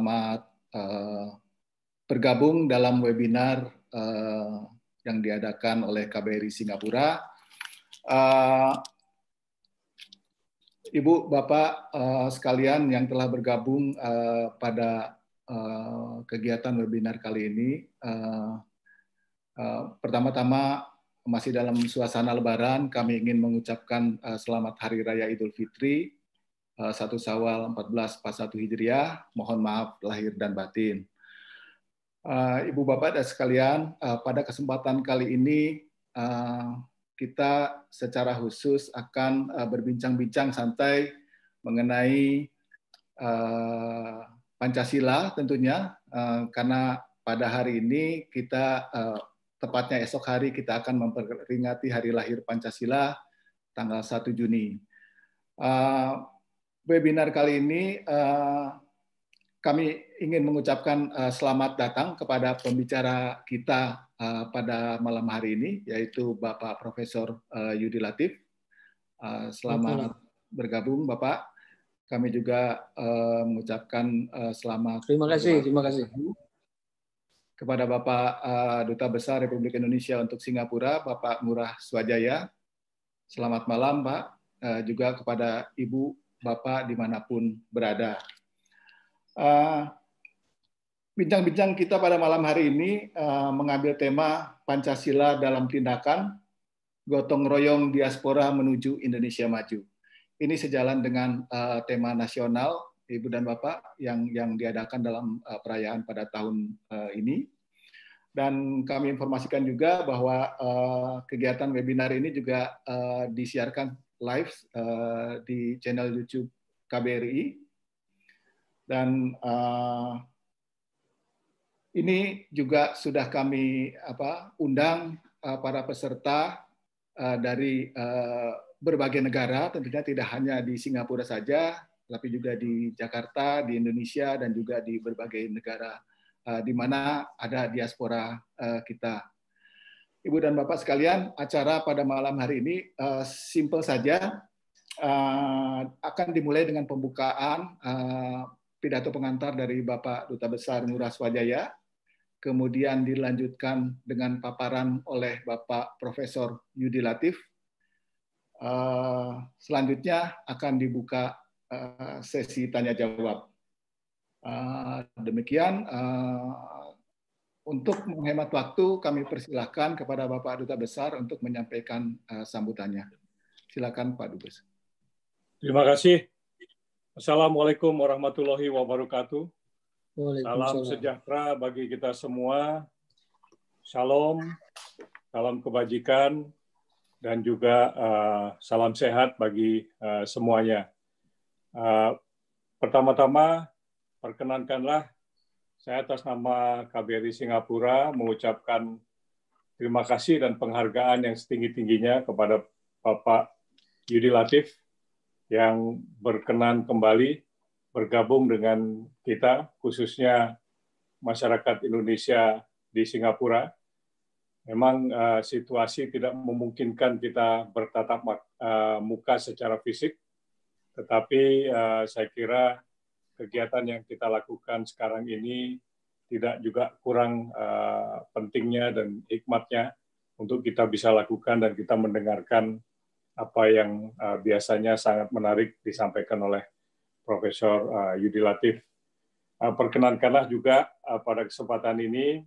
selamat uh, bergabung dalam webinar uh, yang diadakan oleh KBRI Singapura. Uh, Ibu, Bapak uh, sekalian yang telah bergabung uh, pada uh, kegiatan webinar kali ini, uh, uh, pertama-tama masih dalam suasana Lebaran, kami ingin mengucapkan uh, selamat Hari Raya Idul Fitri 1 Sawal 1441 Hijriah. Mohon maaf lahir dan batin. Eh, Ibu Bapak dan sekalian, eh, pada kesempatan kali ini eh, kita secara khusus akan berbincang-bincang santai mengenai Pancasila tentunya karena pada hari ini kita tepatnya esok hari kita akan memperingati hari lahir Pancasila tanggal 1 Juni webinar kali ini eh, kami ingin mengucapkan eh, selamat datang kepada pembicara kita eh, pada malam hari ini, yaitu Bapak Profesor Yudi Latif. selamat bergabung, Bapak. Kami juga mengucapkan selamat. Terima kasih, terima kasih. Kepada Bapak Duta Besar Republik Indonesia untuk Singapura, Bapak Murah Swajaya. Selamat malam, Pak. juga kepada Ibu Bapak dimanapun berada. Eh, bincang-bincang kita pada malam hari ini eh, mengambil tema Pancasila dalam tindakan, gotong royong diaspora menuju Indonesia maju. Ini sejalan dengan eh, tema nasional Ibu dan Bapak yang yang diadakan dalam perayaan pada tahun ini. Dan kami informasikan juga bahwa kegiatan webinar ini juga disiarkan live uh, eh, di channel YouTube KBRI. Dan uh, ini juga sudah kami apa, undang uh, para peserta uh, dari uh, berbagai negara, tentunya tidak hanya di Singapura saja, tapi juga di Jakarta, di Indonesia, dan juga di berbagai negara uh, di mana ada diaspora uh, kita. Ibu dan Bapak sekalian, acara pada malam hari ini uh, simple saja. Uh, akan dimulai dengan pembukaan uh, pidato pengantar dari Bapak Duta Besar Ngurah Swajaya, kemudian dilanjutkan dengan paparan oleh Bapak Profesor Yudi Latif. Uh, selanjutnya akan dibuka uh, sesi tanya jawab. Uh, demikian. Uh, untuk menghemat waktu, kami persilahkan kepada Bapak Duta Besar untuk menyampaikan uh, sambutannya. Silakan Pak Dubes. Terima kasih. Assalamualaikum warahmatullahi wabarakatuh. Salam sejahtera bagi kita semua. Shalom, salam kebajikan, dan juga uh, salam sehat bagi uh, semuanya. Uh, Pertama-tama, perkenankanlah saya atas nama KBRI Singapura mengucapkan terima kasih dan penghargaan yang setinggi-tingginya kepada Bapak Yudi Latif yang berkenan kembali bergabung dengan kita, khususnya masyarakat Indonesia di Singapura. Memang uh, situasi tidak memungkinkan kita bertatap uh, muka secara fisik, tetapi uh, saya kira kegiatan yang kita lakukan sekarang ini tidak juga kurang uh, pentingnya dan hikmatnya untuk kita bisa lakukan dan kita mendengarkan apa yang uh, biasanya sangat menarik disampaikan oleh Profesor uh, Yudi Latif. Uh, perkenankanlah juga uh, pada kesempatan ini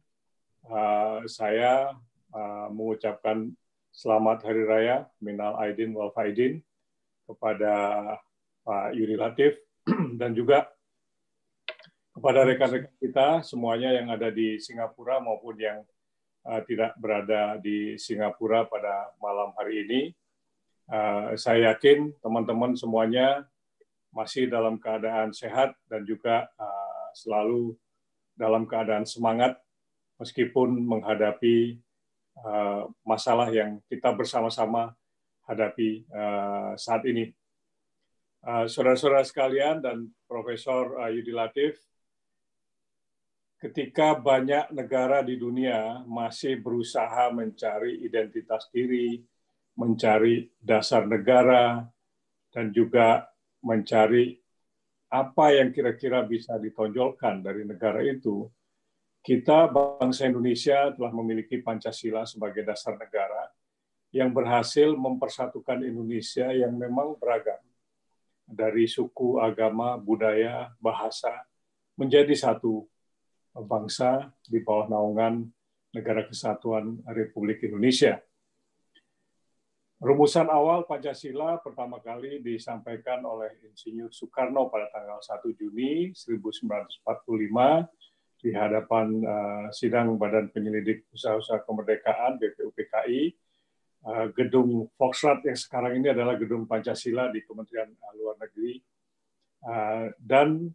uh, saya uh, mengucapkan selamat Hari Raya Minal Aidin Wal Faidin kepada Pak Yudi Latif dan juga kepada rekan-rekan kita semuanya yang ada di Singapura maupun yang uh, tidak berada di Singapura pada malam hari ini. Uh, saya yakin teman-teman semuanya masih dalam keadaan sehat dan juga uh, selalu dalam keadaan semangat meskipun menghadapi uh, masalah yang kita bersama-sama hadapi uh, saat ini. Uh, saudara-saudara uh, sekalian dan Profesor uh, Yudi Latif ketika banyak negara di dunia masih berusaha mencari identitas diri, mencari dasar negara, dan juga mencari apa yang kira-kira bisa ditonjolkan dari negara itu, kita bangsa Indonesia telah memiliki Pancasila sebagai dasar negara yang berhasil mempersatukan Indonesia yang memang beragam dari suku, agama, budaya, bahasa menjadi satu bangsa di bawah naungan Negara Kesatuan Republik Indonesia. Rumusan awal Pancasila pertama kali disampaikan oleh Insinyur Soekarno pada tanggal 1 Juni 1945 di hadapan eh, sidang Badan Penyelidik Usaha-Usaha Kemerdekaan BPUPKI. Eh, gedung Foxrat yang sekarang ini adalah gedung Pancasila di Kementerian Luar Negeri. Eh, dan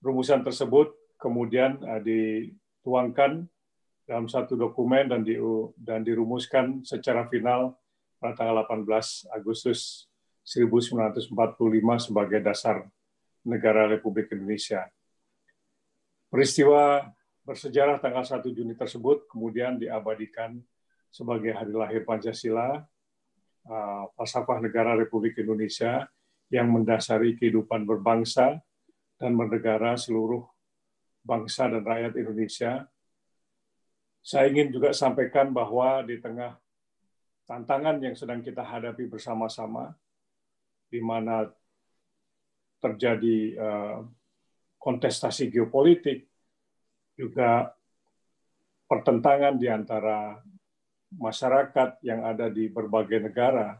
rumusan tersebut kemudian uh, dituangkan dalam satu dokumen dan di, dan dirumuskan secara final pada tanggal 18 Agustus 1945 sebagai dasar negara Republik Indonesia. Peristiwa bersejarah tanggal 1 Juni tersebut kemudian diabadikan sebagai hari lahir Pancasila, eh, falsafah negara Republik Indonesia yang mendasari kehidupan berbangsa dan bernegara seluruh bangsa dan rakyat Indonesia. Saya ingin juga sampaikan bahwa di tengah tantangan yang sedang kita hadapi bersama-sama, di mana terjadi eh, kontestasi geopolitik, juga pertentangan di antara masyarakat yang ada di berbagai negara.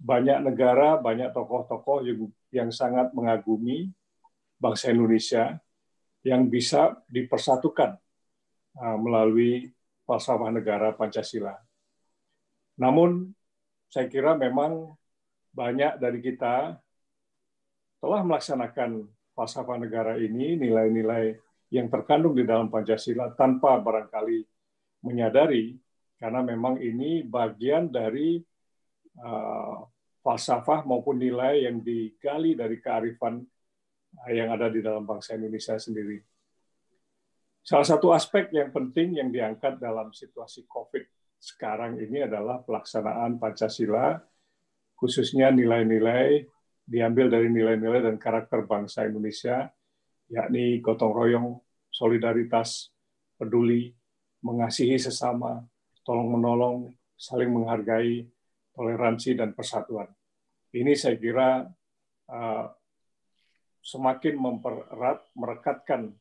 Banyak negara, banyak tokoh-tokoh yang, sangat mengagumi bangsa Indonesia, yang bisa dipersatukan ah, melalui falsafah negara Pancasila. Namun, saya kira memang banyak dari kita telah melaksanakan falsafah negara ini, nilai-nilai yang terkandung di dalam Pancasila tanpa barangkali menyadari, karena memang ini bagian dari uh, falsafah maupun nilai yang digali dari kearifan yang ada di dalam bangsa Indonesia sendiri. Salah satu aspek yang penting yang diangkat dalam situasi COVID sekarang ini adalah pelaksanaan Pancasila, khususnya nilai-nilai diambil dari nilai-nilai dan karakter bangsa Indonesia, yakni gotong royong, solidaritas, peduli, mengasihi sesama, tolong menolong, saling menghargai, toleransi, dan persatuan. Ini saya kira eh, semakin mempererat, merekatkan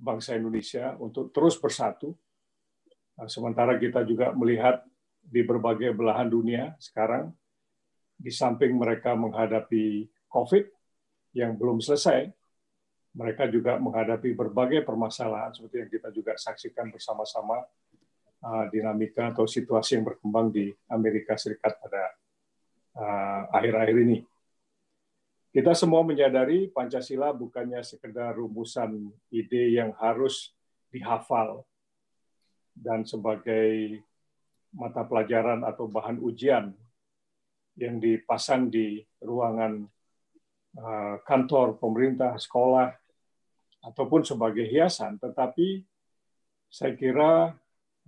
bangsa Indonesia untuk terus bersatu. Nah, sementara kita juga melihat di berbagai belahan dunia sekarang, di samping mereka menghadapi COVID yang belum selesai, mereka juga menghadapi berbagai permasalahan seperti yang kita juga saksikan bersama-sama uh, dinamika atau situasi yang berkembang di Amerika Serikat pada uh, akhir-akhir ini. Kita semua menyadari Pancasila bukannya sekedar rumusan ide yang harus dihafal dan sebagai mata pelajaran atau bahan ujian yang dipasang di ruangan eh, kantor pemerintah, sekolah, ataupun sebagai hiasan. Tetapi saya kira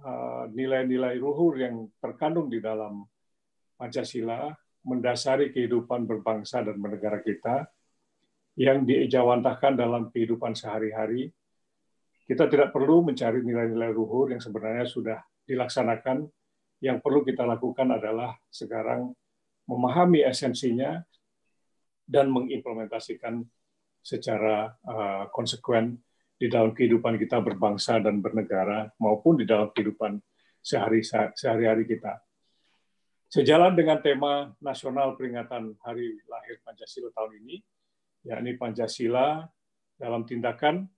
eh, nilai-nilai ruhur yang terkandung di dalam Pancasila mendasari kehidupan berbangsa dan bernegara kita yang diejawantahkan dalam kehidupan sehari-hari. Kita tidak perlu mencari nilai-nilai luhur yang sebenarnya sudah dilaksanakan. Yang perlu kita lakukan adalah sekarang memahami esensinya dan mengimplementasikan secara eh, konsekuen di dalam kehidupan kita berbangsa dan bernegara maupun di dalam kehidupan sehari-hari kita. Sejalan dengan tema nasional peringatan Hari Lahir Pancasila tahun ini, yakni Pancasila dalam tindakan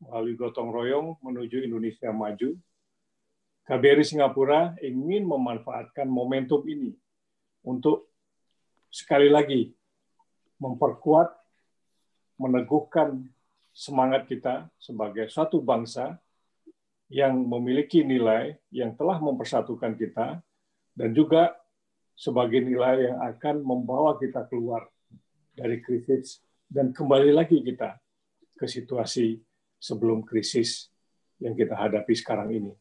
melalui gotong royong menuju Indonesia maju, KBRI Singapura ingin memanfaatkan momentum ini untuk sekali lagi memperkuat, meneguhkan semangat kita sebagai suatu bangsa yang memiliki nilai yang telah mempersatukan kita dan juga sebagai nilai yang akan membawa kita keluar dari krisis dan kembali lagi kita ke situasi sebelum krisis yang kita hadapi sekarang ini.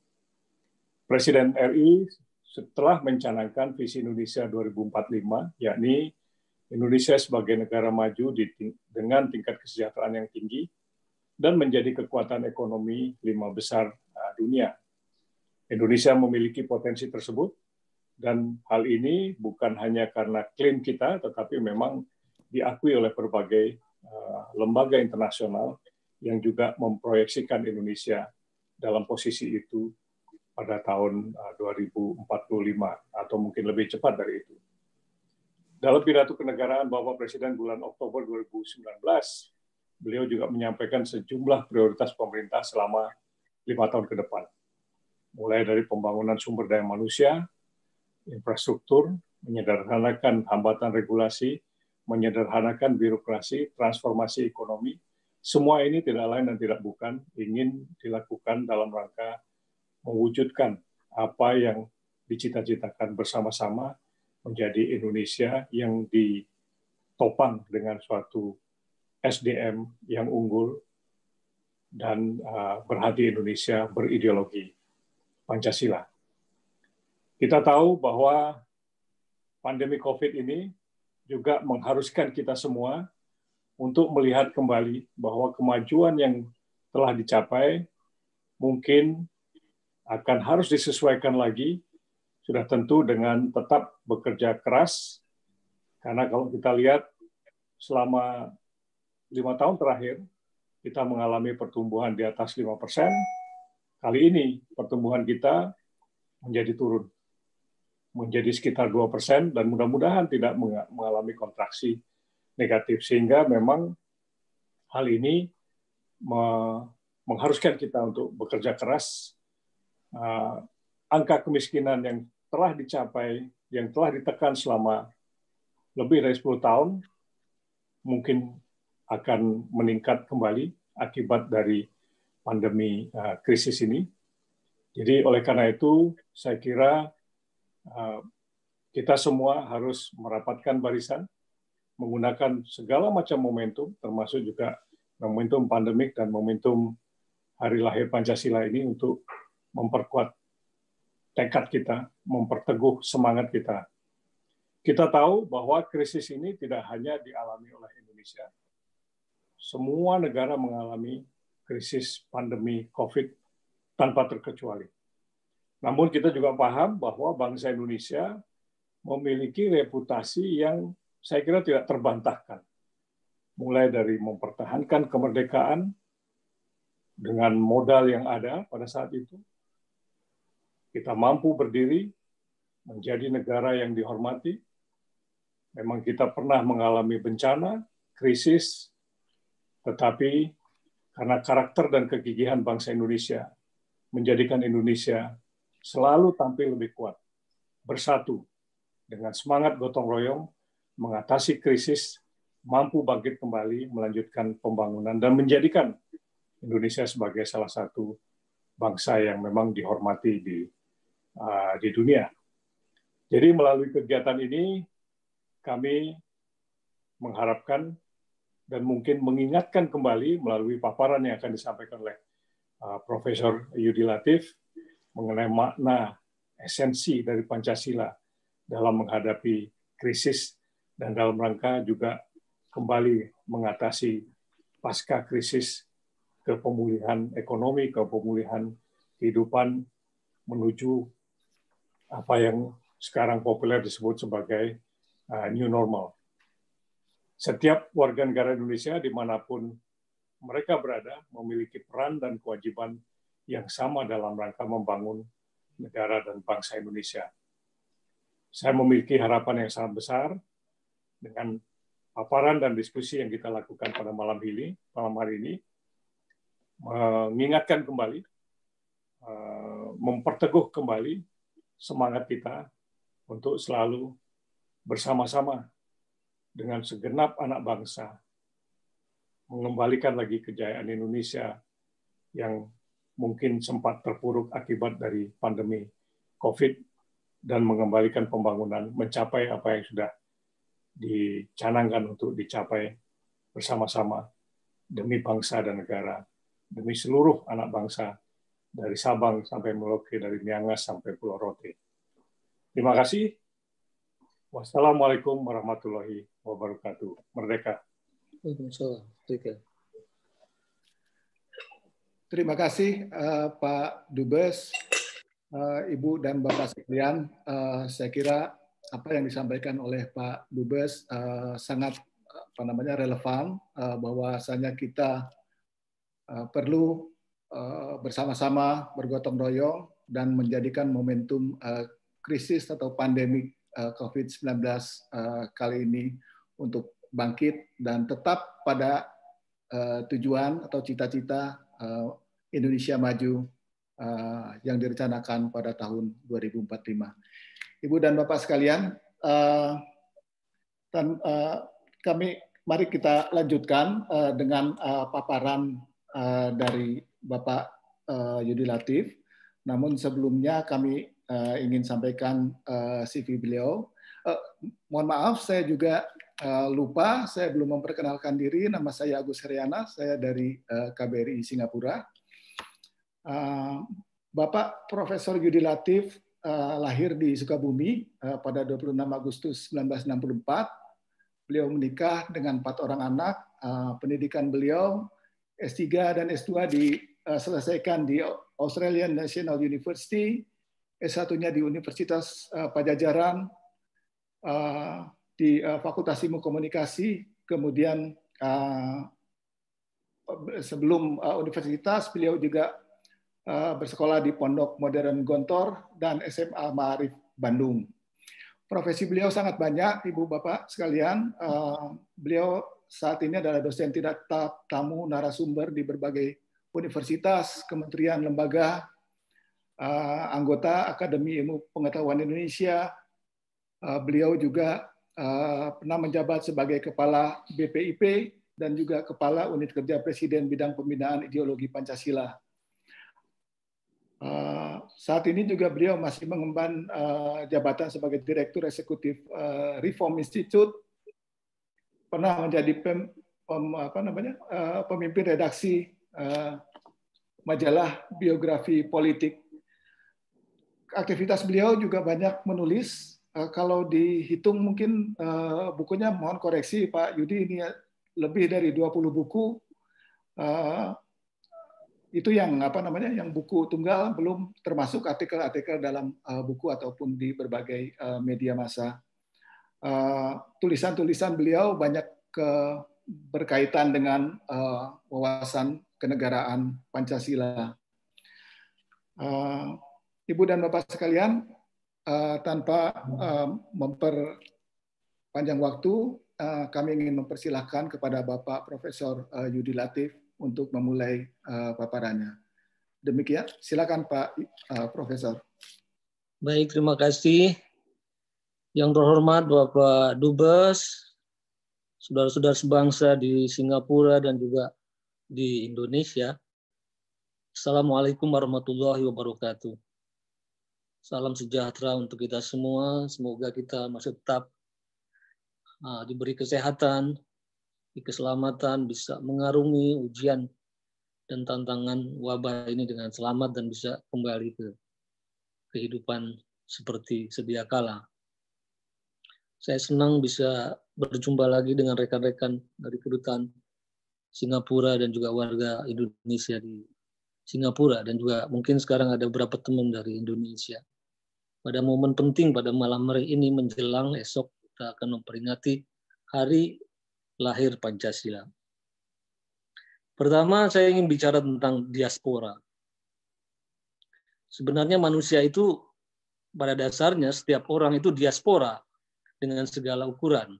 Presiden RI setelah mencanangkan visi Indonesia 2045, yakni Indonesia sebagai negara maju dengan tingkat kesejahteraan yang tinggi dan menjadi kekuatan ekonomi lima besar uh, dunia. Indonesia memiliki potensi tersebut dan hal ini bukan hanya karena klaim kita, tetapi memang diakui oleh berbagai eh, lembaga internasional yang juga memproyeksikan Indonesia dalam posisi itu pada tahun 2045 eh, atau mungkin lebih cepat dari itu. Dalam pidato kenegaraan Bapak Presiden bulan Oktober 2019, beliau juga menyampaikan sejumlah prioritas pemerintah selama lima tahun ke depan. Mulai dari pembangunan sumber daya manusia, infrastruktur, menyederhanakan hambatan regulasi, menyederhanakan birokrasi, transformasi ekonomi. Semua ini tidak lain dan tidak bukan ingin dilakukan dalam rangka mewujudkan apa yang dicita-citakan bersama-sama menjadi Indonesia yang ditopang dengan suatu SDM yang unggul dan uh, berhati Indonesia berideologi Pancasila. Kita tahu bahwa pandemi COVID ini juga mengharuskan kita semua untuk melihat kembali bahwa kemajuan yang telah dicapai mungkin akan harus disesuaikan lagi sudah tentu dengan tetap bekerja keras karena kalau kita lihat selama lima tahun terakhir kita mengalami pertumbuhan di atas lima persen kali ini pertumbuhan kita menjadi turun menjadi sekitar dua persen dan mudah-mudahan tidak mengalami kontraksi negatif sehingga memang hal ini mengharuskan kita untuk bekerja keras ah, angka kemiskinan yang telah dicapai yang telah ditekan selama lebih dari 10 tahun mungkin akan meningkat kembali akibat dari pandemi ah, krisis ini. Jadi oleh karena itu saya kira Eh, kita semua harus merapatkan barisan, menggunakan segala macam momentum, termasuk juga momentum pandemik dan momentum hari lahir Pancasila ini untuk memperkuat tekad kita, memperteguh semangat kita. Kita tahu bahwa krisis ini tidak hanya dialami oleh Indonesia. Semua negara mengalami krisis pandemi COVID tanpa terkecuali. Namun kita juga paham bahwa bangsa Indonesia memiliki reputasi yang saya kira tidak terbantahkan. Mulai dari mempertahankan kemerdekaan dengan modal yang ada pada saat itu, kita mampu berdiri menjadi negara yang dihormati. Memang kita pernah mengalami bencana, krisis, tetapi karena karakter dan kegigihan bangsa Indonesia menjadikan Indonesia selalu tampil lebih kuat, bersatu, dengan semangat gotong royong, mengatasi krisis, mampu bangkit kembali, melanjutkan pembangunan, dan menjadikan Indonesia sebagai salah satu bangsa yang memang dihormati di uh, di dunia. Jadi melalui kegiatan ini kami mengharapkan dan mungkin mengingatkan kembali melalui paparan yang akan disampaikan oleh uh, Profesor Yudi Latif mengenai makna esensi dari Pancasila dalam menghadapi krisis dan dalam rangka juga kembali mengatasi pasca krisis ke pemulihan ekonomi, ke pemulihan kehidupan menuju apa yang sekarang populer disebut sebagai uh, new normal. Setiap warga negara Indonesia dimanapun mereka berada memiliki peran dan kewajiban yang sama dalam rangka membangun negara dan bangsa Indonesia. Saya memiliki harapan yang sangat besar dengan paparan dan diskusi yang kita lakukan pada malam ini, malam hari ini, mengingatkan kembali, eh, memperteguh kembali semangat kita untuk selalu bersama-sama dengan segenap anak bangsa mengembalikan lagi kejayaan Indonesia yang mungkin sempat terpuruk akibat dari pandemi COVID dan mengembalikan pembangunan mencapai apa yang sudah dicanangkan untuk dicapai bersama-sama demi bangsa dan negara, demi seluruh anak bangsa dari Sabang sampai Merauke, dari Miangas sampai Pulau Rote. Terima kasih. Wassalamualaikum warahmatullahi wabarakatuh. Merdeka. Waalaikumsalam. Terima kasih uh, Pak Dubes, uh, Ibu dan Bapak sekalian. Uh, saya kira apa yang disampaikan oleh Pak Dubes uh, sangat apa namanya relevan uh, bahwasanya kita uh, perlu uh, bersama-sama bergotong royong dan menjadikan momentum uh, krisis atau pandemi uh, COVID-19 uh, kali ini untuk bangkit dan tetap pada uh, tujuan atau cita-cita Eh, Indonesia Maju eh, yang direncanakan pada tahun 2045. Ibu dan Bapak sekalian, eh, dan, kami mari kita lanjutkan dengan paparan dari Bapak Yudi Latif. Namun sebelumnya kami ingin sampaikan CV beliau. Mohon maaf, saya juga Eh, lupa, saya belum memperkenalkan diri. Nama saya Agus Heriana, saya dari eh, KBRI Singapura. Eh, Bapak Profesor Yudi Latif lahir di Sukabumi pada 26 Agustus 1964. Beliau menikah dengan empat orang anak. pendidikan beliau S3 dan S2 diselesaikan di Australian National University, S1-nya di Universitas Pajajaran di uh, Fakultas Ilmu Komunikasi, kemudian uh, sebelum uh, universitas beliau juga uh, bersekolah di Pondok Modern Gontor dan SMA Ma'arif Bandung. Profesi beliau sangat banyak, Ibu Bapak sekalian. Uh, beliau saat ini adalah dosen tidak tetap tamu narasumber di berbagai universitas, kementerian, lembaga, uh, anggota Akademi Ilmu Pengetahuan Indonesia, beliau juga Eh, pernah menjabat sebagai kepala BPIP dan juga kepala unit kerja Presiden bidang pembinaan ideologi Pancasila. Eh, saat ini juga beliau masih mengemban eh, jabatan sebagai Direktur Eksekutif Reform Institute, pernah menjadi pem, pem, apa namanya, pemimpin redaksi majalah biografi politik. Aktivitas beliau juga banyak menulis Eh, kalau dihitung mungkin uh, bukunya mohon koreksi Pak Yudi ini ya, lebih dari 20 buku uh, itu yang apa namanya yang buku tunggal belum termasuk artikel-artikel dalam uh, buku ataupun di berbagai uh, media massa tulisan-tulisan uh, beliau banyak ke berkaitan dengan uh, wawasan kenegaraan Pancasila. Uh, Ibu dan Bapak sekalian, Eh, tanpa uh, memperpanjang waktu, uh, kami ingin mempersilahkan kepada Bapak Profesor uh, Yudi Latif untuk memulai uh, paparannya. Demikian, silakan Pak uh, Profesor. Baik, terima kasih. Yang terhormat Bapak Dubes, saudara-saudara sebangsa di Singapura dan juga di Indonesia. Assalamualaikum warahmatullahi wabarakatuh. Salam sejahtera untuk kita semua. Semoga kita masih tetap uh, diberi kesehatan, di keselamatan, bisa mengarungi ujian dan tantangan wabah ini dengan selamat dan bisa kembali ke kehidupan seperti sedia kala. Saya senang bisa berjumpa lagi dengan rekan-rekan dari kedutaan Singapura dan juga warga Indonesia di Singapura dan juga mungkin sekarang ada beberapa teman dari Indonesia pada momen penting pada malam hari ini menjelang esok kita akan memperingati hari lahir Pancasila. Pertama, saya ingin bicara tentang diaspora. Sebenarnya manusia itu pada dasarnya setiap orang itu diaspora dengan segala ukuran.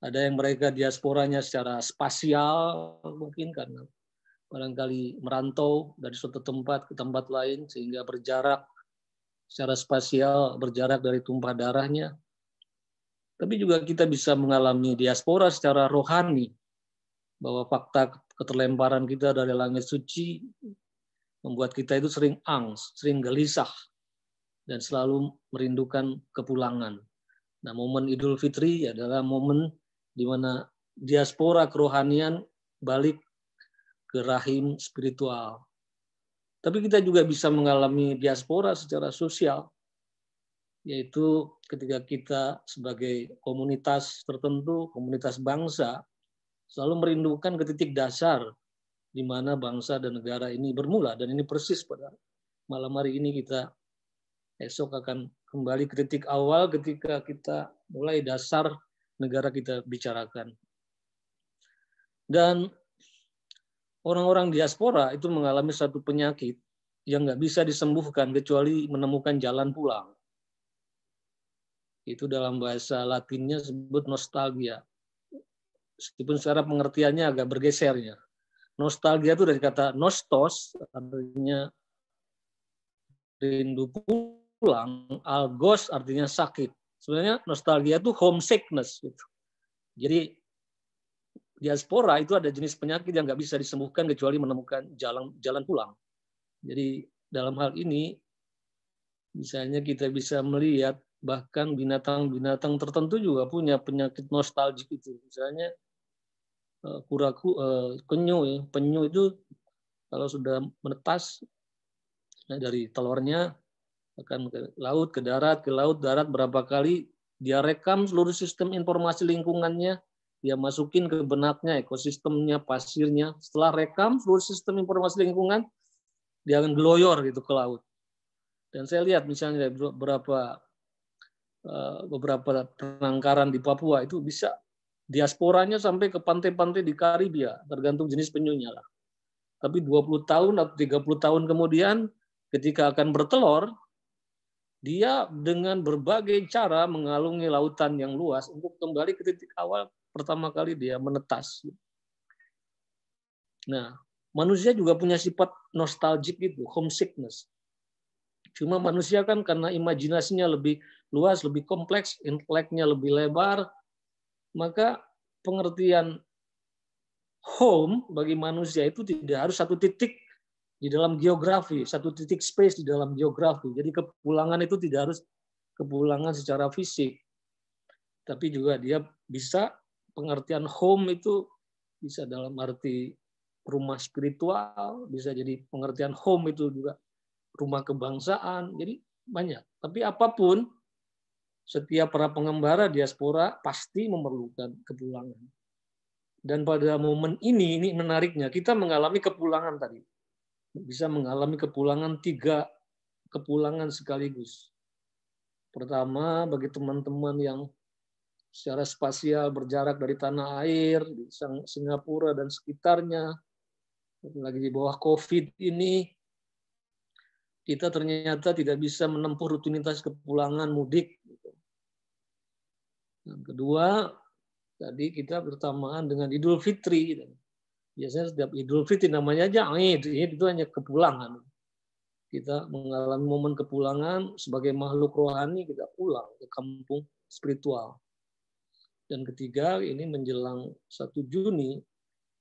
Ada yang mereka diasporanya secara spasial mungkin karena barangkali merantau dari suatu tempat ke tempat lain sehingga berjarak secara spasial berjarak dari tumpah darahnya. Tapi juga kita bisa mengalami diaspora secara rohani, bahwa fakta keterlemparan kita dari langit suci membuat kita itu sering angs, sering gelisah, dan selalu merindukan kepulangan. Nah, momen Idul Fitri adalah momen di mana diaspora kerohanian balik ke rahim spiritual, tapi kita juga bisa mengalami diaspora secara sosial, yaitu ketika kita sebagai komunitas tertentu, komunitas bangsa, selalu merindukan ke titik dasar di mana bangsa dan negara ini bermula. Dan ini persis pada malam hari ini kita esok akan kembali ke titik awal ketika kita mulai dasar negara kita bicarakan. Dan orang-orang diaspora itu mengalami satu penyakit yang nggak bisa disembuhkan kecuali menemukan jalan pulang. Itu dalam bahasa Latinnya sebut nostalgia. Meskipun secara pengertiannya agak bergesernya. Nostalgia itu dari kata nostos, artinya rindu pulang, algos artinya sakit. Sebenarnya nostalgia itu homesickness. Gitu. Jadi diaspora itu ada jenis penyakit yang nggak bisa disembuhkan kecuali menemukan jalan jalan pulang. Jadi dalam hal ini misalnya kita bisa melihat bahkan binatang-binatang tertentu juga punya penyakit nostalgia itu. Misalnya eh, kuraku eh, penyu ya. penyu itu kalau sudah menetas nah, dari telurnya akan ke laut, ke darat, ke laut, darat berapa kali dia rekam seluruh sistem informasi lingkungannya dia masukin ke benaknya, ekosistemnya, pasirnya. Setelah rekam seluruh sistem informasi lingkungan, dia akan geloyor gitu ke laut. Dan saya lihat misalnya beberapa eh, beberapa penangkaran di Papua itu bisa diasporanya sampai ke pantai-pantai di Karibia, tergantung jenis penyunya lah. Tapi 20 tahun atau 30 tahun kemudian ketika akan bertelur, dia dengan berbagai cara mengalungi lautan yang luas untuk kembali ke titik awal pertama kali dia menetas. Nah, manusia juga punya sifat nostalgic itu, homesickness. Cuma manusia kan karena imajinasinya lebih luas, lebih kompleks, inteleknya lebih lebar, maka pengertian home bagi manusia itu tidak harus satu titik di dalam geografi, satu titik space di dalam geografi. Jadi kepulangan itu tidak harus kepulangan secara fisik, tapi juga dia bisa pengertian home itu bisa dalam arti rumah spiritual, bisa jadi pengertian home itu juga rumah kebangsaan. Jadi banyak. Tapi apapun setiap para pengembara diaspora pasti memerlukan kepulangan. Dan pada momen ini, ini menariknya, kita mengalami kepulangan tadi. Bisa mengalami kepulangan tiga kepulangan sekaligus. Pertama, bagi teman-teman yang secara spasial berjarak dari tanah air di Singapura dan sekitarnya lagi di bawah COVID ini kita ternyata tidak bisa menempuh rutinitas kepulangan mudik. Gitu. Yang kedua, tadi kita bertamaan dengan Idul Fitri. Biasanya setiap Idul Fitri namanya aja ini itu hanya kepulangan kita mengalami momen kepulangan sebagai makhluk rohani kita pulang ke kampung spiritual. Dan ketiga, ini menjelang 1 Juni,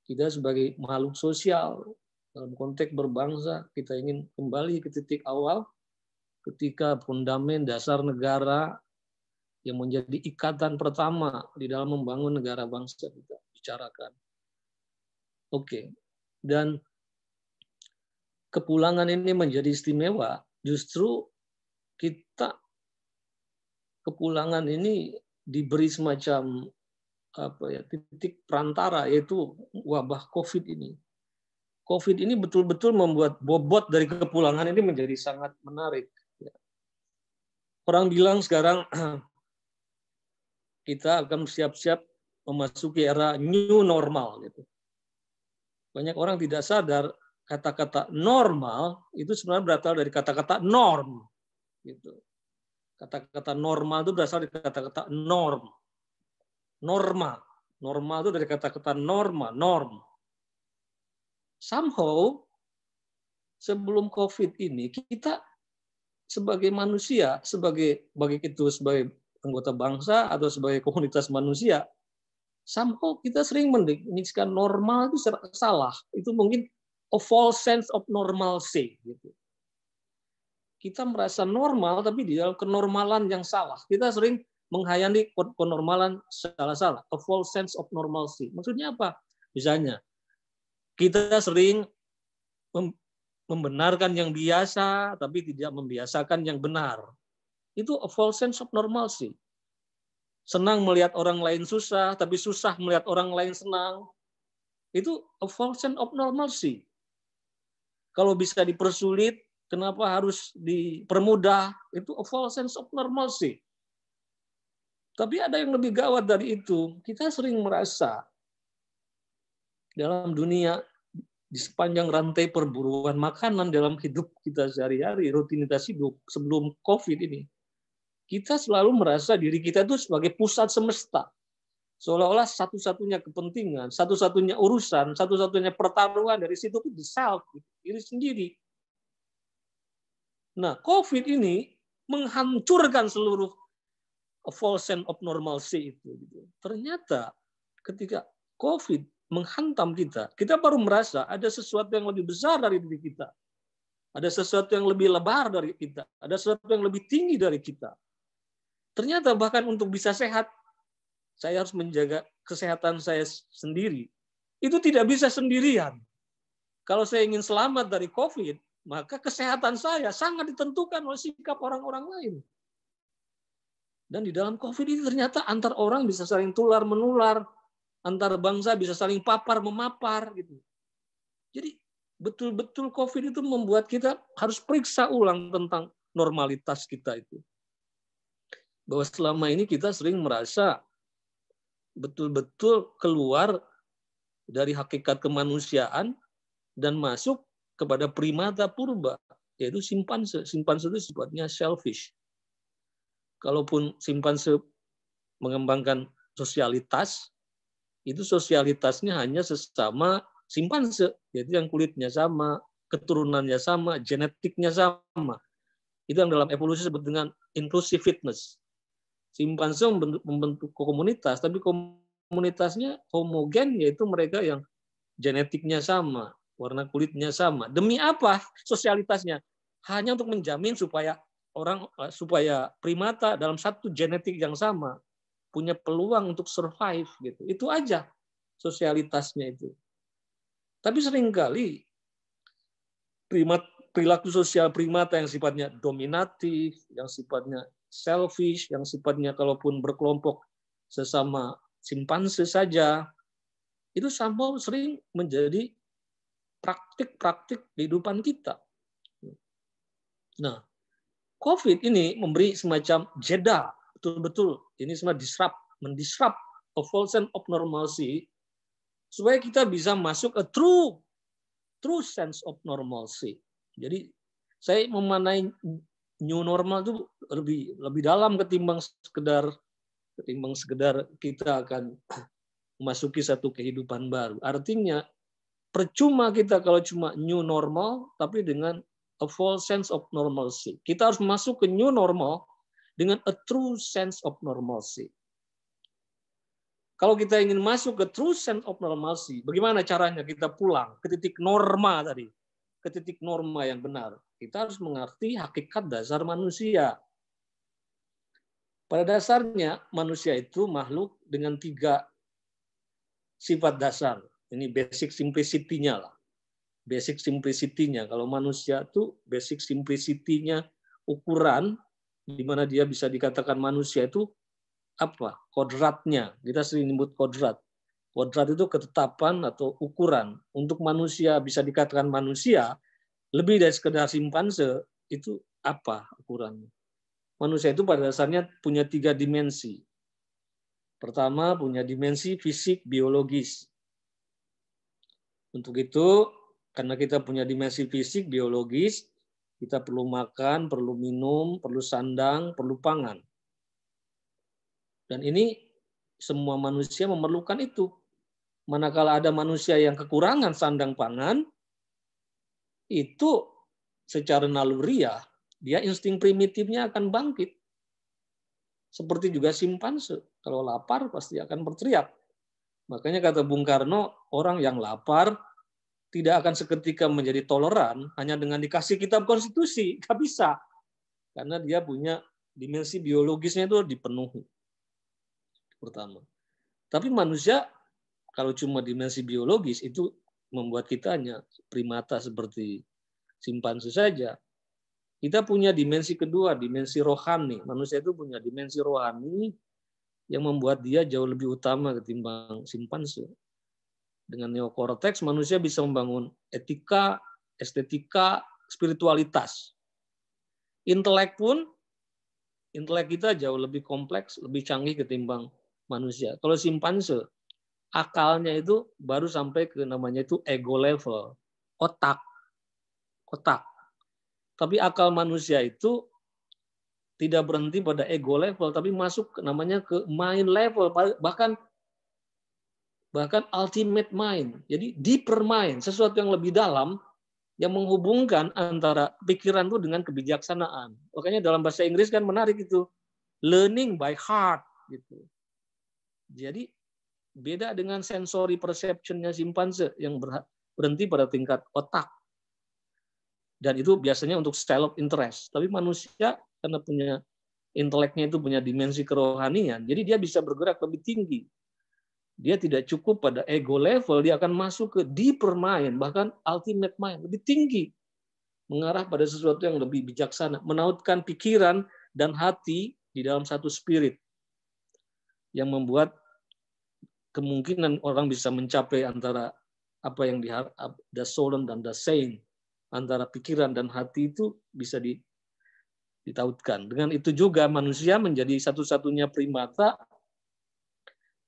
kita sebagai makhluk sosial dalam konteks berbangsa, kita ingin kembali ke titik awal ketika fondamen dasar negara yang menjadi ikatan pertama di dalam membangun negara bangsa kita bicarakan. Oke. Dan kepulangan ini menjadi istimewa justru kita kepulangan ini diberi semacam apa ya titik perantara yaitu wabah COVID ini. COVID ini betul-betul membuat bobot dari kepulangan ini menjadi sangat menarik. Ya. Orang bilang sekarang kita akan siap-siap memasuki era new normal gitu. Banyak orang tidak sadar kata-kata normal itu sebenarnya berasal dari kata-kata norm gitu. Kata-kata normal itu berasal dari kata-kata norm. Norma. Normal itu dari kata-kata norma, norm. Somehow, sebelum COVID ini, kita sebagai manusia, sebagai bagi itu sebagai anggota bangsa atau sebagai komunitas manusia, somehow kita sering mendefinisikan normal itu salah. Itu mungkin a false sense of normalcy. Gitu kita merasa normal tapi di dalam kenormalan yang salah. Kita sering menghayati kenormalan salah-salah, a false sense of normalcy. Maksudnya apa? Misalnya, kita sering membenarkan yang biasa, tapi tidak membiasakan yang benar. Itu a false sense of normalcy. Senang melihat orang lain susah, tapi susah melihat orang lain senang. Itu a false sense of normalcy. Kalau bisa dipersulit, Kenapa harus dipermudah? Itu a false sense of normalcy. Tapi ada yang lebih gawat dari itu. Kita sering merasa dalam dunia di sepanjang rantai perburuan makanan dalam hidup kita sehari-hari, rutinitas hidup sebelum COVID ini, kita selalu merasa diri kita itu sebagai pusat semesta. Seolah-olah satu-satunya kepentingan, satu-satunya urusan, satu-satunya pertaruhan dari situ itu di self, diri sendiri. Nah, COVID ini menghancurkan seluruh false sense of normalcy itu. Gitu. Ternyata ketika COVID menghantam kita, kita baru merasa ada sesuatu yang lebih besar dari diri kita. Ada sesuatu yang lebih lebar dari kita. Ada sesuatu yang lebih tinggi dari kita. Ternyata bahkan untuk bisa sehat, saya harus menjaga kesehatan saya sendiri. Itu tidak bisa sendirian. Kalau saya ingin selamat dari COVID, maka kesehatan saya sangat ditentukan oleh sikap orang-orang lain. Dan di dalam COVID ini ternyata antar orang bisa saling tular menular, antar bangsa bisa saling papar memapar gitu. Jadi betul-betul COVID itu membuat kita harus periksa ulang tentang normalitas kita itu. Bahwa selama ini kita sering merasa betul-betul keluar dari hakikat kemanusiaan dan masuk kepada primata purba, yaitu simpanse. Simpanse itu sifatnya selfish. Kalaupun simpanse mengembangkan sosialitas, itu sosialitasnya hanya sesama simpanse, yaitu yang kulitnya sama, keturunannya sama, genetiknya sama. Itu yang dalam evolusi disebut dengan inclusive fitness. Simpanse membentuk, membentuk komunitas, tapi komunitasnya homogen yaitu mereka yang genetiknya sama, warna kulitnya sama. Demi apa sosialitasnya? Hanya untuk menjamin supaya orang eh, supaya primata dalam satu genetik yang sama punya peluang untuk survive gitu. Itu aja sosialitasnya itu. Tapi seringkali primat perilaku sosial primata yang sifatnya dominatif, yang sifatnya selfish, yang sifatnya kalaupun berkelompok sesama simpanse saja, itu sampai sering menjadi praktik-praktik kehidupan kita. Nah, COVID ini memberi semacam jeda, betul-betul ini semua disrupt, mendisrupt a false sense of normalcy supaya kita bisa masuk a true true sense of normalcy. Jadi saya memanai new normal itu lebih lebih dalam ketimbang sekedar ketimbang sekedar kita akan memasuki satu kehidupan baru. Artinya percuma kita kalau cuma new normal tapi dengan a false sense of normalcy. Kita harus masuk ke new normal dengan a true sense of normalcy. Kalau kita ingin masuk ke true sense of normalcy, bagaimana caranya kita pulang ke titik norma tadi? Ke titik norma yang benar. Kita harus mengerti hakikat dasar manusia. Pada dasarnya manusia itu makhluk dengan tiga sifat dasar. Ini basic simplicity-nya lah. Basic simplicity-nya. Kalau manusia itu basic simplicity-nya ukuran di mana dia bisa dikatakan manusia itu apa? Kodratnya. Kita sering nyebut kodrat. Kodrat itu ketetapan atau ukuran. Untuk manusia bisa dikatakan manusia, lebih dari sekedar simpanse, itu apa ukurannya? Manusia itu pada dasarnya punya tiga dimensi. Pertama, punya dimensi fisik biologis. Untuk itu, karena kita punya dimensi fisik, biologis, kita perlu makan, perlu minum, perlu sandang, perlu pangan. Dan ini semua manusia memerlukan itu. Manakala ada manusia yang kekurangan sandang pangan, itu secara naluriah, dia insting primitifnya akan bangkit. Seperti juga simpanse. Kalau lapar pasti akan berteriak. Makanya kata Bung Karno, orang yang lapar tidak akan seketika menjadi toleran hanya dengan dikasih kitab konstitusi. Gak bisa. Karena dia punya dimensi biologisnya itu dipenuhi. Pertama. Tapi manusia kalau cuma dimensi biologis itu membuat kita hanya primata seperti simpanse saja. Kita punya dimensi kedua, dimensi rohani. Manusia itu punya dimensi rohani yang membuat dia jauh lebih utama ketimbang simpanse. Dengan neokorteks manusia bisa membangun etika, estetika, spiritualitas. Intelek pun intelek kita jauh lebih kompleks, lebih canggih ketimbang manusia. Kalau simpanse akalnya itu baru sampai ke namanya itu ego level, otak. Otak. Tapi akal manusia itu tidak berhenti pada ego level tapi masuk namanya ke mind level bahkan bahkan ultimate mind. Jadi deeper mind, sesuatu yang lebih dalam yang menghubungkan antara pikiran itu dengan kebijaksanaan. Makanya dalam bahasa Inggris kan menarik itu learning by heart gitu. Jadi beda dengan sensory perceptionnya simpanse yang berhenti pada tingkat otak dan itu biasanya untuk style of interest. Tapi manusia karena punya inteleknya itu punya dimensi kerohanian, jadi dia bisa bergerak lebih tinggi. Dia tidak cukup pada ego level, dia akan masuk ke deeper mind, bahkan ultimate mind, lebih tinggi. Mengarah pada sesuatu yang lebih bijaksana, menautkan pikiran dan hati di dalam satu spirit yang membuat kemungkinan orang bisa mencapai antara apa yang diharap the solemn dan the saint antara pikiran dan hati itu bisa ditautkan. Dengan itu juga manusia menjadi satu-satunya primata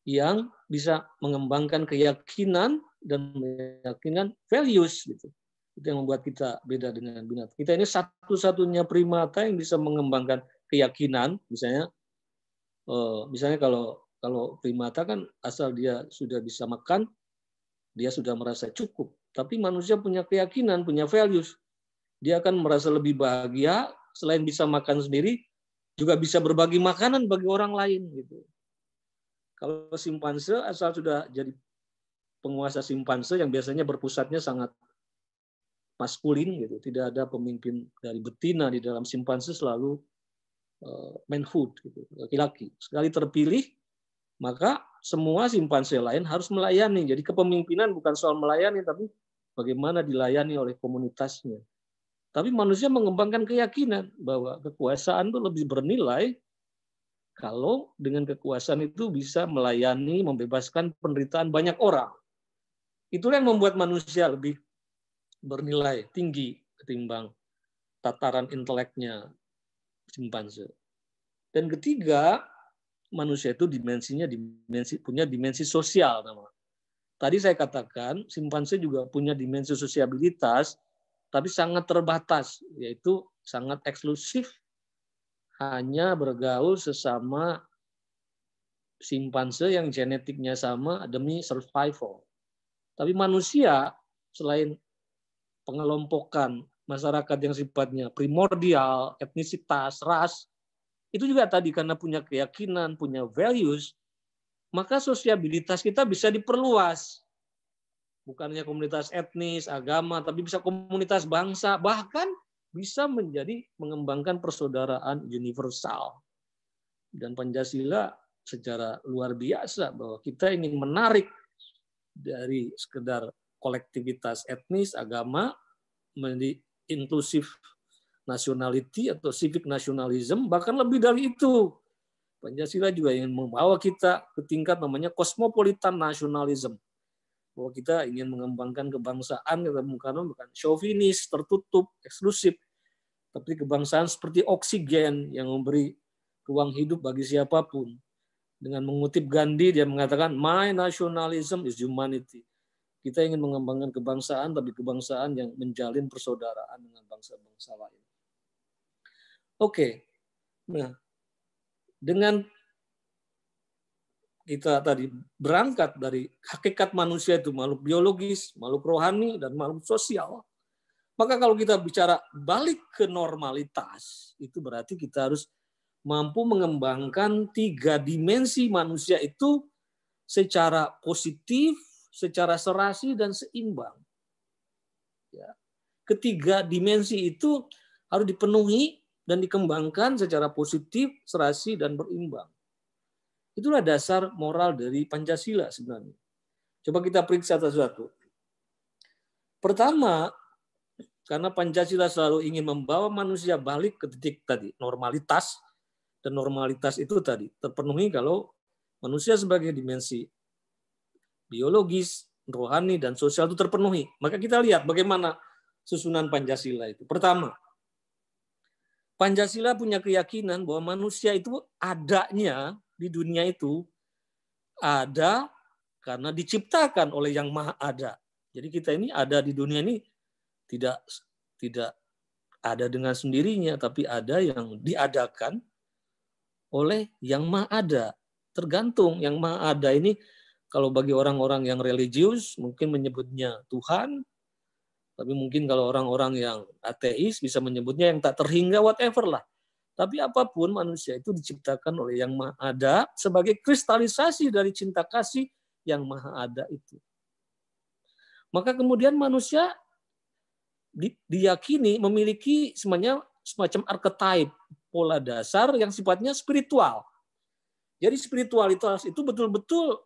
yang bisa mengembangkan keyakinan dan meyakinkan values gitu. Itu yang membuat kita beda dengan binatang. Kita ini satu-satunya primata yang bisa mengembangkan keyakinan, misalnya eh, misalnya kalau kalau primata kan asal dia sudah bisa makan, dia sudah merasa cukup. Tapi manusia punya keyakinan, punya values. Dia akan merasa lebih bahagia selain bisa makan sendiri, juga bisa berbagi makanan bagi orang lain gitu. Kalau simpanse asal sudah jadi penguasa simpanse yang biasanya berpusatnya sangat maskulin gitu, tidak ada pemimpin dari betina di dalam simpanse selalu eh, manhood gitu, laki-laki. Sekali terpilih maka semua simpanse lain harus melayani. Jadi kepemimpinan bukan soal melayani tapi bagaimana dilayani oleh komunitasnya. Tapi manusia mengembangkan keyakinan bahwa kekuasaan itu lebih bernilai kalau dengan kekuasaan itu bisa melayani, membebaskan penderitaan banyak orang. Itulah yang membuat manusia lebih bernilai tinggi ketimbang tataran inteleknya simpanse. Dan ketiga, manusia itu dimensinya dimensi punya dimensi sosial namanya Tadi saya katakan simpanse juga punya dimensi sosiabilitas, tapi sangat terbatas, yaitu sangat eksklusif hanya bergaul sesama simpanse yang genetiknya sama demi survival. Tapi manusia selain pengelompokan masyarakat yang sifatnya primordial, etnisitas, ras, itu juga tadi karena punya keyakinan, punya values, maka sosiabilitas kita bisa diperluas. bukannya komunitas etnis, agama, tapi bisa komunitas bangsa, bahkan bisa menjadi mengembangkan persaudaraan universal. Dan Pancasila secara luar biasa bahwa kita ingin menarik dari sekedar kolektivitas etnis, agama, menjadi inklusif nationality atau civic nationalism, bahkan lebih dari itu Pancasila juga ingin membawa kita ke tingkat namanya kosmopolitan nasionalisme. Bahwa kita ingin mengembangkan kebangsaan, kita bukan bukan chauvinis, tertutup, eksklusif. Tapi kebangsaan seperti oksigen yang memberi ruang hidup bagi siapapun. Dengan mengutip Gandhi, dia mengatakan, My nationalism is humanity. Kita ingin mengembangkan kebangsaan, tapi kebangsaan yang menjalin persaudaraan dengan bangsa-bangsa lain. Oke, okay. nah dengan kita tadi berangkat dari hakikat manusia itu makhluk biologis, makhluk rohani, dan makhluk sosial, maka kalau kita bicara balik ke normalitas, itu berarti kita harus mampu mengembangkan tiga dimensi manusia itu secara positif, secara serasi, dan seimbang. Ya. Ketiga dimensi itu harus dipenuhi dan dikembangkan secara positif, serasi, dan berimbang. Itulah dasar moral dari Pancasila sebenarnya. Coba kita periksa sesuatu Pertama, karena Pancasila selalu ingin membawa manusia balik ke titik tadi, normalitas, dan normalitas itu tadi terpenuhi kalau manusia sebagai dimensi biologis, rohani, dan sosial itu terpenuhi. Maka kita lihat bagaimana susunan Pancasila itu. Pertama, Pancasila punya keyakinan bahwa manusia itu adanya di dunia itu ada karena diciptakan oleh yang maha ada. Jadi kita ini ada di dunia ini tidak tidak ada dengan sendirinya, tapi ada yang diadakan oleh yang maha ada. Tergantung yang maha ada ini kalau bagi orang-orang yang religius mungkin menyebutnya Tuhan, tapi mungkin kalau orang-orang yang ateis bisa menyebutnya yang tak terhingga whatever lah. Tapi apapun manusia itu diciptakan oleh yang maha ada sebagai kristalisasi dari cinta kasih yang maha ada itu. Maka kemudian manusia di, diyakini memiliki semuanya semacam archetype pola dasar yang sifatnya spiritual. Jadi spiritualitas itu betul-betul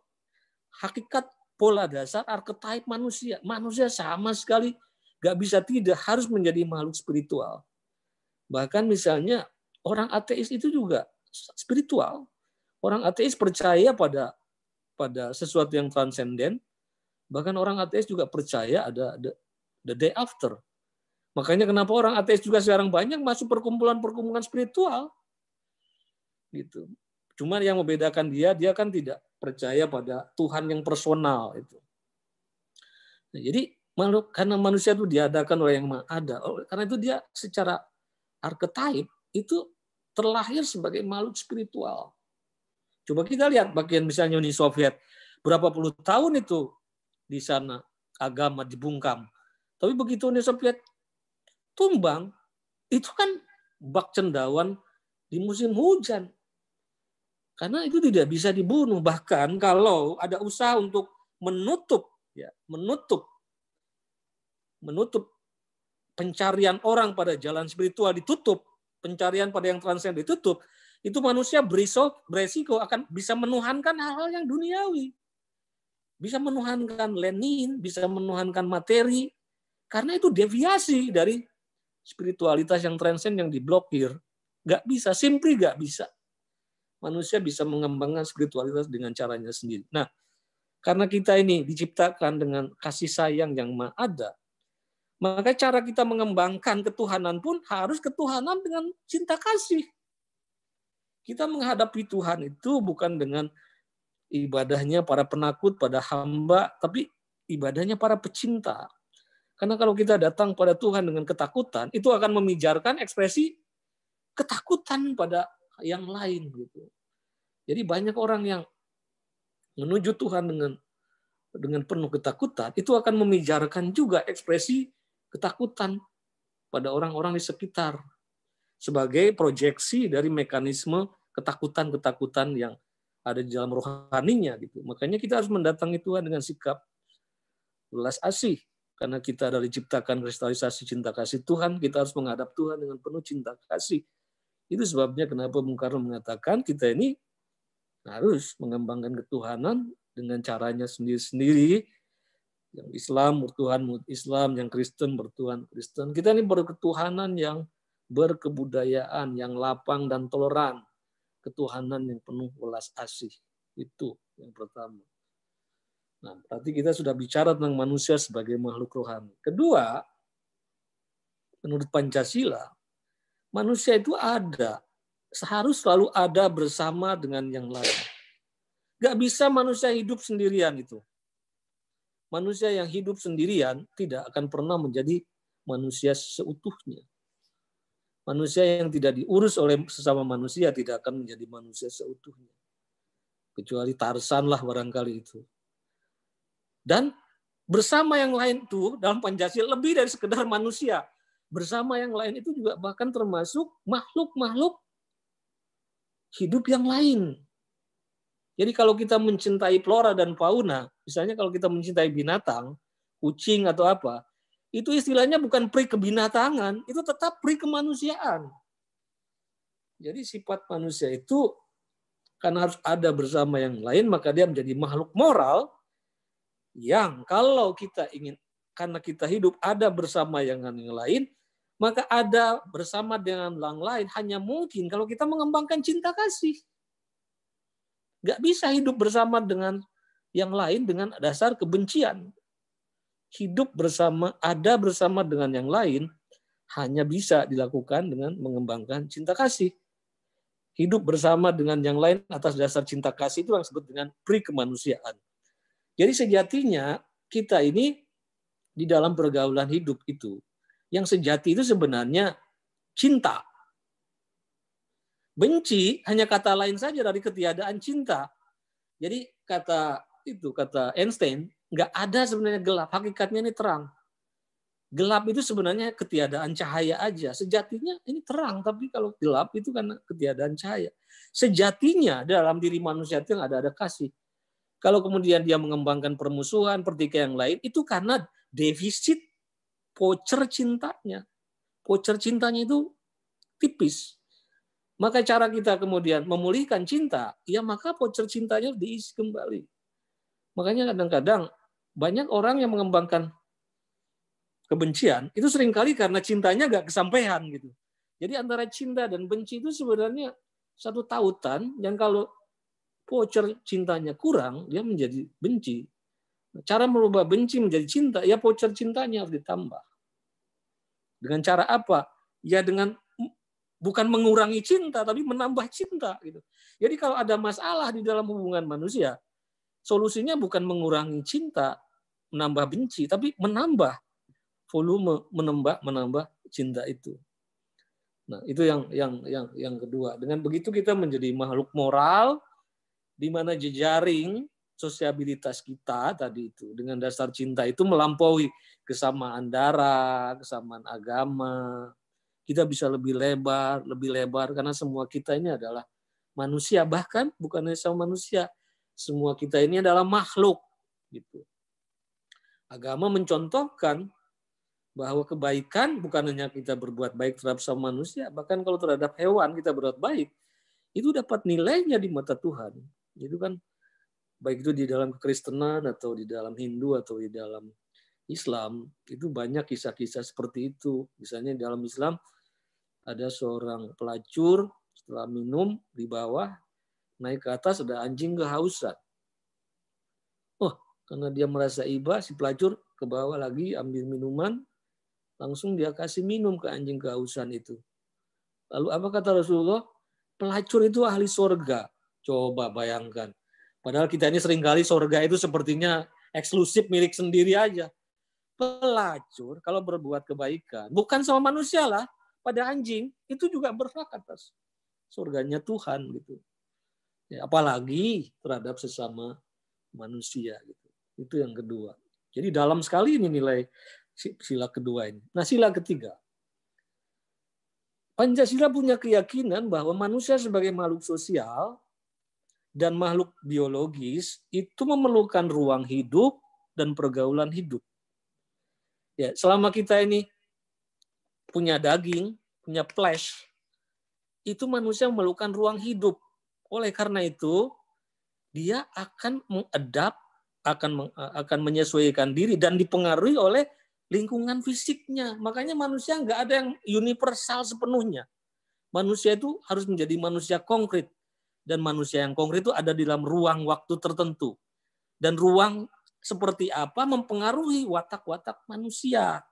hakikat pola dasar archetype manusia. Manusia sama sekali Gak bisa tidak, harus menjadi makhluk spiritual. Bahkan misalnya orang ateis itu juga spiritual. Orang ateis percaya pada pada sesuatu yang transenden. Bahkan orang ateis juga percaya ada the, the day after. Makanya kenapa orang ateis juga sekarang banyak masuk perkumpulan-perkumpulan spiritual. Gitu. Cuman yang membedakan dia, dia kan tidak percaya pada Tuhan yang personal itu. Nah, jadi makhluk karena manusia itu diadakan oleh yang ada karena itu dia secara archetype itu terlahir sebagai makhluk spiritual coba kita lihat bagian misalnya Uni Soviet berapa puluh tahun itu di sana agama dibungkam tapi begitu Uni Soviet tumbang itu kan bak cendawan di musim hujan karena itu tidak bisa dibunuh bahkan kalau ada usaha untuk menutup ya menutup menutup pencarian orang pada jalan spiritual ditutup, pencarian pada yang transenden ditutup, itu manusia berisiko, beresiko akan bisa menuhankan hal-hal yang duniawi. Bisa menuhankan Lenin, bisa menuhankan materi, karena itu deviasi dari spiritualitas yang transenden yang diblokir. Gak bisa, simply gak bisa. Manusia bisa mengembangkan spiritualitas dengan caranya sendiri. Nah, karena kita ini diciptakan dengan kasih sayang yang ada maka cara kita mengembangkan ketuhanan pun harus ketuhanan dengan cinta kasih. Kita menghadapi Tuhan itu bukan dengan ibadahnya para penakut, pada hamba, tapi ibadahnya para pecinta. Karena kalau kita datang pada Tuhan dengan ketakutan, itu akan memijarkan ekspresi ketakutan pada yang lain gitu. Jadi banyak orang yang menuju Tuhan dengan dengan penuh ketakutan, itu akan memijarkan juga ekspresi ketakutan pada orang-orang di sekitar sebagai proyeksi dari mekanisme ketakutan-ketakutan yang ada di dalam rohaninya gitu. Makanya kita harus mendatangi Tuhan dengan sikap belas asih karena kita dari ciptakan kristalisasi cinta kasih Tuhan, kita harus menghadap Tuhan dengan penuh cinta kasih. Itu sebabnya kenapa Bung Karno mengatakan kita ini harus mengembangkan ketuhanan dengan caranya sendiri-sendiri yang Islam bertuhan Islam, yang Kristen bertuhan Kristen. Kita ini berketuhanan yang berkebudayaan, yang lapang dan toleran. Ketuhanan yang penuh welas asih. Itu yang pertama. Nah, berarti kita sudah bicara tentang manusia sebagai makhluk rohani. Kedua, menurut Pancasila, manusia itu ada, seharus selalu ada bersama dengan yang lain. Gak bisa manusia hidup sendirian itu manusia yang hidup sendirian tidak akan pernah menjadi manusia seutuhnya. Manusia yang tidak diurus oleh sesama manusia tidak akan menjadi manusia seutuhnya. Kecuali Tarsan lah barangkali itu. Dan bersama yang lain itu dalam Pancasila lebih dari sekedar manusia. Bersama yang lain itu juga bahkan termasuk makhluk-makhluk hidup yang lain jadi kalau kita mencintai flora dan fauna, misalnya kalau kita mencintai binatang, kucing atau apa, itu istilahnya bukan pri kebinatangan, itu tetap pri kemanusiaan. Jadi sifat manusia itu karena harus ada bersama yang lain, maka dia menjadi makhluk moral yang kalau kita ingin karena kita hidup ada bersama yang lain, maka ada bersama dengan yang lain hanya mungkin kalau kita mengembangkan cinta kasih. Gak bisa hidup bersama dengan yang lain dengan dasar kebencian. Hidup bersama, ada bersama dengan yang lain hanya bisa dilakukan dengan mengembangkan cinta kasih. Hidup bersama dengan yang lain atas dasar cinta kasih itu yang disebut dengan prikemanusiaan Jadi sejatinya kita ini di dalam pergaulan hidup itu yang sejati itu sebenarnya cinta Benci hanya kata lain saja dari ketiadaan cinta. Jadi kata itu kata Einstein, nggak ada sebenarnya gelap. Hakikatnya ini terang. Gelap itu sebenarnya ketiadaan cahaya aja. Sejatinya ini terang, tapi kalau gelap itu karena ketiadaan cahaya. Sejatinya dalam diri manusia itu yang ada ada kasih. Kalau kemudian dia mengembangkan permusuhan, pertikaian yang lain, itu karena defisit voucher cintanya. Voucher cintanya itu tipis. Maka cara kita kemudian memulihkan cinta, ya maka voucher cintanya diisi kembali. Makanya kadang-kadang banyak orang yang mengembangkan kebencian itu seringkali karena cintanya gak kesampaian gitu. Jadi antara cinta dan benci itu sebenarnya satu tautan yang kalau voucher cintanya kurang, dia menjadi benci. Cara merubah benci menjadi cinta, ya voucher cintanya harus ditambah. Dengan cara apa? Ya dengan bukan mengurangi cinta tapi menambah cinta gitu. Jadi kalau ada masalah di dalam hubungan manusia, solusinya bukan mengurangi cinta, menambah benci, tapi menambah volume, menambah menambah cinta itu. Nah, itu yang yang yang yang kedua. Dengan begitu kita menjadi makhluk moral di mana jejaring sosiabilitas kita tadi itu dengan dasar cinta itu melampaui kesamaan darah, kesamaan agama, kita bisa lebih lebar, lebih lebar karena semua kita ini adalah manusia bahkan bukan hanya sama manusia, semua kita ini adalah makhluk gitu. Agama mencontohkan bahwa kebaikan bukan hanya kita berbuat baik terhadap sama manusia, bahkan kalau terhadap hewan kita berbuat baik, itu dapat nilainya di mata Tuhan. Itu kan baik itu di dalam kekristenan atau di dalam Hindu atau di dalam Islam, itu banyak kisah-kisah seperti itu. Misalnya di dalam Islam ada seorang pelacur setelah minum di bawah naik ke atas ada anjing kehausan. Oh, karena dia merasa iba, si pelacur ke bawah lagi ambil minuman, langsung dia kasih minum ke anjing kehausan itu. Lalu apa kata Rasulullah? Pelacur itu ahli surga. Coba bayangkan. Padahal kita ini seringkali surga itu sepertinya eksklusif milik sendiri aja. Pelacur kalau berbuat kebaikan, bukan sama manusia lah, pada anjing itu juga berhak atas surganya Tuhan gitu. Ya, apalagi terhadap sesama manusia gitu. Itu yang kedua. Jadi dalam sekali ini nilai sila kedua ini. Nah, sila ketiga. Pancasila punya keyakinan bahwa manusia sebagai makhluk sosial dan makhluk biologis itu memerlukan ruang hidup dan pergaulan hidup. Ya, selama kita ini punya daging, punya flesh, itu manusia memerlukan ruang hidup. Oleh karena itu, dia akan mengadap, akan eh, akan menyesuaikan diri dan dipengaruhi oleh lingkungan fisiknya. Makanya manusia nggak ada yang universal sepenuhnya. Manusia itu harus menjadi manusia konkret. Dan manusia yang konkret itu ada di dalam ruang waktu tertentu. Dan ruang seperti apa mempengaruhi watak-watak manusia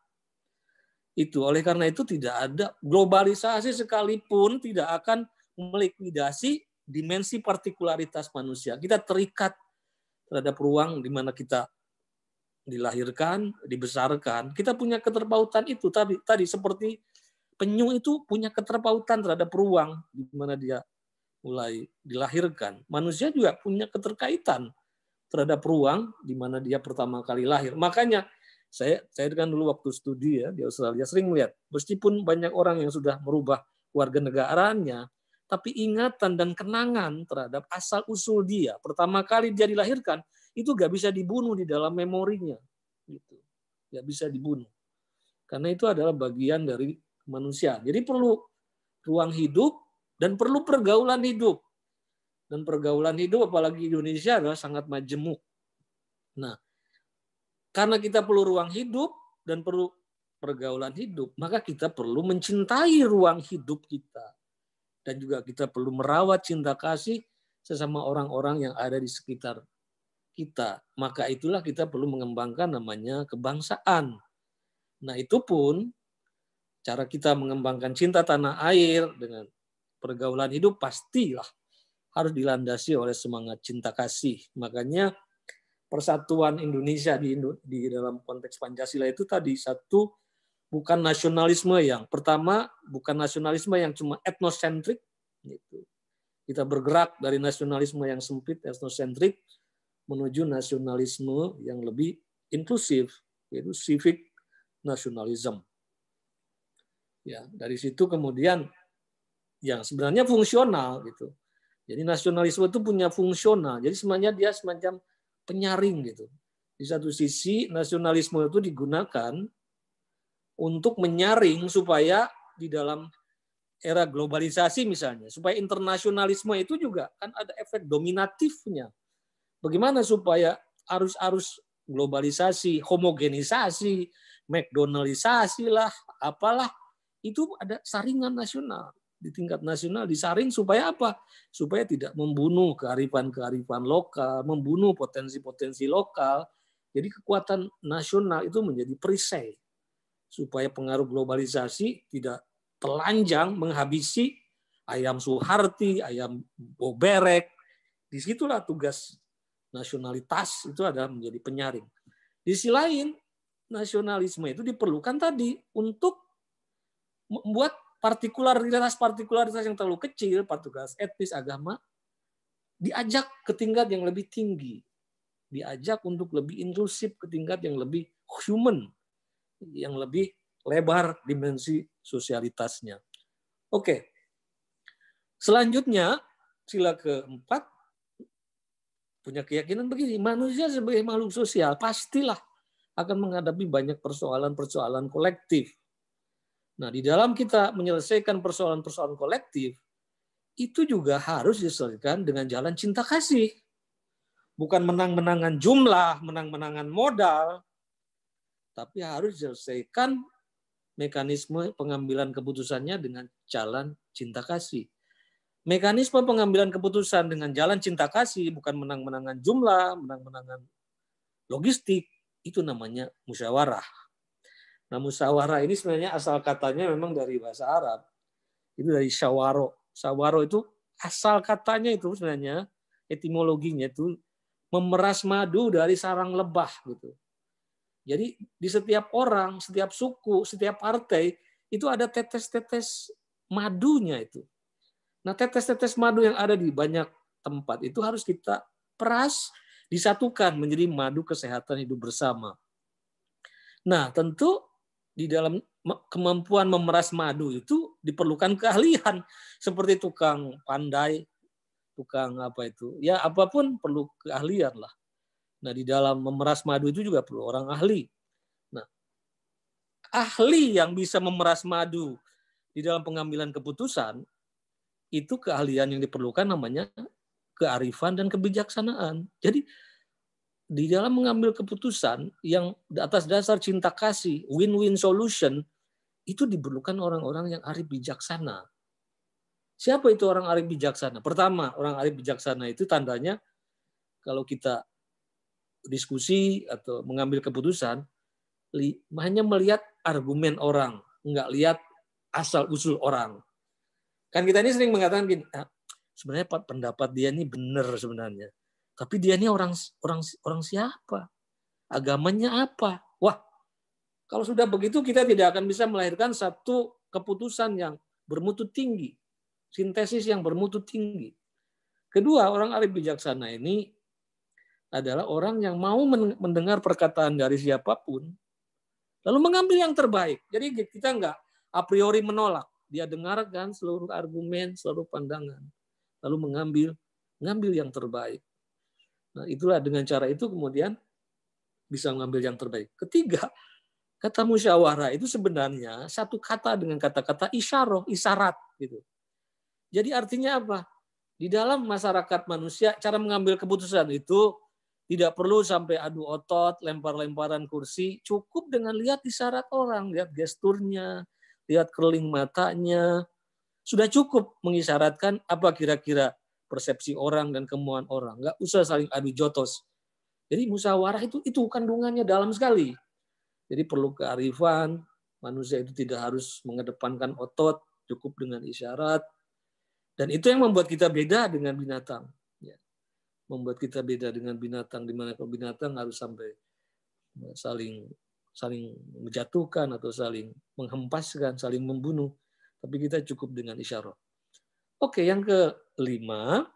itu. Oleh karena itu tidak ada globalisasi sekalipun tidak akan melikuidasi dimensi partikularitas manusia. Kita terikat terhadap ruang di mana kita dilahirkan, dibesarkan. Kita punya keterpautan itu tadi tadi seperti penyu itu punya keterpautan terhadap ruang di mana dia mulai dilahirkan. Manusia juga punya keterkaitan terhadap ruang di mana dia pertama kali lahir. Makanya saya saya kan dulu waktu studi ya di Australia sering melihat meskipun banyak orang yang sudah merubah warga negaraannya, tapi ingatan dan kenangan terhadap asal usul dia pertama kali dia dilahirkan itu gak bisa dibunuh di dalam memorinya gitu nggak bisa dibunuh karena itu adalah bagian dari manusia jadi perlu ruang hidup dan perlu pergaulan hidup dan pergaulan hidup apalagi Indonesia adalah sangat majemuk nah karena kita perlu ruang hidup dan perlu pergaulan hidup, maka kita perlu mencintai ruang hidup kita. Dan juga kita perlu merawat cinta kasih sesama orang-orang yang ada di sekitar kita. Maka itulah kita perlu mengembangkan namanya kebangsaan. Nah itu pun cara kita mengembangkan cinta tanah air dengan pergaulan hidup pastilah harus dilandasi oleh semangat cinta kasih. Makanya persatuan Indonesia di, Indo, di dalam konteks Pancasila itu tadi satu bukan nasionalisme yang pertama bukan nasionalisme yang cuma etnosentrik gitu. Kita bergerak dari nasionalisme yang sempit etnosentrik menuju nasionalisme yang lebih inklusif yaitu civic nasionalisme. Ya, dari situ kemudian yang sebenarnya fungsional gitu. Jadi nasionalisme itu punya fungsional. Jadi sebenarnya dia semacam penyaring gitu. Di satu sisi nasionalisme itu digunakan untuk menyaring supaya di dalam era globalisasi misalnya, supaya internasionalisme itu juga kan ada efek dominatifnya. Bagaimana supaya arus-arus globalisasi, homogenisasi, McDonaldisasi lah, apalah, itu ada saringan nasional di tingkat nasional disaring supaya apa? Supaya tidak membunuh kearifan-kearifan lokal, membunuh potensi-potensi lokal. Jadi kekuatan nasional itu menjadi perisai supaya pengaruh globalisasi tidak telanjang menghabisi ayam Suharti, ayam Boberek. Disitulah tugas nasionalitas itu adalah menjadi penyaring. Di sisi lain, nasionalisme itu diperlukan tadi untuk membuat partikularitas-partikularitas yang terlalu kecil, partikularitas etnis, agama, diajak ke tingkat yang lebih tinggi. Diajak untuk lebih inklusif ke tingkat yang lebih human, yang lebih lebar dimensi sosialitasnya. Oke. Selanjutnya, sila keempat, punya keyakinan begini, manusia sebagai makhluk sosial pastilah akan menghadapi banyak persoalan-persoalan kolektif Nah, di dalam kita menyelesaikan persoalan-persoalan kolektif, itu juga harus diselesaikan dengan jalan cinta kasih. Bukan menang-menangan jumlah, menang-menangan modal, tapi harus diselesaikan mekanisme pengambilan keputusannya dengan jalan cinta kasih. Mekanisme pengambilan keputusan dengan jalan cinta kasih, bukan menang-menangan jumlah, menang-menangan logistik, itu namanya musyawarah. Nah, musyawarah ini sebenarnya asal katanya memang dari bahasa Arab. Itu dari syawaro. Syawaro itu asal katanya itu sebenarnya etimologinya itu memeras madu dari sarang lebah gitu. Jadi di setiap orang, setiap suku, setiap partai itu ada tetes-tetes madunya itu. Nah, tetes-tetes madu yang ada di banyak tempat itu harus kita peras, disatukan menjadi madu kesehatan hidup bersama. Nah, tentu di dalam kemampuan memeras madu itu diperlukan keahlian seperti tukang pandai, tukang apa itu. Ya apapun perlu keahlian lah. Nah, di dalam memeras madu itu juga perlu orang ahli. Nah, ahli yang bisa memeras madu di dalam pengambilan keputusan itu keahlian yang diperlukan namanya kearifan dan kebijaksanaan. Jadi di dalam mengambil keputusan yang atas dasar cinta kasih, win-win solution, itu diperlukan orang-orang yang arif bijaksana. Siapa itu orang arif bijaksana? Pertama, orang arif bijaksana itu tandanya kalau kita diskusi atau mengambil keputusan, hanya melihat argumen orang, nggak lihat asal usul orang. Kan kita ini sering mengatakan gini, ah, sebenarnya pendapat dia ini benar sebenarnya tapi dia ini orang orang orang siapa? Agamanya apa? Wah, kalau sudah begitu kita tidak akan bisa melahirkan satu keputusan yang bermutu tinggi, sintesis yang bermutu tinggi. Kedua, orang arif bijaksana ini adalah orang yang mau mendengar perkataan dari siapapun, lalu mengambil yang terbaik. Jadi kita nggak a priori menolak. Dia dengarkan seluruh argumen, seluruh pandangan, lalu mengambil mengambil yang terbaik. Nah, itulah dengan cara itu kemudian bisa mengambil yang terbaik. Ketiga, kata musyawarah itu sebenarnya satu kata dengan kata-kata isyarah, isyarat gitu. Jadi artinya apa? Di dalam masyarakat manusia cara mengambil keputusan itu tidak perlu sampai adu otot, lempar-lemparan kursi, cukup dengan lihat isyarat orang, lihat gesturnya, lihat keliling matanya. Sudah cukup mengisyaratkan apa kira-kira persepsi orang dan kemauan orang. Nggak usah saling adu jotos. Jadi musyawarah itu itu kandungannya dalam sekali. Jadi perlu kearifan, manusia itu tidak harus mengedepankan otot, cukup dengan isyarat. Dan itu yang membuat kita beda dengan binatang. Ya. Membuat kita beda dengan binatang, dimana mana binatang harus sampai eh, saling saling menjatuhkan atau saling menghempaskan, saling membunuh. Tapi kita cukup dengan isyarat. Oke, yang kelima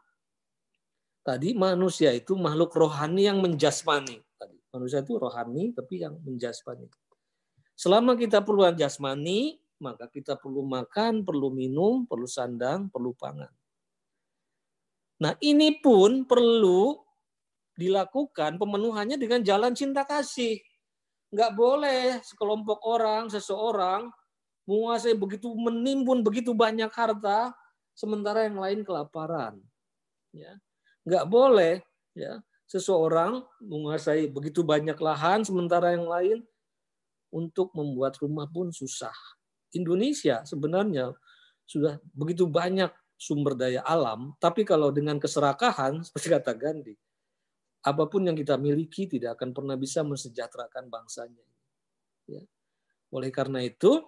tadi manusia itu makhluk rohani yang menjasmani. Tadi manusia itu rohani tapi yang menjasmani. Selama kita perlu jasmani, maka kita perlu makan, perlu minum, perlu sandang, perlu pangan. Nah, ini pun perlu dilakukan pemenuhannya dengan jalan cinta kasih. Enggak boleh sekelompok orang, seseorang menguasai begitu menimbun begitu banyak harta, sementara yang lain kelaparan. Ya. Nggak boleh ya seseorang menguasai begitu banyak lahan sementara yang lain untuk membuat rumah pun susah. Indonesia sebenarnya sudah begitu banyak sumber daya alam, tapi kalau dengan keserakahan seperti kata Gandhi, apapun yang kita miliki tidak akan pernah bisa mensejahterakan bangsanya. Ya. Oleh karena itu,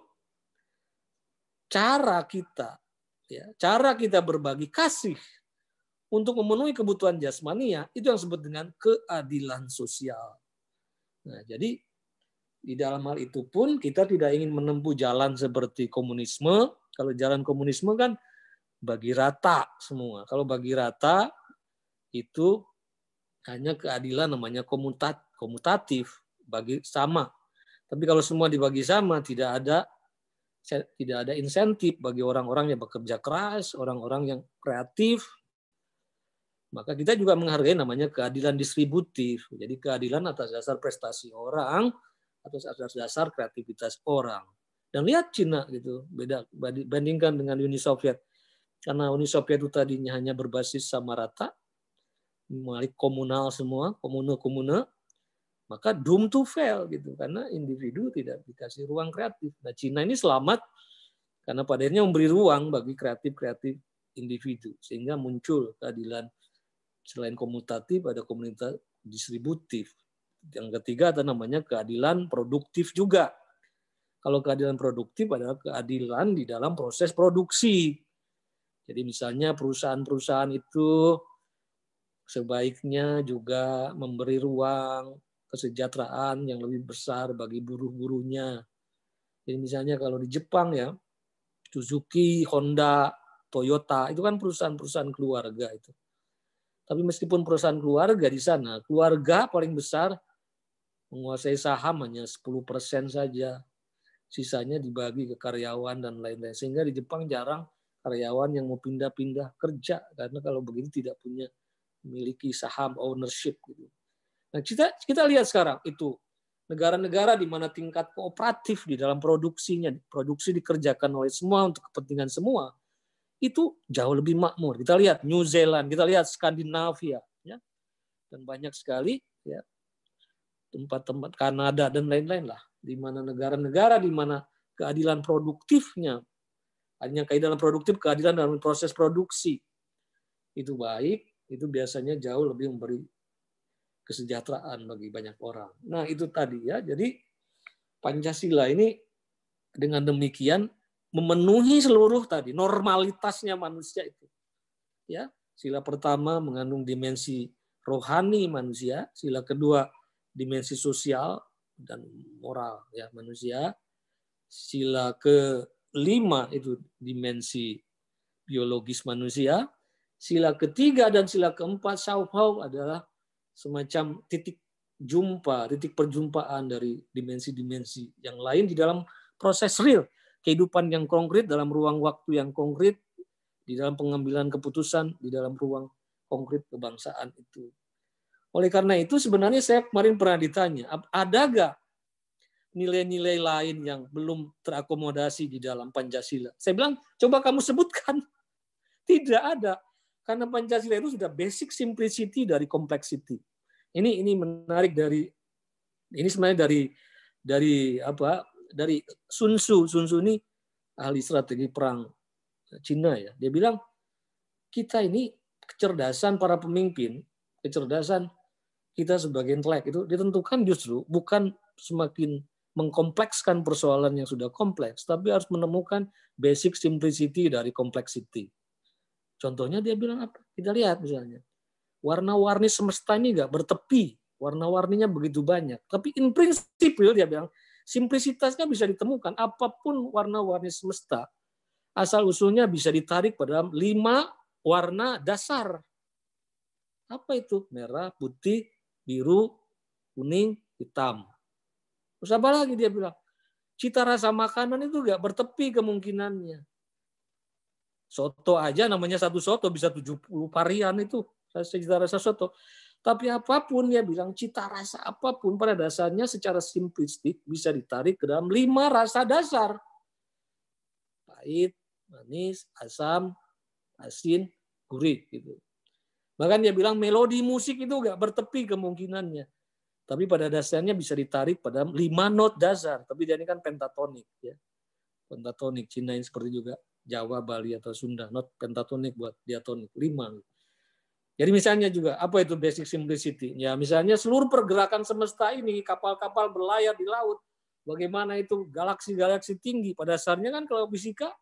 cara kita ya, cara kita berbagi kasih untuk memenuhi kebutuhan jasmania itu yang disebut dengan keadilan sosial. Nah, jadi di dalam hal itu pun kita tidak ingin menempuh jalan seperti komunisme. Kalau jalan komunisme kan bagi rata semua. Kalau bagi rata itu hanya keadilan namanya komutatif, bagi sama. Tapi kalau semua dibagi sama tidak ada tidak ada insentif bagi orang-orang yang bekerja keras, orang-orang yang kreatif. Maka kita juga menghargai namanya keadilan distributif. Jadi keadilan atas dasar prestasi orang, atau atas dasar kreativitas orang. Dan lihat Cina gitu, beda bandingkan dengan Uni Soviet. Karena Uni Soviet itu tadinya hanya berbasis sama rata, melalui komunal semua, komune-komune, maka doom to fail gitu karena individu tidak dikasih ruang kreatif. Nah, Cina ini selamat karena pada akhirnya memberi ruang bagi kreatif-kreatif individu sehingga muncul keadilan selain komutatif ada komunitas distributif. Yang ketiga ada namanya keadilan produktif juga. Kalau keadilan produktif adalah keadilan di dalam proses produksi. Jadi misalnya perusahaan-perusahaan itu sebaiknya juga memberi ruang kesejahteraan yang lebih besar bagi buruh-buruhnya. Jadi misalnya kalau di Jepang ya, Suzuki, Honda, Toyota, itu kan perusahaan-perusahaan keluarga itu. Tapi meskipun perusahaan keluarga di sana, keluarga paling besar menguasai saham hanya 10% saja. Sisanya dibagi ke karyawan dan lain-lain. Sehingga di Jepang jarang karyawan yang mau pindah-pindah kerja. Karena kalau begini tidak punya memiliki saham ownership. Gitu. Nah, kita kita lihat sekarang itu negara-negara di mana tingkat kooperatif di dalam produksinya, produksi dikerjakan oleh semua untuk kepentingan semua, itu jauh lebih makmur. Kita lihat New Zealand, kita lihat Skandinavia, ya, dan banyak sekali ya tempat-tempat Kanada dan lain-lain lah, di mana negara-negara di mana keadilan produktifnya, hanya keadilan produktif, keadilan dalam proses produksi itu baik, itu biasanya jauh lebih memberi kesejahteraan bagi banyak orang. Nah, itu tadi ya. Jadi Pancasila ini dengan demikian memenuhi seluruh tadi normalitasnya manusia itu. Ya, sila pertama mengandung dimensi rohani manusia, sila kedua dimensi sosial dan moral ya manusia. Sila kelima itu dimensi biologis manusia. Sila ketiga dan sila keempat Shaohao adalah semacam titik jumpa, titik perjumpaan dari dimensi-dimensi yang lain di dalam proses real, kehidupan yang konkret dalam ruang waktu yang konkret, di dalam pengambilan keputusan, di dalam ruang konkret kebangsaan itu. Oleh karena itu sebenarnya saya kemarin pernah ditanya, ada gak nilai-nilai lain yang belum terakomodasi di dalam Pancasila? Saya bilang, coba kamu sebutkan. Tidak ada. Karena Pancasila itu sudah basic simplicity dari complexity ini ini menarik dari ini sebenarnya dari dari apa dari Sun Tzu Sun Tzu ini ahli strategi perang Cina ya dia bilang kita ini kecerdasan para pemimpin kecerdasan kita sebagai intelek itu ditentukan justru bukan semakin mengkomplekskan persoalan yang sudah kompleks, tapi harus menemukan basic simplicity dari complexity. Contohnya dia bilang apa? Kita lihat misalnya warna-warni semesta ini gak bertepi. Warna-warninya begitu banyak. Tapi in principle, dia bilang, simplisitasnya bisa ditemukan. Apapun warna-warni semesta, asal-usulnya bisa ditarik pada lima warna dasar. Apa itu? Merah, putih, biru, kuning, hitam. Terus apa lagi dia bilang? Cita rasa makanan itu gak bertepi kemungkinannya. Soto aja namanya satu soto bisa 70 varian itu saya rasa sesuatu. Tapi apapun dia bilang cita rasa apapun pada dasarnya secara simplistik bisa ditarik ke dalam lima rasa dasar. Pahit, manis, asam, asin, gurih gitu. Bahkan dia bilang melodi musik itu enggak bertepi kemungkinannya. Tapi pada dasarnya bisa ditarik pada lima not dasar. Tapi dia ini kan pentatonik ya. Pentatonik Cina ini seperti juga Jawa, Bali atau Sunda. Not pentatonik buat diatonik lima. Gitu. Jadi misalnya juga apa itu basic simplicity? Ya misalnya seluruh pergerakan semesta ini kapal-kapal berlayar di laut, bagaimana itu galaksi-galaksi tinggi pada dasarnya kan kalau fisika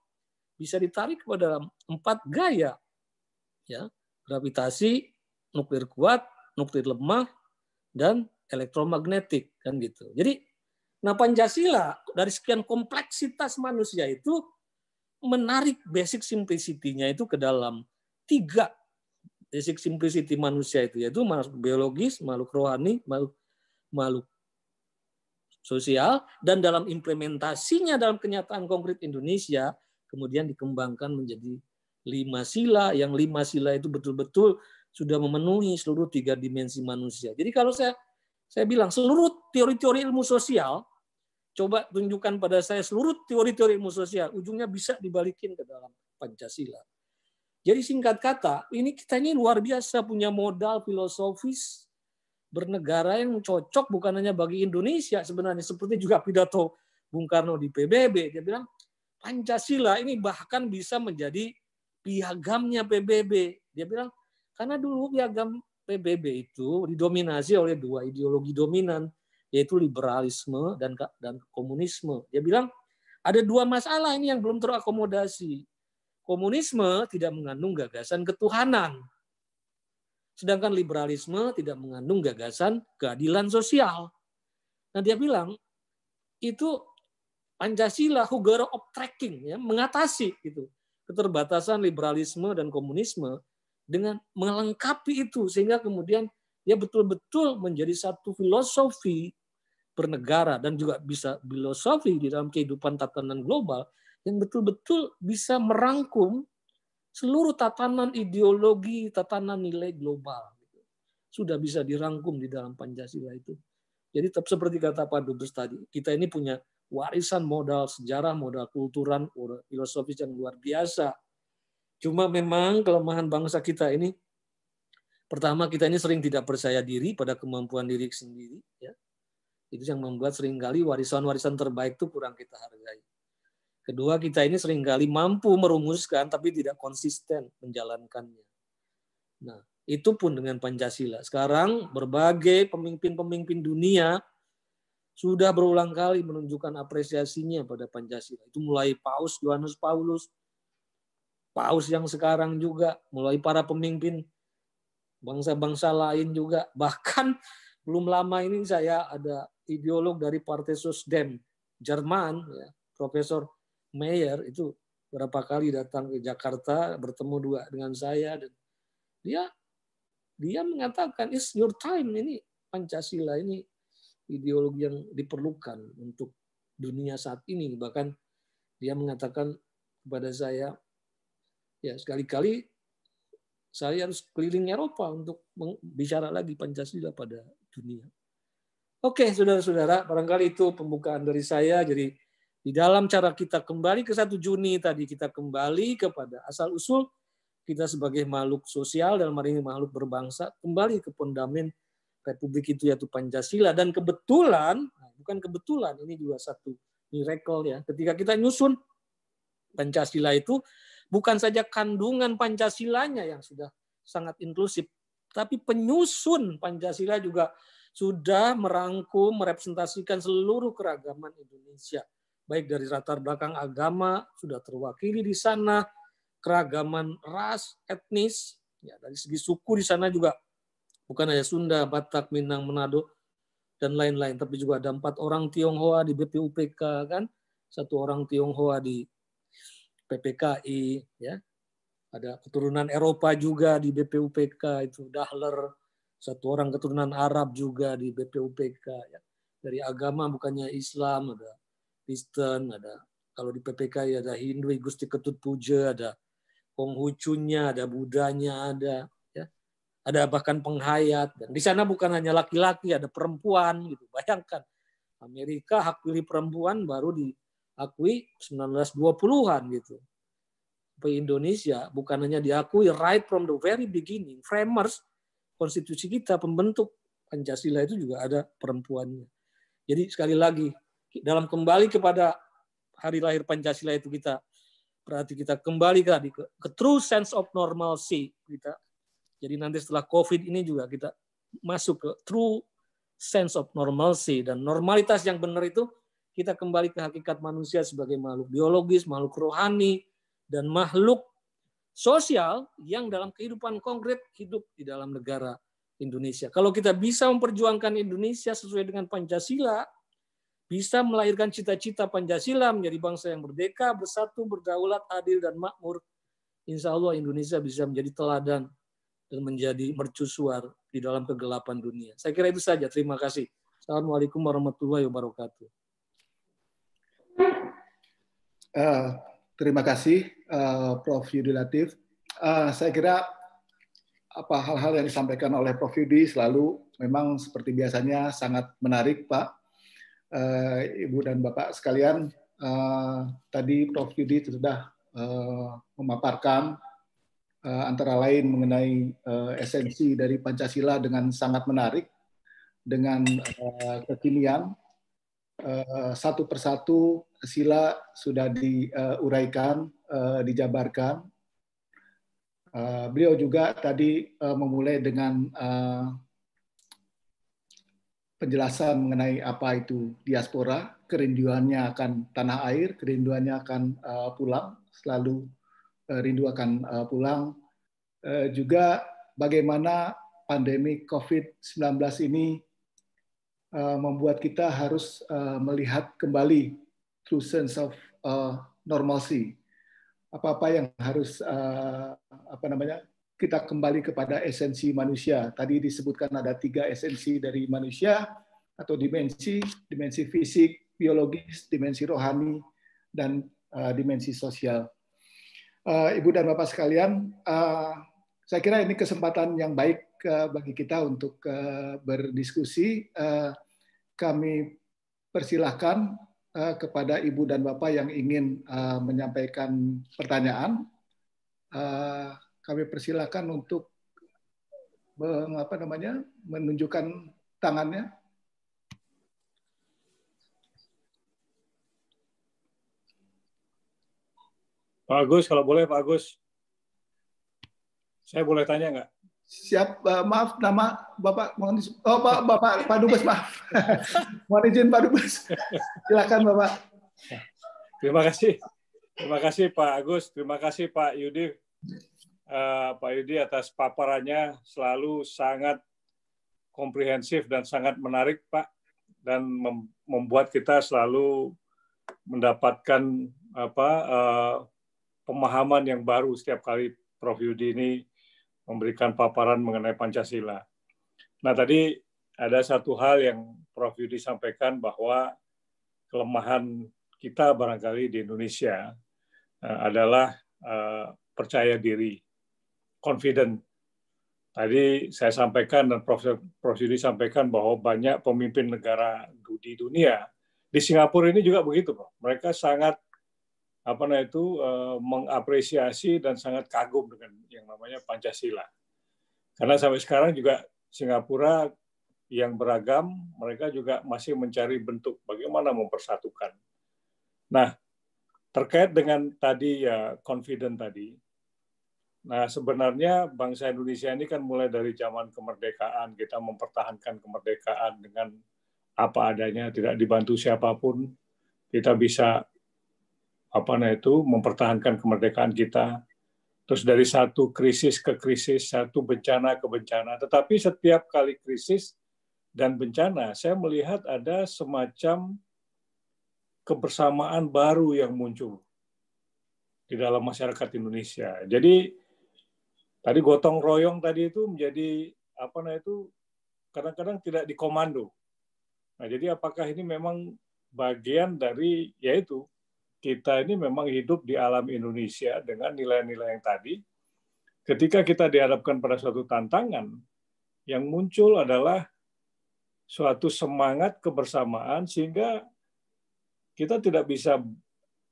bisa ditarik kepada empat gaya, ya gravitasi, nuklir kuat, nuklir lemah, dan elektromagnetik kan gitu. Jadi nah Pancasila dari sekian kompleksitas manusia itu menarik basic simplicity-nya itu ke dalam tiga basic simplicity manusia itu yaitu makhluk biologis, makhluk rohani, makhluk, makhluk sosial dan dalam implementasinya dalam kenyataan konkret Indonesia kemudian dikembangkan menjadi lima sila yang lima sila itu betul-betul sudah memenuhi seluruh tiga dimensi manusia. Jadi kalau saya saya bilang seluruh teori-teori ilmu sosial coba tunjukkan pada saya seluruh teori-teori ilmu sosial ujungnya bisa dibalikin ke dalam Pancasila. Jadi singkat kata, ini kita ini luar biasa punya modal filosofis bernegara yang cocok bukan hanya bagi Indonesia sebenarnya seperti juga pidato Bung Karno di PBB dia bilang Pancasila ini bahkan bisa menjadi piagamnya PBB dia bilang karena dulu piagam PBB itu didominasi oleh dua ideologi dominan yaitu liberalisme dan dan komunisme dia bilang ada dua masalah ini yang belum terakomodasi Komunisme tidak mengandung gagasan ketuhanan. Sedangkan liberalisme tidak mengandung gagasan keadilan sosial. Nah dia bilang, itu Pancasila hugara of tracking, ya, mengatasi itu keterbatasan liberalisme dan komunisme dengan melengkapi itu sehingga kemudian dia betul-betul menjadi satu filosofi bernegara dan juga bisa filosofi di dalam kehidupan tatanan global yang betul-betul bisa merangkum seluruh tatanan ideologi, tatanan nilai global. Sudah bisa dirangkum di dalam Pancasila itu. Jadi seperti kata Pak Dubes tadi, kita ini punya warisan modal sejarah, modal kulturan, filosofis yang luar biasa. Cuma memang kelemahan bangsa kita ini, pertama kita ini sering tidak percaya diri pada kemampuan diri sendiri. Ya. Itu yang membuat seringkali warisan-warisan terbaik itu kurang kita hargai. Kedua, kita ini seringkali mampu merumuskan tapi tidak konsisten menjalankannya. Nah, itu pun dengan Pancasila. Sekarang berbagai pemimpin-pemimpin dunia sudah berulang kali menunjukkan apresiasinya pada Pancasila. Itu mulai Paus Yohanes Paulus, Paus yang sekarang juga, mulai para pemimpin bangsa-bangsa lain juga. Bahkan belum lama ini saya ada ideolog dari Partai Sosdem Jerman, ya, Profesor Mayor itu berapa kali datang ke Jakarta bertemu dua dengan saya dan dia dia mengatakan is your time ini Pancasila ini ideologi yang diperlukan untuk dunia saat ini bahkan dia mengatakan kepada saya ya sekali-kali saya harus keliling Eropa untuk bicara lagi Pancasila pada dunia. Oke, saudara-saudara, barangkali itu pembukaan dari saya. Jadi di dalam cara kita kembali ke satu Juni tadi, kita kembali kepada asal-usul kita sebagai makhluk sosial dan ini makhluk berbangsa, kembali ke pondamen Republik itu yaitu Pancasila. Dan kebetulan, nah, bukan kebetulan, ini juga satu miracle ya, ketika kita nyusun Pancasila itu, bukan saja kandungan Pancasilanya yang sudah sangat inklusif, tapi penyusun Pancasila juga sudah merangkum, merepresentasikan seluruh keragaman Indonesia baik dari latar belakang agama sudah terwakili di sana, keragaman ras, etnis, ya dari segi suku di sana juga bukan hanya Sunda, Batak, Minang, Manado dan lain-lain, tapi juga ada empat orang Tionghoa di BPUPK kan, satu orang Tionghoa di PPKI, ya ada keturunan Eropa juga di BPUPK itu Dahler, satu orang keturunan Arab juga di BPUPK ya. dari agama bukannya Islam ada Kristen, ada kalau di PPK ya ada Hindu, Gusti Ketut Puja, ada Konghucunya, ada Budanya, ada ya. Ada bahkan penghayat dan di sana bukan hanya laki-laki, ada perempuan gitu. Bayangkan Amerika hak pilih perempuan baru diakui 1920-an gitu. Sampai Indonesia bukan hanya diakui right from the very beginning, framers konstitusi kita pembentuk Pancasila itu juga ada perempuannya. Jadi sekali lagi dalam kembali kepada hari lahir Pancasila itu kita berarti kita kembali ke tadi ke, ke true sense of normalcy kita. Jadi nanti setelah COVID ini juga kita masuk ke true sense of normalcy dan normalitas yang benar itu kita kembali ke hakikat manusia sebagai makhluk biologis, makhluk rohani dan makhluk sosial yang dalam kehidupan konkret hidup di dalam negara Indonesia. Kalau kita bisa memperjuangkan Indonesia sesuai dengan Pancasila, bisa melahirkan cita-cita Pancasila menjadi bangsa yang merdeka, bersatu, berdaulat, adil, dan makmur. Insya Allah Indonesia bisa menjadi teladan dan menjadi mercusuar di dalam kegelapan dunia. Saya kira itu saja. Terima kasih. Assalamualaikum warahmatullahi wabarakatuh. Uh, terima kasih uh, Prof. Yudi Latif. Uh, saya kira apa hal-hal yang disampaikan oleh Prof. Yudi selalu memang seperti biasanya sangat menarik, Pak uh, Ibu dan Bapak sekalian, uh, tadi Prof. Yudi sudah uh, memaparkan uh, antara lain mengenai uh, esensi dari Pancasila dengan sangat menarik, dengan uh, kekinian. Uh, satu persatu sila sudah diuraikan, uh, uh, dijabarkan. Uh, beliau juga tadi uh, memulai dengan uh, penjelasan mengenai apa itu diaspora, kerinduannya akan tanah air, kerinduannya akan uh, pulang, selalu uh, rindu akan uh, pulang. Uh, juga bagaimana pandemi COVID-19 ini uh, membuat kita harus uh, melihat kembali true sense of uh, normalcy. Apa-apa yang harus uh, apa namanya kita kembali kepada esensi manusia. Tadi disebutkan ada tiga esensi dari manusia atau dimensi, dimensi fisik, biologis, dimensi rohani, dan uh, dimensi sosial. Uh, Ibu dan Bapak sekalian, uh, saya kira ini kesempatan yang baik uh, bagi kita untuk uh, berdiskusi. Uh, kami persilahkan uh, kepada Ibu dan Bapak yang ingin uh, menyampaikan pertanyaan. Uh, kami persilahkan untuk apa namanya menunjukkan tangannya. Pak Agus, kalau boleh Pak Agus, saya boleh tanya nggak? Siap, uh, maaf nama Bapak mohon oh Pak Bapak Pak Dubes maaf. mohon izin Pak Dubes. Silakan Bapak. Terima kasih. Terima kasih Pak Agus, terima kasih Pak Yudi Eh, Pak Yudi atas paparannya selalu sangat komprehensif dan sangat menarik Pak dan membuat kita selalu mendapatkan apa eh, pemahaman yang baru setiap kali Prof Yudi ini memberikan paparan mengenai Pancasila. Nah tadi ada satu hal yang Prof Yudi sampaikan bahwa kelemahan kita barangkali di Indonesia eh, adalah percaya diri confident. Tadi saya sampaikan dan Prof. Prof. Yudi sampaikan bahwa banyak pemimpin negara di dunia. Di Singapura ini juga begitu, Prof. Mereka sangat apa namanya itu eh, mengapresiasi dan sangat kagum dengan yang namanya Pancasila. Karena sampai sekarang juga Singapura yang beragam, mereka juga masih mencari bentuk bagaimana mempersatukan. Nah, terkait dengan tadi ya confident tadi, Nah, sebenarnya bangsa Indonesia ini kan mulai dari zaman kemerdekaan, kita mempertahankan kemerdekaan dengan apa adanya, tidak dibantu siapapun. Kita bisa apa nah itu mempertahankan kemerdekaan kita. Terus dari satu krisis ke krisis, satu bencana ke bencana. Tetapi setiap kali krisis dan bencana, saya melihat ada semacam kebersamaan baru yang muncul di dalam masyarakat Indonesia. Jadi Tadi gotong royong tadi itu menjadi apa nah itu kadang-kadang tidak dikomando. Nah, jadi apakah ini memang bagian dari yaitu kita ini memang hidup di alam Indonesia dengan nilai-nilai yang tadi. Ketika kita dihadapkan pada suatu tantangan, yang muncul adalah suatu semangat kebersamaan sehingga kita tidak bisa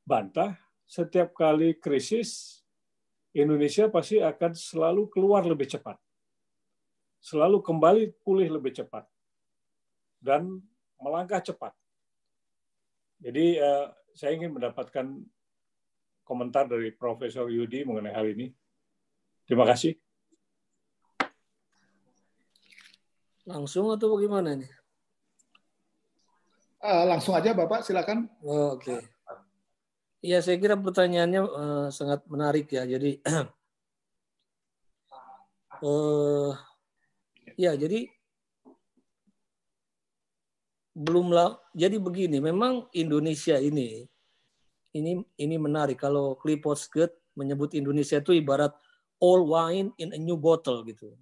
bantah setiap kali krisis Indonesia pasti akan selalu keluar lebih cepat. Selalu kembali pulih lebih cepat. Dan melangkah cepat. Jadi eh, saya ingin mendapatkan komentar dari Profesor Yudi mengenai hal ini. Terima kasih. Langsung atau bagaimana ini? Eh, langsung aja Bapak, silakan. Oh, Oke. Okay. Ya, saya kira pertanyaannya uh, sangat menarik ya. Jadi, uh, ya jadi belum jadi begini. Memang Indonesia ini, ini ini menarik. Kalau Clifford Geertz menyebut Indonesia itu ibarat all wine in a new bottle gitu.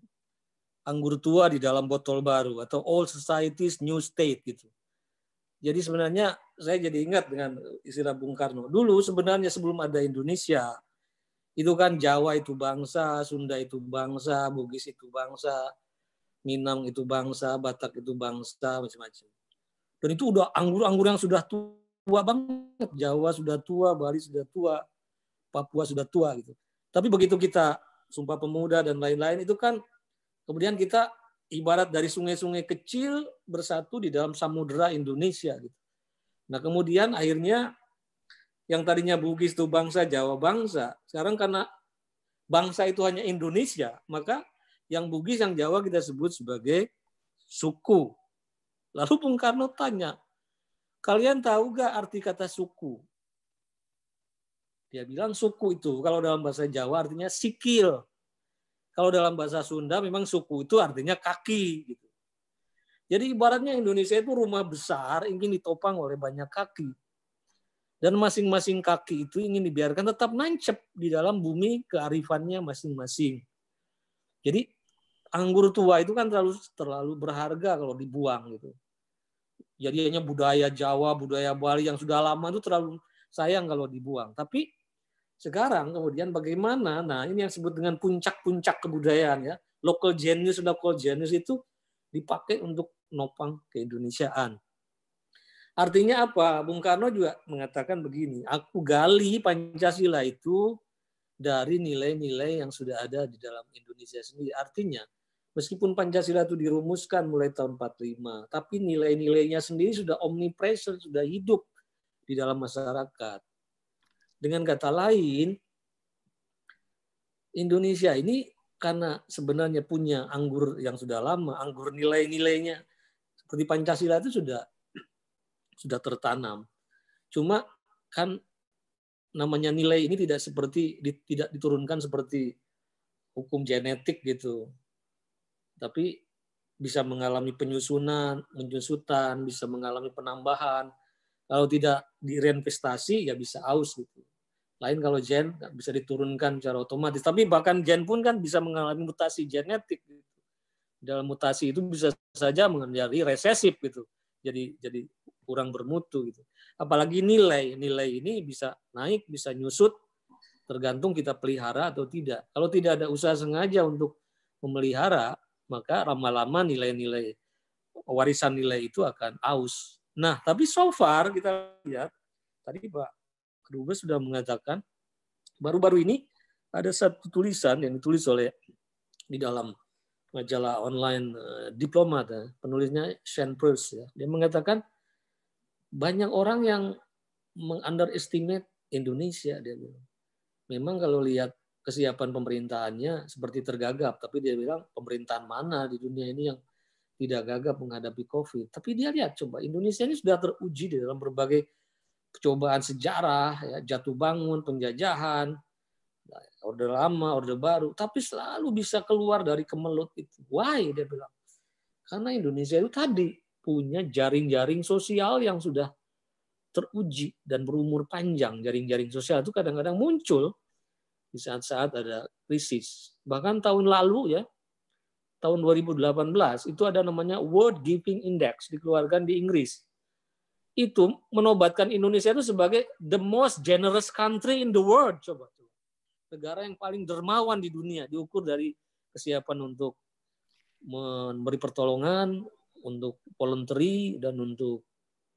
Anggur tua di dalam botol baru atau all societies new state gitu. Jadi sebenarnya saya jadi ingat dengan istilah Bung Karno. Dulu sebenarnya sebelum ada Indonesia, itu kan Jawa itu bangsa, Sunda itu bangsa, Bugis itu bangsa, Minang itu bangsa, Batak itu bangsa, macam-macam. Dan itu udah anggur-anggur yang sudah tua banget. Jawa sudah tua, Bali sudah tua, Papua sudah tua gitu. Tapi begitu kita Sumpah Pemuda dan lain-lain itu kan kemudian kita ibarat dari sungai-sungai kecil bersatu di dalam samudera Indonesia gitu. Nah kemudian akhirnya yang tadinya Bugis itu bangsa Jawa bangsa, sekarang karena bangsa itu hanya Indonesia, maka yang Bugis yang Jawa kita sebut sebagai suku. Lalu Bung Karno tanya, kalian tahu gak arti kata suku? Dia bilang suku itu kalau dalam bahasa Jawa artinya sikil. Kalau dalam bahasa Sunda memang suku itu artinya kaki gitu. Jadi ibaratnya Indonesia itu rumah besar ingin ditopang oleh banyak kaki. Dan masing-masing kaki itu ingin dibiarkan tetap nancep di dalam bumi kearifannya masing-masing. Jadi anggur tua itu kan terlalu terlalu berharga kalau dibuang gitu. Jadi hanya budaya Jawa, budaya Bali yang sudah lama itu terlalu sayang kalau dibuang. Tapi sekarang kemudian bagaimana? Nah ini yang disebut dengan puncak-puncak kebudayaan ya. Local genius local genius itu dipakai untuk nopang keindonesiaan. Artinya apa? Bung Karno juga mengatakan begini, aku gali Pancasila itu dari nilai-nilai yang sudah ada di dalam Indonesia sendiri. Artinya, meskipun Pancasila itu dirumuskan mulai tahun 45, tapi nilai-nilainya sendiri sudah omnipresent, sudah hidup di dalam masyarakat. Dengan kata lain, Indonesia ini karena sebenarnya punya anggur yang sudah lama, anggur nilai-nilainya seperti Pancasila itu sudah sudah tertanam. Cuma kan namanya nilai ini tidak seperti tidak diturunkan seperti hukum genetik gitu. Tapi bisa mengalami penyusunan, penyusutan, bisa mengalami penambahan. Kalau tidak direinvestasi ya bisa aus gitu. Lain kalau gen bisa diturunkan secara otomatis. Tapi bahkan gen pun kan bisa mengalami mutasi genetik. Gitu dalam mutasi itu bisa saja menjadi resesif gitu. Jadi jadi kurang bermutu gitu. Apalagi nilai, nilai ini bisa naik, bisa nyusut tergantung kita pelihara atau tidak. Kalau tidak ada usaha sengaja untuk memelihara, maka lama-lama nilai-nilai warisan nilai itu akan aus. Nah, tapi so far kita lihat tadi Pak Kedubes sudah mengatakan baru-baru ini ada satu tulisan yang ditulis oleh di dalam majalah online eh, diplomat eh, penulisnya Shane Pruce ya. Dia mengatakan banyak orang yang mengunderestimate Indonesia dia bilang. Memang kalau lihat kesiapan pemerintahannya seperti tergagap, tapi dia bilang pemerintahan mana di dunia ini yang tidak gagap menghadapi COVID. Tapi dia lihat coba Indonesia ini sudah teruji di dalam berbagai percobaan sejarah, ya, jatuh bangun, penjajahan, Orde lama, orde baru, tapi selalu bisa keluar dari kemelut itu. Why? Dia bilang. Karena Indonesia itu tadi punya jaring-jaring sosial yang sudah teruji dan berumur panjang. Jaring-jaring sosial itu kadang-kadang muncul di saat-saat ada krisis. Bahkan tahun lalu ya, tahun 2018 itu ada namanya World Giving Index dikeluarkan di Inggris. Itu menobatkan Indonesia itu sebagai the most generous country in the world coba negara yang paling dermawan di dunia diukur dari kesiapan untuk memberi pertolongan, untuk voluntary dan untuk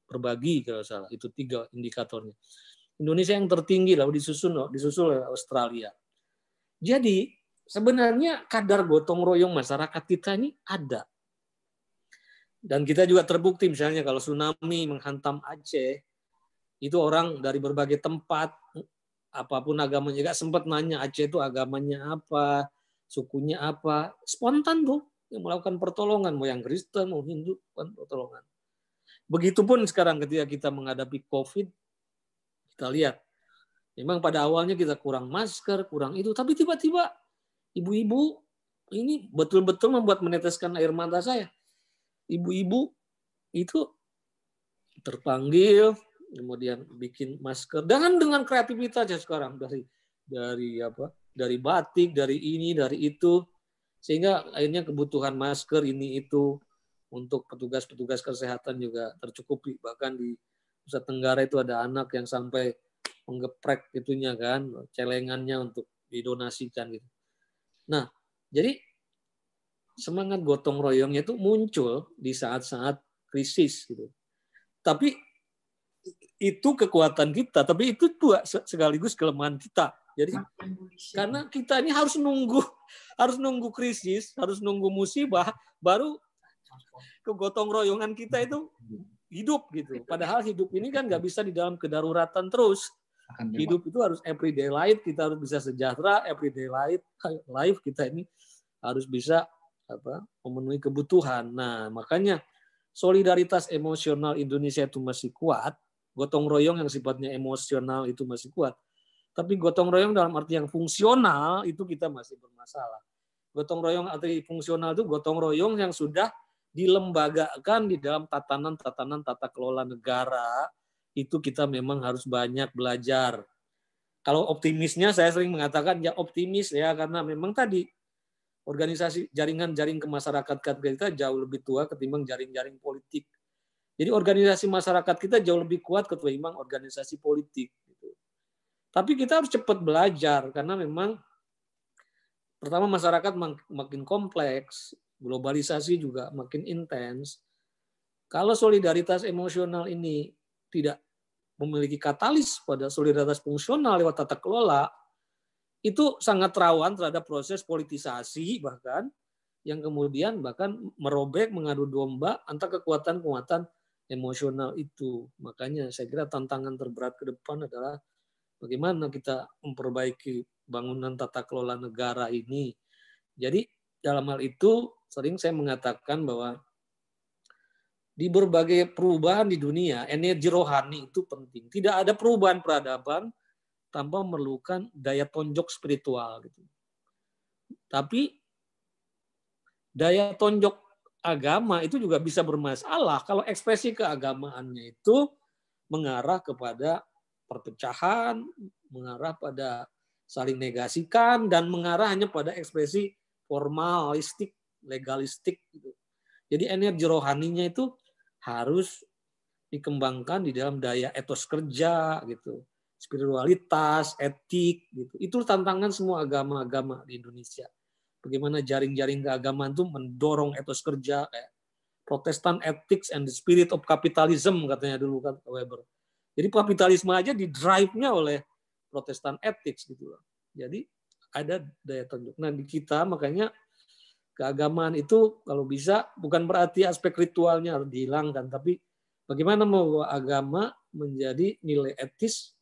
berbagi kalau salah. Itu tiga indikatornya. Indonesia yang tertinggi lalu disusun oh, disusul Australia. Jadi sebenarnya kadar gotong royong masyarakat kita ini ada. Dan kita juga terbukti misalnya kalau tsunami menghantam Aceh, itu orang dari berbagai tempat apapun agamanya gak sempat nanya Aceh itu agamanya apa sukunya apa spontan tuh yang melakukan pertolongan mau yang Kristen mau Hindu kan pertolongan begitupun sekarang ketika kita menghadapi COVID kita lihat memang pada awalnya kita kurang masker kurang itu tapi tiba-tiba ibu-ibu ini betul-betul membuat meneteskan air mata saya ibu-ibu itu terpanggil kemudian bikin masker dengan dengan kreativitasnya sekarang dari dari apa dari batik dari ini dari itu sehingga akhirnya kebutuhan masker ini itu untuk petugas-petugas kesehatan juga tercukupi bahkan di Nusa Tenggara itu ada anak yang sampai menggeprek itunya kan celengannya untuk didonasikan gitu nah jadi semangat gotong royongnya itu muncul di saat-saat krisis gitu tapi itu kekuatan kita, tapi itu juga sekaligus kelemahan kita. Jadi karena kita ini harus nunggu, harus nunggu krisis, harus nunggu musibah, baru kegotong royongan kita itu hidup gitu. Padahal hidup ini kan nggak bisa di dalam kedaruratan terus. Hidup itu harus everyday life, kita harus bisa sejahtera, everyday life, life kita ini harus bisa apa memenuhi kebutuhan. Nah makanya solidaritas emosional Indonesia itu masih kuat gotong royong yang sifatnya emosional itu masih kuat. Tapi gotong royong dalam arti yang fungsional itu kita masih bermasalah. Gotong royong arti fungsional itu gotong royong yang sudah dilembagakan di dalam tatanan-tatanan tata kelola negara itu kita memang harus banyak belajar. Kalau optimisnya saya sering mengatakan ya optimis ya karena memang tadi organisasi jaringan jaring kemasyarakatan kita jauh lebih tua ketimbang jaring-jaring politik jadi organisasi masyarakat kita jauh lebih kuat ketimbang organisasi politik. Gitu. Tapi kita harus cepat belajar karena memang pertama masyarakat makin kompleks, globalisasi juga makin intens. Kalau solidaritas emosional ini tidak memiliki katalis pada solidaritas fungsional lewat tata kelola, itu sangat rawan terhadap proses politisasi bahkan yang kemudian bahkan merobek mengadu domba antar kekuatan-kekuatan emosional itu. Makanya saya kira tantangan terberat ke depan adalah bagaimana kita memperbaiki bangunan tata kelola negara ini. Jadi dalam hal itu sering saya mengatakan bahwa di berbagai perubahan di dunia, energi rohani itu penting. Tidak ada perubahan peradaban tanpa memerlukan daya tonjok spiritual. Gitu. Tapi daya tonjok agama itu juga bisa bermasalah kalau ekspresi keagamaannya itu mengarah kepada perpecahan, mengarah pada saling negasikan dan mengarah hanya pada ekspresi formalistik, legalistik gitu. Jadi energi rohaninya itu harus dikembangkan di dalam daya etos kerja gitu, spiritualitas, etik gitu. Itu tantangan semua agama-agama di Indonesia bagaimana jaring-jaring keagamaan itu mendorong etos kerja kayak Protestan Ethics and the Spirit of Capitalism katanya dulu kan Weber. Jadi kapitalisme aja di drive-nya oleh Protestan Ethics gitu loh. Jadi ada daya tunjuk. Nah di kita makanya keagamaan itu kalau bisa bukan berarti aspek ritualnya harus dihilangkan, tapi bagaimana membawa agama menjadi nilai etis,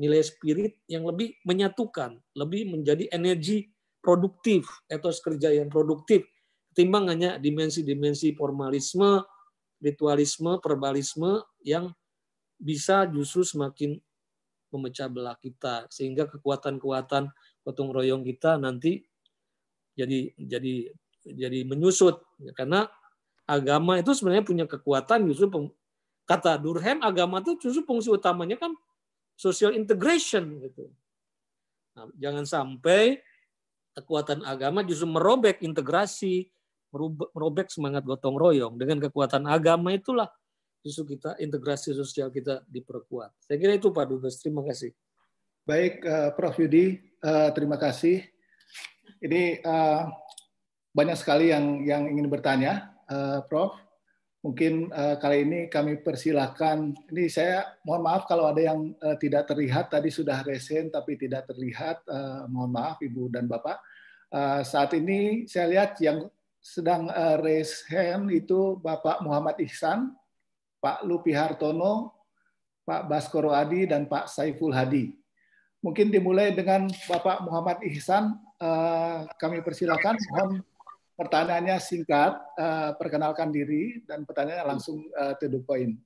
nilai spirit yang lebih menyatukan, lebih menjadi energi produktif, etos kerja yang produktif, ketimbang hanya dimensi-dimensi formalisme, ritualisme, verbalisme yang bisa justru semakin memecah belah kita sehingga kekuatan-kekuatan gotong royong kita nanti jadi jadi jadi menyusut karena agama itu sebenarnya punya kekuatan justru kata Durkheim agama itu justru fungsi utamanya kan social integration gitu. Nah, jangan sampai kekuatan agama justru merobek integrasi, merobek semangat gotong royong. Dengan kekuatan agama itulah justru kita integrasi sosial kita diperkuat. Saya kira itu Pak Dubes. Terima kasih. Baik, eh, Prof. Yudi, eh, terima kasih. Ini eh, banyak sekali yang yang ingin bertanya, Prof. Mungkin uh, kali ini kami persilahkan. Ini saya mohon maaf kalau ada yang uh, tidak terlihat tadi sudah resen tapi tidak terlihat. Uh, mohon maaf Ibu dan Bapak. Uh, saat ini saya lihat yang sedang uh, raise hand itu Bapak Muhammad Ihsan, Pak Lupi Hartono, Pak Baskoro Adi, dan Pak Saiful Hadi. Mungkin dimulai dengan Bapak Muhammad Ihsan. Uh, kami persilakan. Mohon pertanyaannya singkat, uh, perkenalkan diri, dan pertanyaannya langsung uh, to the point.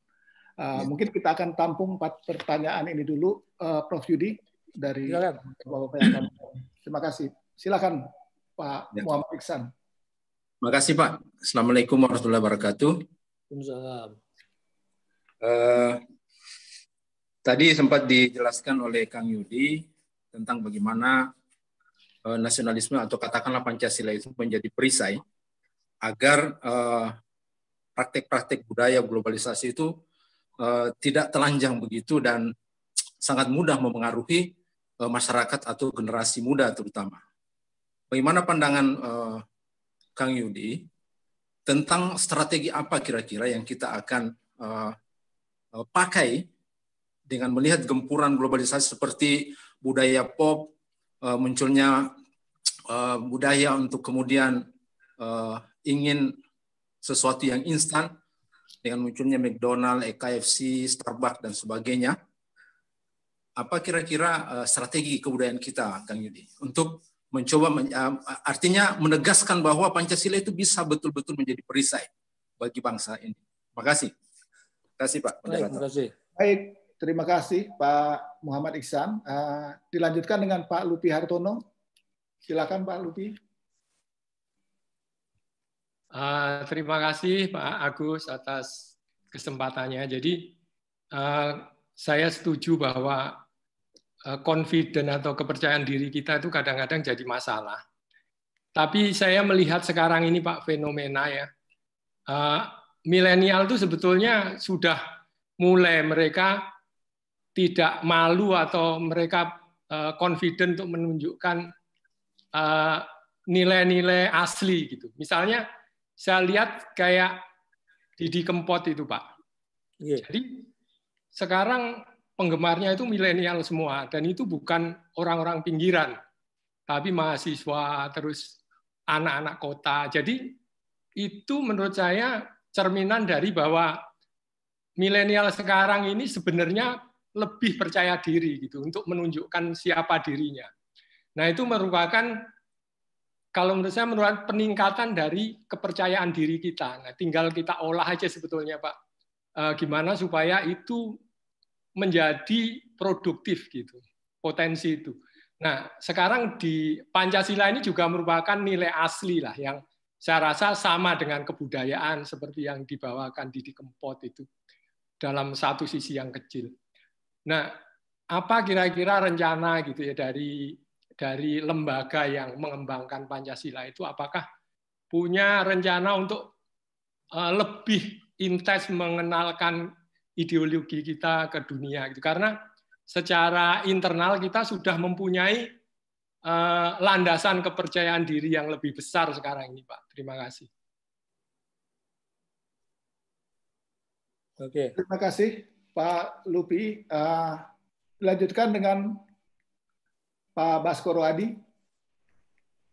Uh, ya. Mungkin kita akan tampung empat pertanyaan ini dulu, uh, Prof. Yudi, dari Bapak yang Terima kasih. Silakan Pak ya. Muhammad Iksan. Terima kasih Pak. Assalamualaikum warahmatullahi wabarakatuh. Waalaikumsalam. Uh, tadi sempat dijelaskan oleh Kang Yudi tentang bagaimana Eh, nasionalisme atau katakanlah Pancasila itu menjadi perisai agar eh, praktek-praktek budaya globalisasi itu eh, tidak telanjang begitu dan sangat mudah memengaruhi masyarakat atau generasi muda terutama. Bagaimana pandangan Kang Yudi tentang strategi apa kira-kira yang kita akan pakai dengan melihat gempuran globalisasi seperti budaya pop, Eh, munculnya eh, budaya untuk kemudian eh, ingin sesuatu yang instan dengan munculnya McDonald, e KFC, Starbucks dan sebagainya. Apa kira-kira strategi kebudayaan kita, Kang Yudi, untuk mencoba artinya menegaskan bahwa Pancasila itu bisa betul-betul menjadi perisai bagi bangsa ini. Terima kasih. Terima kasih Pak. terima kasih. Baik, terima kasih Pak Muhammad Iksan. Uh, ah, dilanjutkan dengan Pak Lupi Hartono. Silakan Pak Lupi. Uh, terima kasih Pak Agus atas kesempatannya. Jadi uh, saya setuju bahwa uh, confident atau kepercayaan diri kita itu kadang-kadang jadi masalah. Tapi saya melihat sekarang ini Pak fenomena ya, uh, milenial itu sebetulnya sudah mulai mereka tidak malu atau mereka eh, confident untuk menunjukkan eh, nilai-nilai asli gitu. Misalnya saya lihat kayak Didi Kempot itu Pak. Yeah. Jadi sekarang penggemarnya itu milenial semua dan itu bukan orang-orang pinggiran, tapi mahasiswa terus anak-anak kota. Jadi itu menurut saya cerminan dari bahwa milenial sekarang ini sebenarnya lebih percaya diri gitu untuk menunjukkan siapa dirinya. Nah, itu merupakan kalau menurut saya menurut peningkatan dari kepercayaan diri kita. Nah, tinggal kita olah aja sebetulnya, Pak. E, gimana supaya itu menjadi produktif gitu, potensi itu. Nah, sekarang di Pancasila ini juga merupakan nilai asli lah yang saya rasa sama dengan kebudayaan seperti yang dibawakan di Kempot itu dalam satu sisi yang kecil. Nah, apa kira-kira rencana gitu ya dari dari lembaga yang mengembangkan Pancasila itu apakah punya rencana untuk eh, lebih intens mengenalkan ideologi kita ke dunia gitu karena secara internal kita sudah mempunyai eh, landasan kepercayaan diri yang lebih besar sekarang ini Pak. Terima kasih. Oke. Terima kasih Pak Lupi, uh, lanjutkan dengan Pak Baskoro Adi.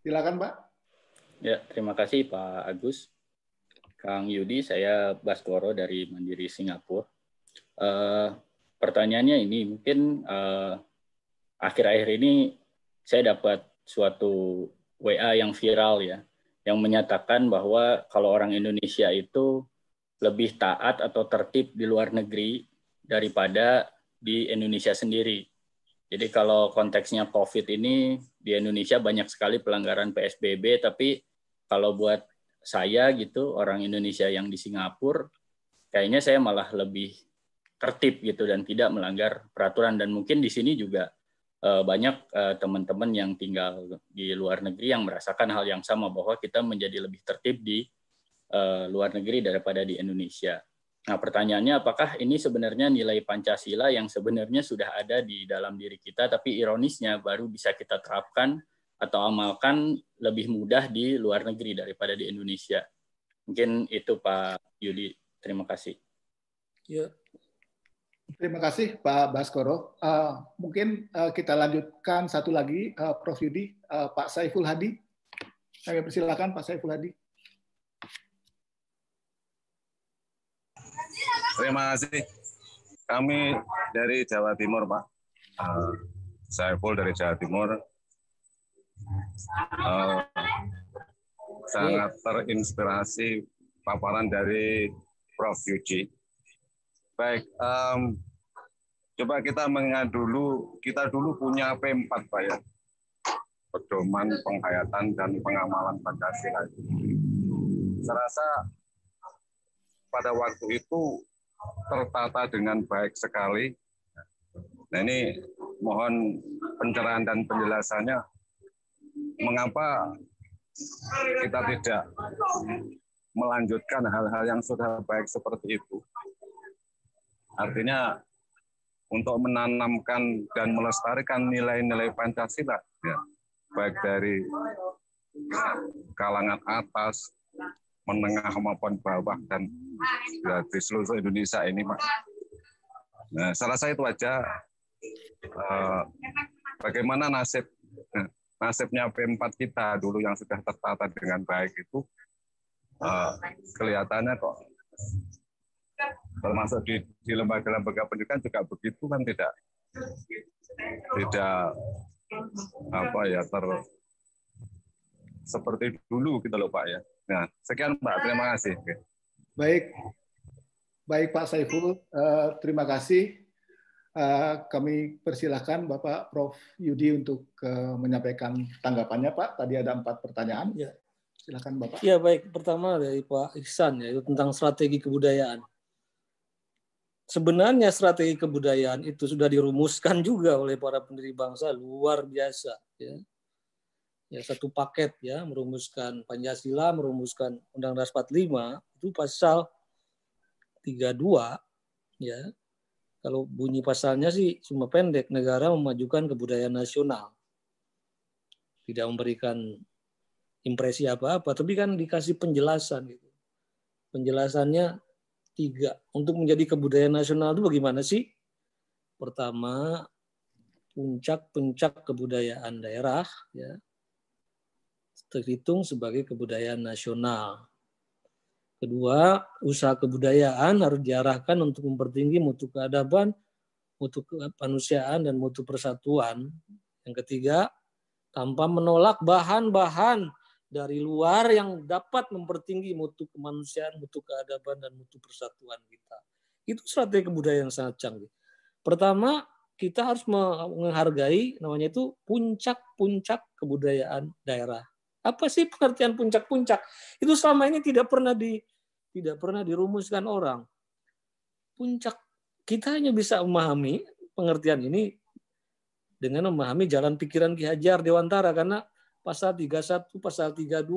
Silakan Pak. Ya, terima kasih Pak Agus. Kang Yudi, saya Baskoro dari Mandiri Singapura. Uh, pertanyaannya ini mungkin akhir eh, akhir-akhir ini saya dapat suatu WA yang viral ya, yang menyatakan bahwa kalau orang Indonesia itu lebih taat atau tertib di luar negeri daripada di Indonesia sendiri. Jadi kalau konteksnya COVID ini di Indonesia banyak sekali pelanggaran PSBB, tapi kalau buat saya gitu orang Indonesia yang di Singapura, kayaknya saya malah lebih tertib gitu dan tidak melanggar peraturan dan mungkin di sini juga eh, banyak eh, teman-teman yang tinggal di luar negeri yang merasakan hal yang sama bahwa kita menjadi lebih tertib di eh, luar negeri daripada di Indonesia. Nah, pertanyaannya apakah ini sebenarnya nilai Pancasila yang sebenarnya sudah ada di dalam diri kita, tapi ironisnya baru bisa kita terapkan atau amalkan lebih mudah di luar negeri daripada di Indonesia. Mungkin itu Pak Yudi. Terima kasih. Ya. Terima kasih Pak Baskoro. Uh, mungkin uh, kita lanjutkan satu lagi, uh, Prof. Yudi, uh, Pak Saiful Hadi. saya persilakan Pak Saiful Hadi. Terima kasih. Kami dari Jawa Timur, Pak. Uh, Full dari Jawa Timur. Uh, sangat terinspirasi paparan dari Prof. Yuji. Baik, um, coba kita mengingat dulu, kita dulu punya P4, Pak ya. Pedoman penghayatan dan pengamalan Pancasila. Saya rasa pada waktu itu tertata dengan baik sekali. Nah ini mohon pencerahan dan penjelasannya mengapa kita tidak melanjutkan hal-hal yang sudah baik seperti itu. Artinya untuk menanamkan dan melestarikan nilai-nilai Pancasila, ya, baik dari kalangan atas menengah maupun bawah dan nah, di seluruh Indonesia ini Pak. Nah, salah saya itu aja uh, bagaimana nasib eh, nasibnya P4 kita dulu yang sudah tertata dengan baik itu uh, kelihatannya kok termasuk di, di lembaga-lembaga pendidikan juga begitu kan tidak tidak apa ya ter seperti dulu kita gitu lupa ya. Nah, sekian Pak, terima kasih. Baik, baik Pak Saiful, uh, terima kasih. Uh, kami persilahkan Bapak Prof. Yudi untuk uh, menyampaikan tanggapannya Pak. Tadi ada empat pertanyaan. Ya. Silakan Bapak. Ya baik. Pertama dari Pak Ihsan yaitu tentang strategi kebudayaan. Sebenarnya strategi kebudayaan itu sudah dirumuskan juga oleh para pendiri bangsa luar biasa. Ya ya satu paket ya merumuskan Pancasila, merumuskan Undang-Undang 45 itu pasal 32 ya. Kalau bunyi pasalnya sih cuma pendek negara memajukan kebudayaan nasional. Tidak memberikan impresi apa-apa, tapi kan dikasih penjelasan gitu. Penjelasannya tiga. Untuk menjadi kebudayaan nasional itu bagaimana sih? Pertama, puncak-puncak kebudayaan daerah ya terhitung sebagai kebudayaan nasional. Kedua, usaha kebudayaan harus diarahkan untuk mempertinggi mutu keadaban, mutu kemanusiaan, dan mutu persatuan. Yang ketiga, tanpa menolak bahan-bahan dari luar yang dapat mempertinggi mutu kemanusiaan, mutu keadaban, dan mutu persatuan kita. Itu strategi kebudayaan yang sangat canggih. Pertama, kita harus menghargai namanya itu puncak-puncak kebudayaan daerah apa sih pengertian puncak-puncak? Itu selama ini tidak pernah di tidak pernah dirumuskan orang. Puncak kita hanya bisa memahami pengertian ini dengan memahami jalan pikiran Ki Hajar Dewantara karena pasal 31, pasal 32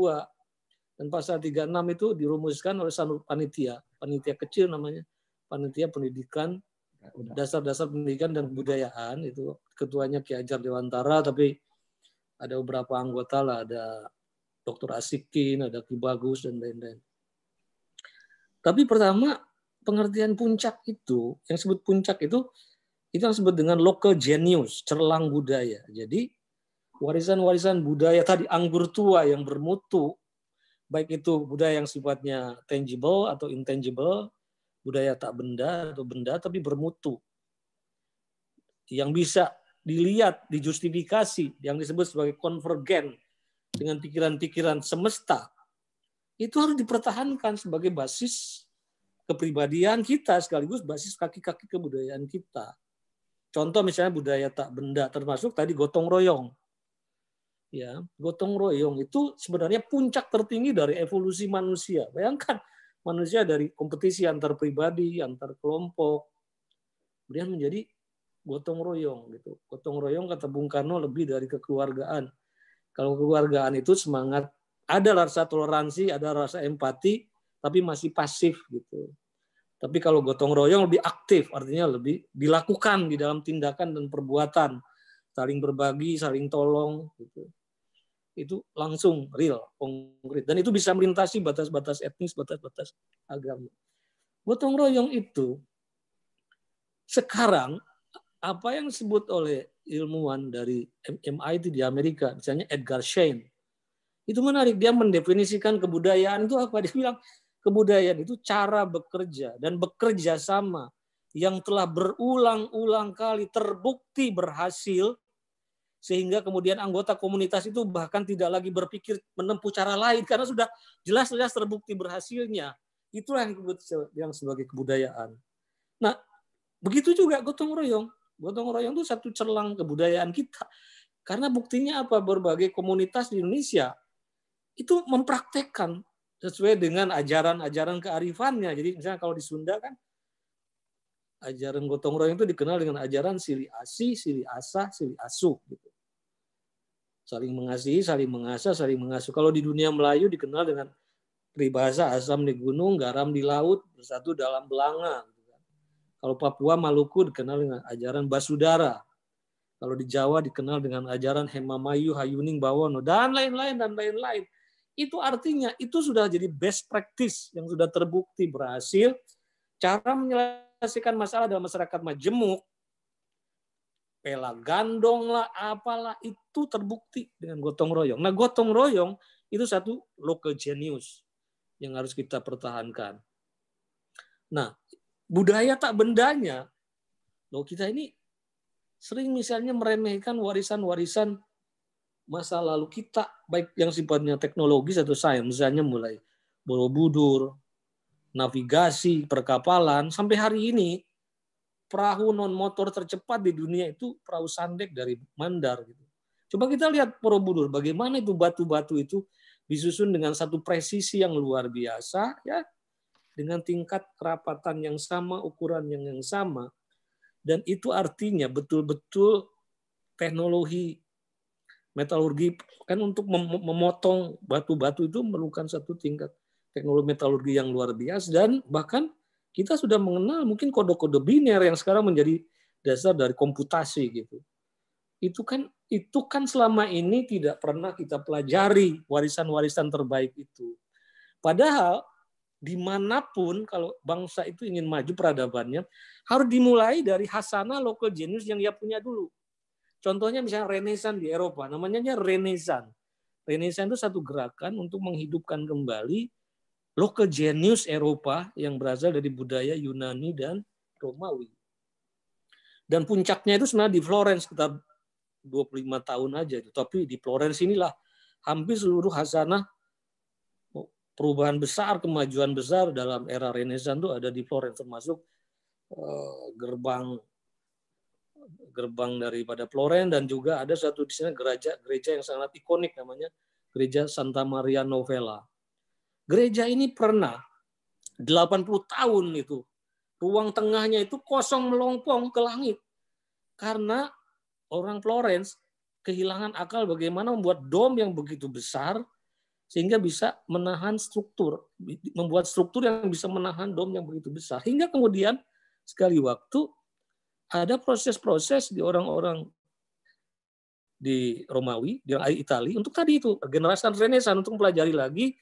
dan pasal 36 itu dirumuskan oleh satu panitia, panitia kecil namanya, panitia pendidikan dasar-dasar pendidikan dan kebudayaan itu ketuanya Ki Hajar Dewantara tapi ada beberapa anggota lah ada Dr. Asikin, ada Ki Bagus, dan lain-lain. Tapi pertama, pengertian puncak itu, yang disebut puncak itu, itu yang disebut dengan local genius, cerlang budaya. Jadi warisan-warisan budaya tadi, anggur tua yang bermutu, baik itu budaya yang sifatnya tangible atau intangible, budaya tak benda atau benda, tapi bermutu. Yang bisa dilihat, dijustifikasi, yang disebut sebagai konvergen, dengan pikiran-pikiran semesta itu harus dipertahankan sebagai basis kepribadian kita sekaligus basis kaki-kaki kebudayaan kita. Contoh misalnya budaya tak benda termasuk tadi gotong royong. Ya, gotong royong itu sebenarnya puncak tertinggi dari evolusi manusia. Bayangkan manusia dari kompetisi antar pribadi, antar kelompok, kemudian menjadi gotong royong gitu. Gotong royong kata Bung Karno lebih dari kekeluargaan. Kalau kekeluargaan itu semangat ada rasa toleransi, ada rasa empati, tapi masih pasif gitu. Tapi kalau gotong royong lebih aktif, artinya lebih dilakukan di dalam tindakan dan perbuatan, saling berbagi, saling tolong gitu. Itu langsung real, konkret dan itu bisa melintasi batas-batas etnis, batas-batas agama. Gotong royong itu sekarang apa yang disebut oleh ilmuwan dari MIT di Amerika, misalnya Edgar Schein. Itu menarik, dia mendefinisikan kebudayaan itu apa? Dia bilang kebudayaan itu cara bekerja dan bekerja sama yang telah berulang-ulang kali terbukti berhasil sehingga kemudian anggota komunitas itu bahkan tidak lagi berpikir menempuh cara lain karena sudah jelas-jelas terbukti berhasilnya. Itulah yang disebut yang sebagai kebudayaan. Nah, begitu juga gotong royong. Gotong royong itu satu celang kebudayaan kita. Karena buktinya apa? Berbagai komunitas di Indonesia itu mempraktekkan sesuai dengan ajaran-ajaran kearifannya. Jadi misalnya kalau di Sunda kan ajaran gotong royong itu dikenal dengan ajaran sili asi, sili asah, sili asuh gitu. Saling mengasihi, saling mengasah, saling mengasuh. Kalau di dunia Melayu dikenal dengan peribahasa asam di gunung, garam di laut, bersatu dalam belanga. Gitu. Kalau Papua Maluku dikenal dengan ajaran Basudara. Kalau di Jawa dikenal dengan ajaran Hemamayu, Hayuning, Bawono dan lain-lain dan lain-lain. Itu artinya itu sudah jadi best practice yang sudah terbukti berhasil cara menyelesaikan masalah dalam masyarakat majemuk pela gandong lah apalah itu terbukti dengan gotong royong. Nah, gotong royong itu satu local genius yang harus kita pertahankan. Nah, budaya tak bendanya. Loh kita ini sering misalnya meremehkan warisan-warisan masa lalu kita, baik yang sifatnya teknologis atau sains, misalnya mulai Borobudur, navigasi, perkapalan, sampai hari ini perahu non motor tercepat di dunia itu perahu sandek dari Mandar. Gitu. Coba kita lihat Borobudur, bagaimana itu batu-batu itu disusun dengan satu presisi yang luar biasa, ya dengan tingkat kerapatan yang sama, ukuran yang, yang sama, dan itu artinya betul-betul teknologi metalurgi kan untuk memotong batu-batu itu memerlukan satu tingkat teknologi metalurgi yang luar biasa dan bahkan kita sudah mengenal mungkin kode-kode biner yang sekarang menjadi dasar dari komputasi gitu. Itu kan itu kan selama ini tidak pernah kita pelajari warisan-warisan terbaik itu. Padahal dimanapun kalau bangsa itu ingin maju peradabannya harus dimulai dari hasana lokal genius yang dia punya dulu. Contohnya misalnya Renaissance di Eropa, namanya Renaissance. Renaissance itu satu gerakan untuk menghidupkan kembali lokal genius Eropa yang berasal dari budaya Yunani dan Romawi. Dan puncaknya itu sebenarnya di Florence sekitar 25 tahun aja. Tapi di Florence inilah hampir seluruh hasanah perubahan besar, kemajuan besar dalam era Renaissance itu ada di Florence termasuk eh, gerbang gerbang daripada Florence dan juga ada satu di sana gereja gereja yang sangat ikonik namanya Gereja Santa Maria Novella. Gereja ini pernah 80 tahun itu ruang tengahnya itu kosong melompong ke langit karena orang Florence kehilangan akal bagaimana membuat dom yang begitu besar sehingga bisa menahan struktur, membuat struktur yang bisa menahan dom yang begitu besar. Hingga kemudian sekali waktu ada proses-proses di orang-orang di Romawi, di Italia untuk tadi itu generasi Renaissance untuk mempelajari lagi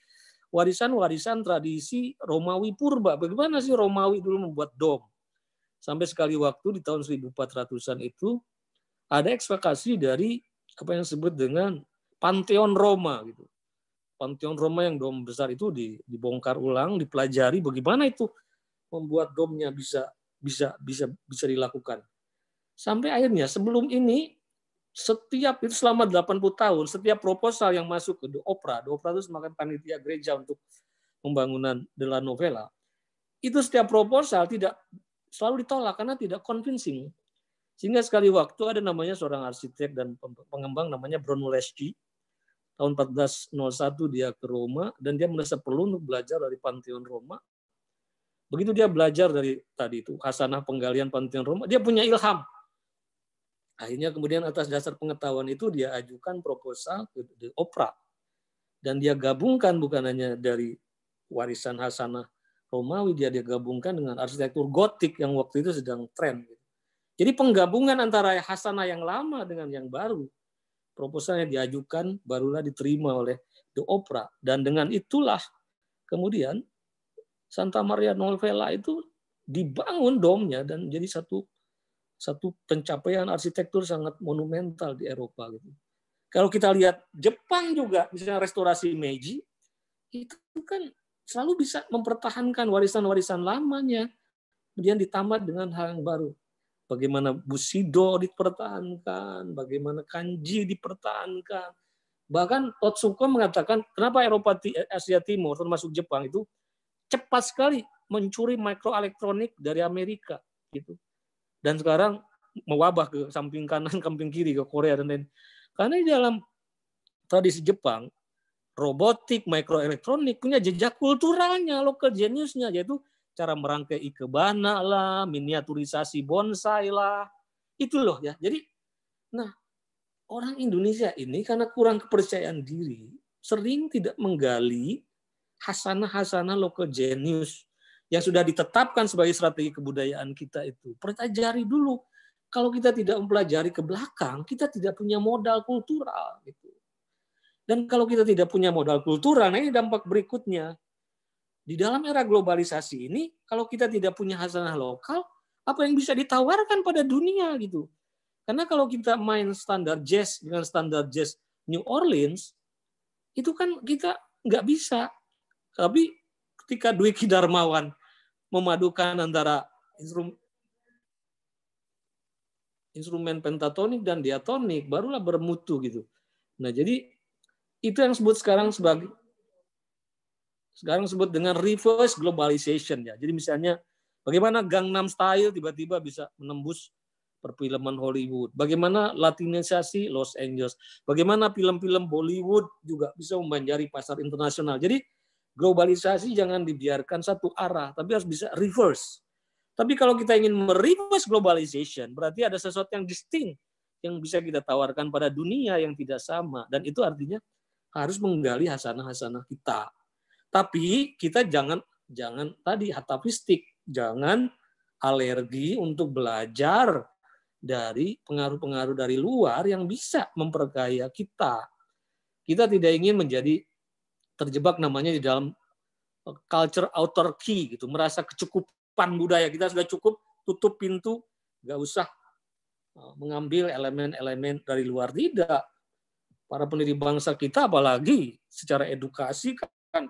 warisan-warisan tradisi Romawi purba. Bagaimana sih Romawi dulu membuat dom? Sampai sekali waktu di tahun 1400-an itu ada ekspektasi dari apa yang disebut dengan Pantheon Roma gitu Pantheon Roma yang dom besar itu dibongkar ulang, dipelajari bagaimana itu membuat domnya bisa bisa bisa bisa dilakukan. Sampai akhirnya sebelum ini setiap itu selama 80 tahun setiap proposal yang masuk ke The opera, The opera itu semakin panitia gereja untuk pembangunan la novela itu setiap proposal tidak selalu ditolak karena tidak convincing. Sehingga sekali waktu ada namanya seorang arsitek dan pengembang namanya Bruno Leschi tahun 1401 dia ke Roma dan dia merasa perlu untuk belajar dari Pantheon Roma. Begitu dia belajar dari tadi itu hasanah penggalian Pantheon Roma, dia punya ilham. Akhirnya kemudian atas dasar pengetahuan itu dia ajukan proposal ke The Opera. Dan dia gabungkan bukan hanya dari warisan hasanah Romawi, dia dia gabungkan dengan arsitektur gotik yang waktu itu sedang tren. Jadi penggabungan antara hasanah yang lama dengan yang baru proposal diajukan barulah diterima oleh The Opera dan dengan itulah kemudian Santa Maria Novella itu dibangun domnya dan jadi satu satu pencapaian arsitektur sangat monumental di Eropa gitu. Kalau kita lihat Jepang juga misalnya restorasi Meiji itu kan selalu bisa mempertahankan warisan-warisan lamanya kemudian ditambah dengan hal yang baru bagaimana Bushido dipertahankan, bagaimana Kanji dipertahankan. Bahkan Totsuko mengatakan kenapa Eropa eh, Asia Timur termasuk Jepang itu cepat sekali mencuri mikroelektronik dari Amerika gitu. Dan sekarang mewabah ke samping kanan, samping kiri ke Korea dan lain. Karena di dalam tradisi Jepang robotik, mikroelektronik punya jejak kulturalnya, local geniusnya yaitu cara merangkai ikebana lah, miniaturisasi bonsai lah. Itu loh ya. Jadi nah, orang Indonesia ini karena kurang kepercayaan diri, sering tidak menggali hasanah-hasanah local genius yang sudah ditetapkan sebagai strategi kebudayaan kita itu. Pelajari dulu. Kalau kita tidak mempelajari ke belakang, kita tidak punya modal kultural gitu. Dan kalau kita tidak punya modal kultural, nah ini dampak berikutnya di dalam era globalisasi ini, kalau kita tidak punya hasanah lokal, apa yang bisa ditawarkan pada dunia gitu. Karena kalau kita main standar jazz dengan standar jazz New Orleans, itu kan kita nggak bisa. Tapi ketika Dwi Kidarmawan memadukan antara instrumen instrumen pentatonik dan diatonik barulah bermutu gitu. Nah, jadi itu yang sebut sekarang sebagai sekarang disebut dengan reverse globalization ya. Jadi misalnya bagaimana Gangnam Style tiba-tiba bisa menembus perfilman Hollywood, bagaimana latinisasi Los Angeles, bagaimana film-film Bollywood juga bisa membanjari pasar internasional. Jadi globalisasi jangan dibiarkan satu arah, tapi harus bisa reverse. Tapi kalau kita ingin mereverse globalization, berarti ada sesuatu yang distinct yang bisa kita tawarkan pada dunia yang tidak sama dan itu artinya harus menggali hasanah-hasanah kita tapi kita jangan jangan tadi hatapistik jangan alergi untuk belajar dari pengaruh-pengaruh dari luar yang bisa memperkaya kita. Kita tidak ingin menjadi terjebak namanya di dalam eh, culture autarki gitu, merasa kecukupan budaya kita sudah cukup, tutup pintu, nggak usah eh, mengambil elemen-elemen dari luar tidak. Para pendiri bangsa kita apalagi secara edukasi kan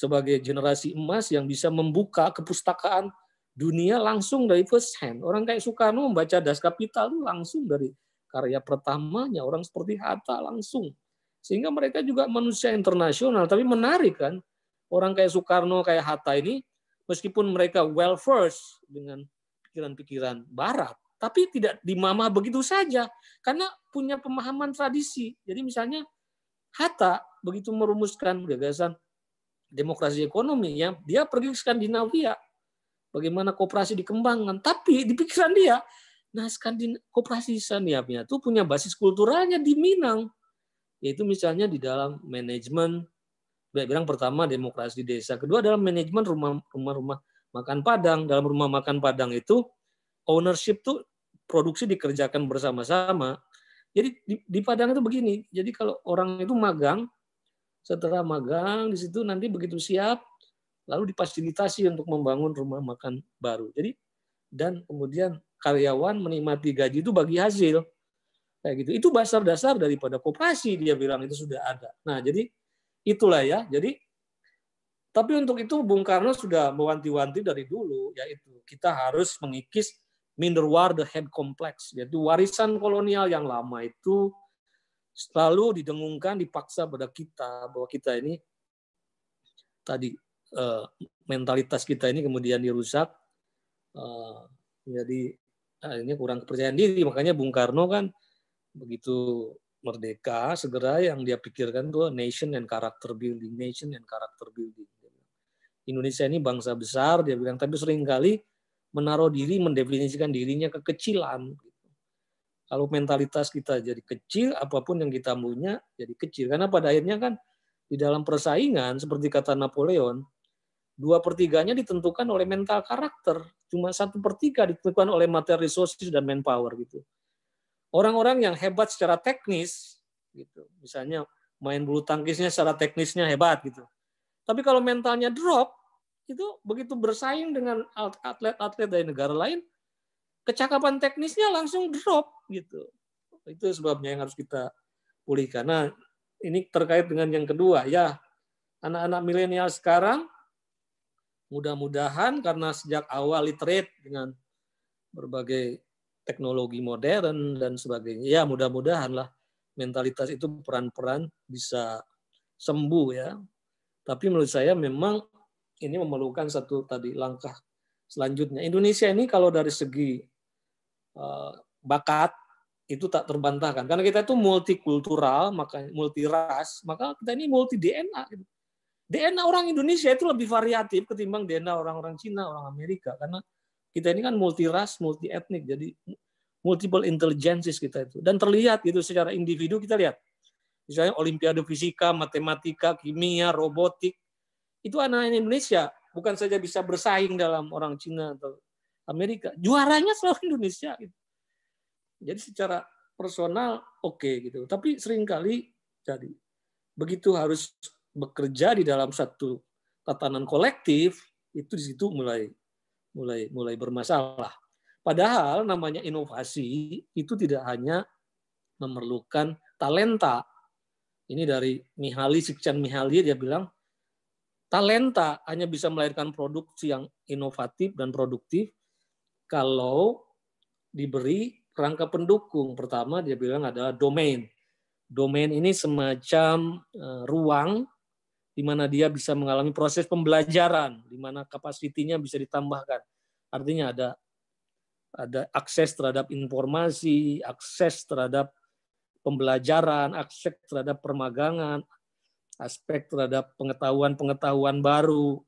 sebagai generasi emas yang bisa membuka kepustakaan dunia langsung dari first hand. Orang kayak Soekarno membaca Das Kapital itu langsung dari karya pertamanya. Orang seperti Hatta langsung. Sehingga mereka juga manusia internasional. Tapi menarik kan, orang kayak Soekarno, kayak Hatta ini, meskipun mereka well first dengan pikiran-pikiran barat, tapi tidak dimamah begitu saja karena punya pemahaman tradisi. Jadi misalnya Hatta begitu merumuskan gagasan demokrasi ekonomi ya dia pergi ke Skandinavia bagaimana kooperasi dikembangkan tapi di pikiran dia nah Skandin kooperasi Skandinavia itu punya basis kulturalnya di Minang yaitu misalnya di dalam manajemen banyak bilang pertama demokrasi di desa kedua dalam manajemen rumah rumah rumah makan padang dalam rumah makan padang itu ownership tuh produksi dikerjakan bersama-sama jadi di, di Padang itu begini. Jadi kalau orang itu magang, setelah magang di situ nanti begitu siap lalu difasilitasi untuk membangun rumah makan baru. Jadi dan kemudian karyawan menikmati gaji itu bagi hasil. Kayak gitu. Itu dasar-dasar daripada koperasi dia bilang itu sudah ada. Nah, jadi itulah ya. Jadi tapi untuk itu Bung Karno sudah mewanti-wanti dari dulu yaitu kita harus mengikis war the Head Complex yaitu warisan kolonial yang lama itu selalu didengungkan, dipaksa pada kita bahwa kita ini tadi eh, mentalitas kita ini kemudian dirusak eh, menjadi akhirnya eh, kurang kepercayaan diri. Makanya Bung Karno kan begitu merdeka segera yang dia pikirkan tuh nation and character building, nation and character building. Indonesia ini bangsa besar, dia bilang, tapi seringkali menaruh diri, mendefinisikan dirinya kekecilan. Kalau mentalitas kita jadi kecil, apapun yang kita punya jadi kecil. Karena pada akhirnya kan di dalam persaingan, seperti kata Napoleon, dua pertiganya ditentukan oleh mental karakter. Cuma satu pertiga ditentukan oleh materi resources dan manpower gitu. Orang-orang yang hebat secara teknis, gitu, misalnya main bulu tangkisnya secara teknisnya hebat gitu. Tapi kalau mentalnya drop, itu begitu bersaing dengan atlet-atlet dari negara lain, kecakapan teknisnya langsung drop gitu. Itu sebabnya yang harus kita pulihkan. Nah, ini terkait dengan yang kedua ya. Anak-anak milenial sekarang mudah-mudahan karena sejak awal literate dengan berbagai teknologi modern dan sebagainya. Ya, mudah-mudahan lah mentalitas itu peran-peran bisa sembuh ya. Tapi menurut saya memang ini memerlukan satu tadi langkah selanjutnya. Indonesia ini kalau dari segi eh, bakat itu tak terbantahkan karena kita itu multikultural maka multiras maka kita ini multi DNA gitu. DNA orang Indonesia itu lebih variatif ketimbang DNA orang-orang Cina orang Amerika karena kita ini kan multiras multi etnik jadi multiple intelligences kita itu dan terlihat gitu secara individu kita lihat misalnya olimpiade fisika matematika kimia robotik itu anak-anak Indonesia bukan saja bisa bersaing dalam orang Cina atau Amerika, juaranya selalu Indonesia. Gitu. Jadi secara personal oke okay, gitu, tapi seringkali jadi begitu harus bekerja di dalam satu tatanan kolektif itu di situ mulai mulai mulai bermasalah. Padahal namanya inovasi itu tidak hanya memerlukan talenta. Ini dari Mihali Sikchan Mihali dia bilang Talenta hanya bisa melahirkan produksi yang inovatif dan produktif kalau diberi rangka pendukung. Pertama dia bilang adalah domain. Domain ini semacam eh, ruang di mana dia bisa mengalami proses pembelajaran, di mana kapasitinya bisa ditambahkan. Artinya ada ada akses terhadap informasi, akses terhadap pembelajaran, akses terhadap permagangan, aspek terhadap pengetahuan-pengetahuan baru.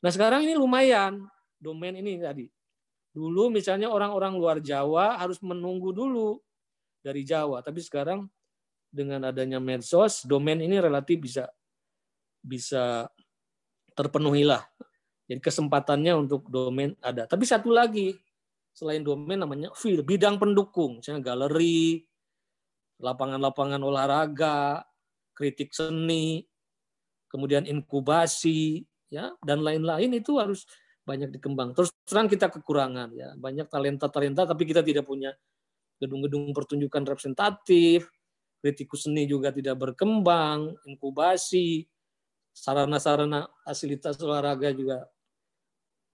Nah sekarang ini lumayan domain ini tadi. Dulu misalnya orang-orang luar Jawa harus menunggu dulu dari Jawa, tapi sekarang dengan adanya medsos, domain ini relatif bisa bisa terpenuhi lah. Jadi kesempatannya untuk domain ada. Tapi satu lagi selain domain namanya field, bidang pendukung, misalnya galeri, lapangan-lapangan olahraga, kritik seni, kemudian inkubasi, ya dan lain-lain itu harus banyak dikembang. Terus terang kita kekurangan ya, banyak talenta-talenta tapi kita tidak punya gedung-gedung pertunjukan representatif, kritikus seni juga tidak berkembang, inkubasi, sarana-sarana fasilitas olahraga juga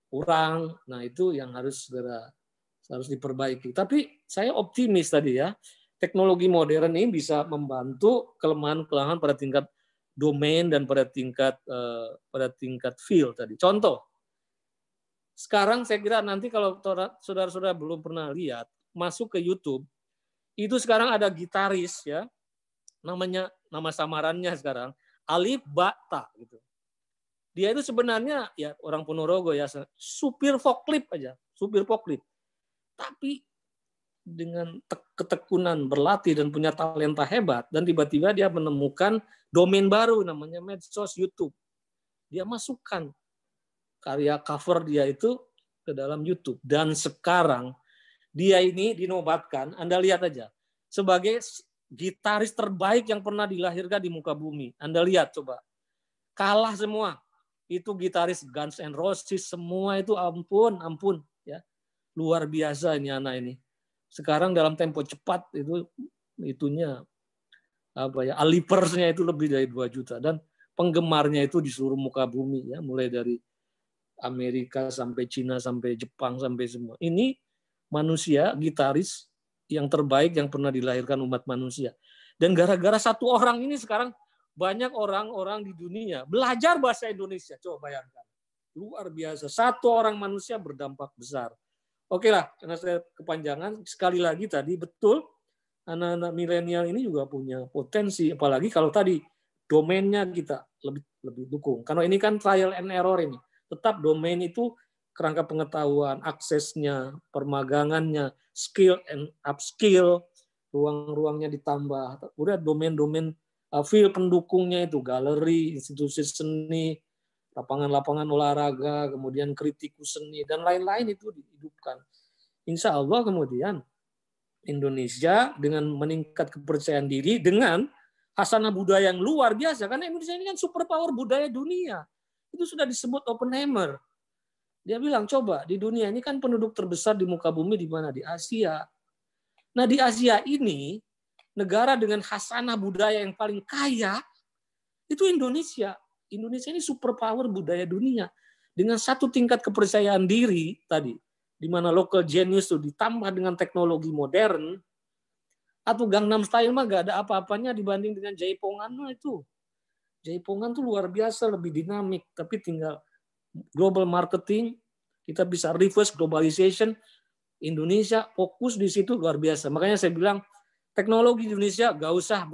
kurang. Nah, itu yang harus segera harus diperbaiki. Tapi saya optimis tadi ya teknologi modern ini bisa membantu kelemahan-kelemahan pada tingkat domain dan pada tingkat eh, pada tingkat field tadi. Contoh, sekarang saya kira nanti kalau saudara-saudara belum pernah lihat masuk ke YouTube itu sekarang ada gitaris ya namanya nama samarannya sekarang Alif Bata gitu. Dia itu sebenarnya ya orang Ponorogo ya supir forklift aja, supir forklift. Tapi dengan ketekunan berlatih dan punya talenta hebat dan tiba-tiba dia menemukan domain baru namanya medsos YouTube. Dia masukkan karya cover dia itu ke dalam YouTube dan sekarang dia ini dinobatkan. Anda lihat aja sebagai gitaris terbaik yang pernah dilahirkan di muka bumi. Anda lihat coba. Kalah semua. Itu gitaris Guns and Roses semua itu ampun, ampun ya. Luar biasa ini anak ini sekarang dalam tempo cepat itu itunya apa ya alipersnya itu lebih dari 2 juta dan penggemarnya itu di seluruh muka bumi ya mulai dari Amerika sampai Cina sampai Jepang sampai semua ini manusia gitaris yang terbaik yang pernah dilahirkan umat manusia dan gara-gara satu orang ini sekarang banyak orang-orang di dunia belajar bahasa Indonesia coba bayangkan luar biasa satu orang manusia berdampak besar Oke lah, karena saya kepanjangan, sekali lagi tadi betul anak-anak milenial ini juga punya potensi, apalagi kalau tadi domainnya kita lebih lebih dukung. Karena ini kan trial and error ini. Tetap domain itu kerangka pengetahuan, aksesnya, permagangannya, skill and upskill, ruang-ruangnya ditambah. Udah domain-domain uh, field pendukungnya itu galeri, institusi seni, lapangan-lapangan olahraga, kemudian kritikus seni, dan lain-lain itu dihidupkan. Insya Allah kemudian Indonesia dengan meningkat kepercayaan diri, dengan hasanah budaya yang luar biasa, karena Indonesia ini kan superpower budaya dunia. Itu sudah disebut Oppenheimer. Dia bilang, coba di dunia ini kan penduduk terbesar di muka bumi di mana? Di Asia. Nah di Asia ini, negara dengan hasanah budaya yang paling kaya, itu Indonesia Indonesia ini superpower budaya dunia dengan satu tingkat kepercayaan diri tadi, di mana local genius itu ditambah dengan teknologi modern, atau Gangnam Style mah gak ada apa-apanya dibanding dengan Jaipongan mah itu. Jaipongan tuh luar biasa, lebih dinamik, tapi tinggal global marketing, kita bisa reverse globalization, Indonesia fokus di situ luar biasa. Makanya saya bilang teknologi Indonesia gak usah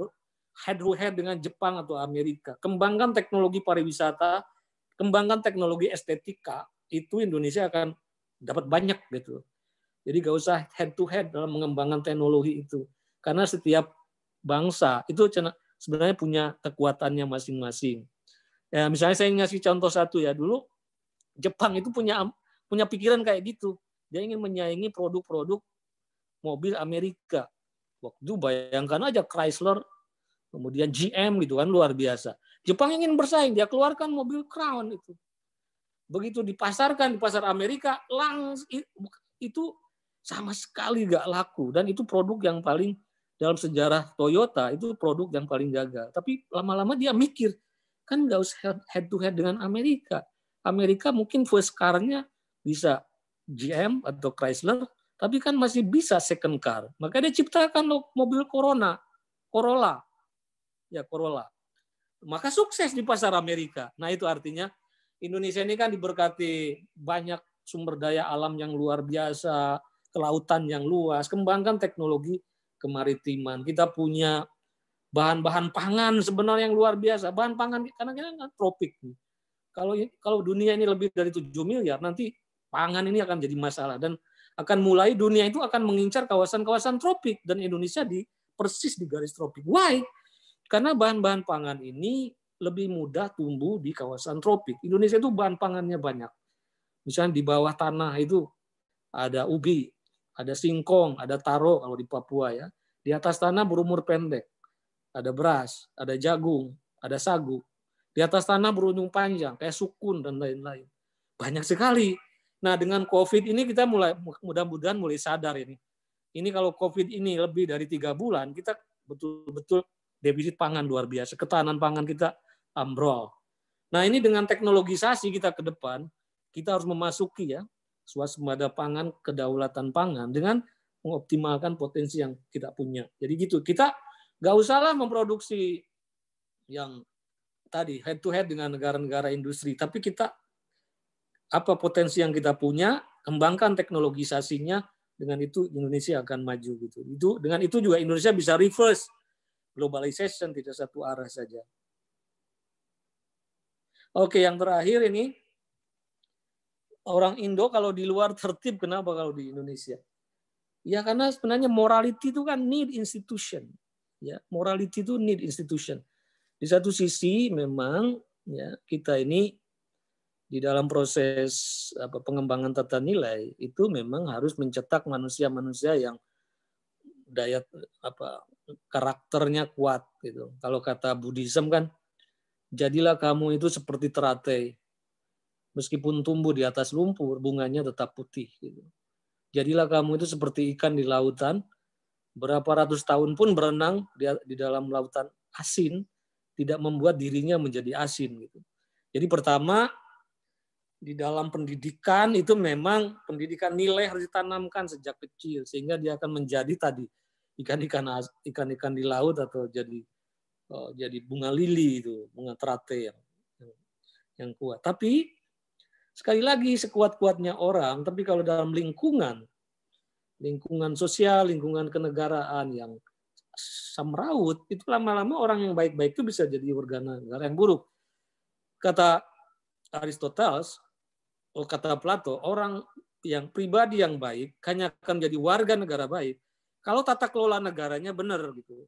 head to head dengan Jepang atau Amerika. Kembangkan teknologi pariwisata, kembangkan teknologi estetika, itu Indonesia akan dapat banyak gitu. Jadi gak usah head to head dalam mengembangkan teknologi itu. Karena setiap bangsa itu sebenarnya punya kekuatannya masing-masing. Ya, misalnya saya ngasih contoh satu ya dulu Jepang itu punya punya pikiran kayak gitu. Dia ingin menyaingi produk-produk mobil Amerika. Waktu bayangkan aja Chrysler kemudian GM gitu kan luar biasa. Jepang ingin bersaing, dia keluarkan mobil Crown itu. Begitu dipasarkan di pasar Amerika, langsung itu sama sekali gak laku dan itu produk yang paling dalam sejarah Toyota itu produk yang paling gagal. Tapi lama-lama dia mikir kan gak usah head to head dengan Amerika. Amerika mungkin first car-nya bisa GM atau Chrysler, tapi kan masih bisa second car. Maka dia ciptakan mobil Corona, Corolla ya Corolla. Maka sukses di pasar Amerika. Nah itu artinya Indonesia ini kan diberkati banyak sumber daya alam yang luar biasa, kelautan yang luas, kembangkan teknologi kemaritiman. Kita punya bahan-bahan pangan sebenarnya yang luar biasa. Bahan pangan karena kita kan tropik. Kalau kalau dunia ini lebih dari 7 miliar, nanti pangan ini akan jadi masalah dan akan mulai dunia itu akan mengincar kawasan-kawasan tropik dan Indonesia di persis di garis tropik. Why? Karena bahan-bahan pangan ini lebih mudah tumbuh di kawasan tropik. Indonesia itu bahan pangannya banyak. Misalnya di bawah tanah itu ada ubi, ada singkong, ada taro kalau di Papua ya. Di atas tanah berumur pendek. Ada beras, ada jagung, ada sagu. Di atas tanah berunjung panjang kayak sukun dan lain-lain. Banyak sekali. Nah, dengan COVID ini kita mulai mudah-mudahan mulai sadar ini. Ini kalau COVID ini lebih dari tiga bulan, kita betul-betul defisit pangan luar biasa, ketahanan pangan kita ambrol. Nah ini dengan teknologisasi kita ke depan, kita harus memasuki ya suasembada pangan, kedaulatan pangan dengan mengoptimalkan potensi yang kita punya. Jadi gitu, kita nggak usahlah memproduksi yang tadi head to head dengan negara-negara industri, tapi kita apa potensi yang kita punya, kembangkan teknologisasinya, dengan itu Indonesia akan maju gitu. Itu dengan itu juga Indonesia bisa reverse globalization tidak satu arah saja. Oke, yang terakhir ini orang Indo kalau di luar tertib kenapa kalau di Indonesia? Ya karena sebenarnya morality itu kan need institution. Ya, morality itu need institution. Di satu sisi memang ya kita ini di dalam proses apa, pengembangan tata nilai itu memang harus mencetak manusia-manusia yang daya apa karakternya kuat gitu. Kalau kata Buddhism kan jadilah kamu itu seperti teratai. Meskipun tumbuh di atas lumpur, bunganya tetap putih gitu. Jadilah kamu itu seperti ikan di lautan, berapa ratus tahun pun berenang di, di dalam lautan asin, tidak membuat dirinya menjadi asin gitu. Jadi pertama di dalam pendidikan itu memang pendidikan nilai harus ditanamkan sejak kecil sehingga dia akan menjadi tadi ikan-ikan ikan-ikan di laut atau jadi oh, jadi bunga lili itu bunga terate yang, yang kuat. Tapi sekali lagi sekuat-kuatnya orang, tapi kalau dalam lingkungan lingkungan sosial, lingkungan kenegaraan yang samraut itu lama-lama orang yang baik-baik itu bisa jadi warga negara yang buruk. Kata Aristoteles, oh, kata Plato, orang yang pribadi yang baik hanya akan jadi warga negara baik kalau tata kelola negaranya benar gitu.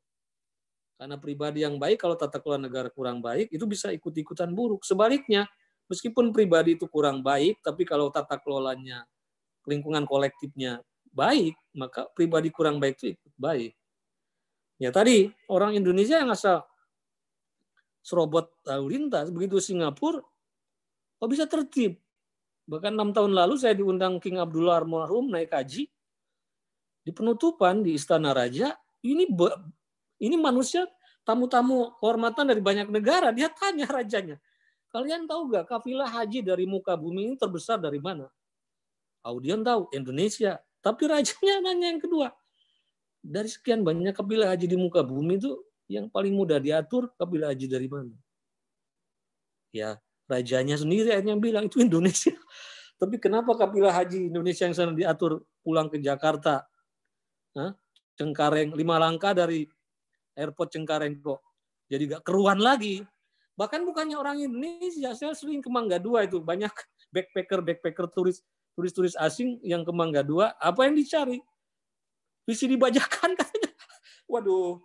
Karena pribadi yang baik kalau tata kelola negara kurang baik itu bisa ikut-ikutan buruk. Sebaliknya, meskipun pribadi itu kurang baik tapi kalau tata kelolanya lingkungan kolektifnya baik, maka pribadi kurang baik itu ikut baik. Ya tadi orang Indonesia yang asal serobot lalu lintas, begitu Singapura kok bisa tertib. Bahkan enam tahun lalu saya diundang King Abdullah Almarhum naik haji, di penutupan di istana raja, ini ini manusia tamu-tamu kehormatan dari banyak negara, dia tanya rajanya, kalian tahu gak kafilah haji dari muka bumi ini terbesar dari mana? Audian tahu, Indonesia. Tapi rajanya nanya yang kedua, dari sekian banyak kafilah haji di muka bumi itu yang paling mudah diatur kafilah haji dari mana? Ya, rajanya sendiri akhirnya bilang itu Indonesia. Tapi kenapa kafilah haji Indonesia yang sana diatur pulang ke Jakarta Cengkareng lima langkah dari airport Cengkareng kok. Jadi gak keruan lagi. Bahkan bukannya orang Indonesia, saya sering ke Mangga Dua itu banyak backpacker backpacker turis turis-turis asing yang ke Mangga Dua, apa yang dicari? Visi dibajakan katanya. Waduh,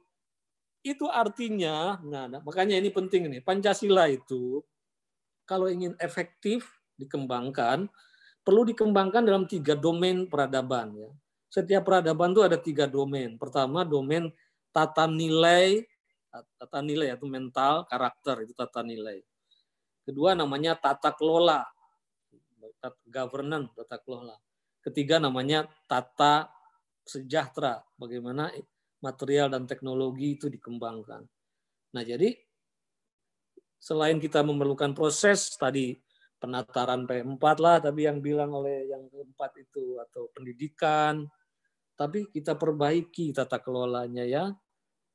itu artinya, nah, nah makanya ini penting nih. Pancasila itu kalau ingin efektif dikembangkan, perlu dikembangkan dalam tiga domain peradaban ya setiap peradaban itu ada tiga domain. Pertama domain tata nilai, tata nilai yaitu mental, karakter itu tata nilai. Kedua namanya tata kelola, governance, tata kelola. Ketiga namanya tata sejahtera, bagaimana material dan teknologi itu dikembangkan. Nah, jadi selain kita memerlukan proses tadi penataran P4 lah, tapi yang bilang oleh yang keempat itu atau pendidikan, tapi kita perbaiki tata kelolanya ya.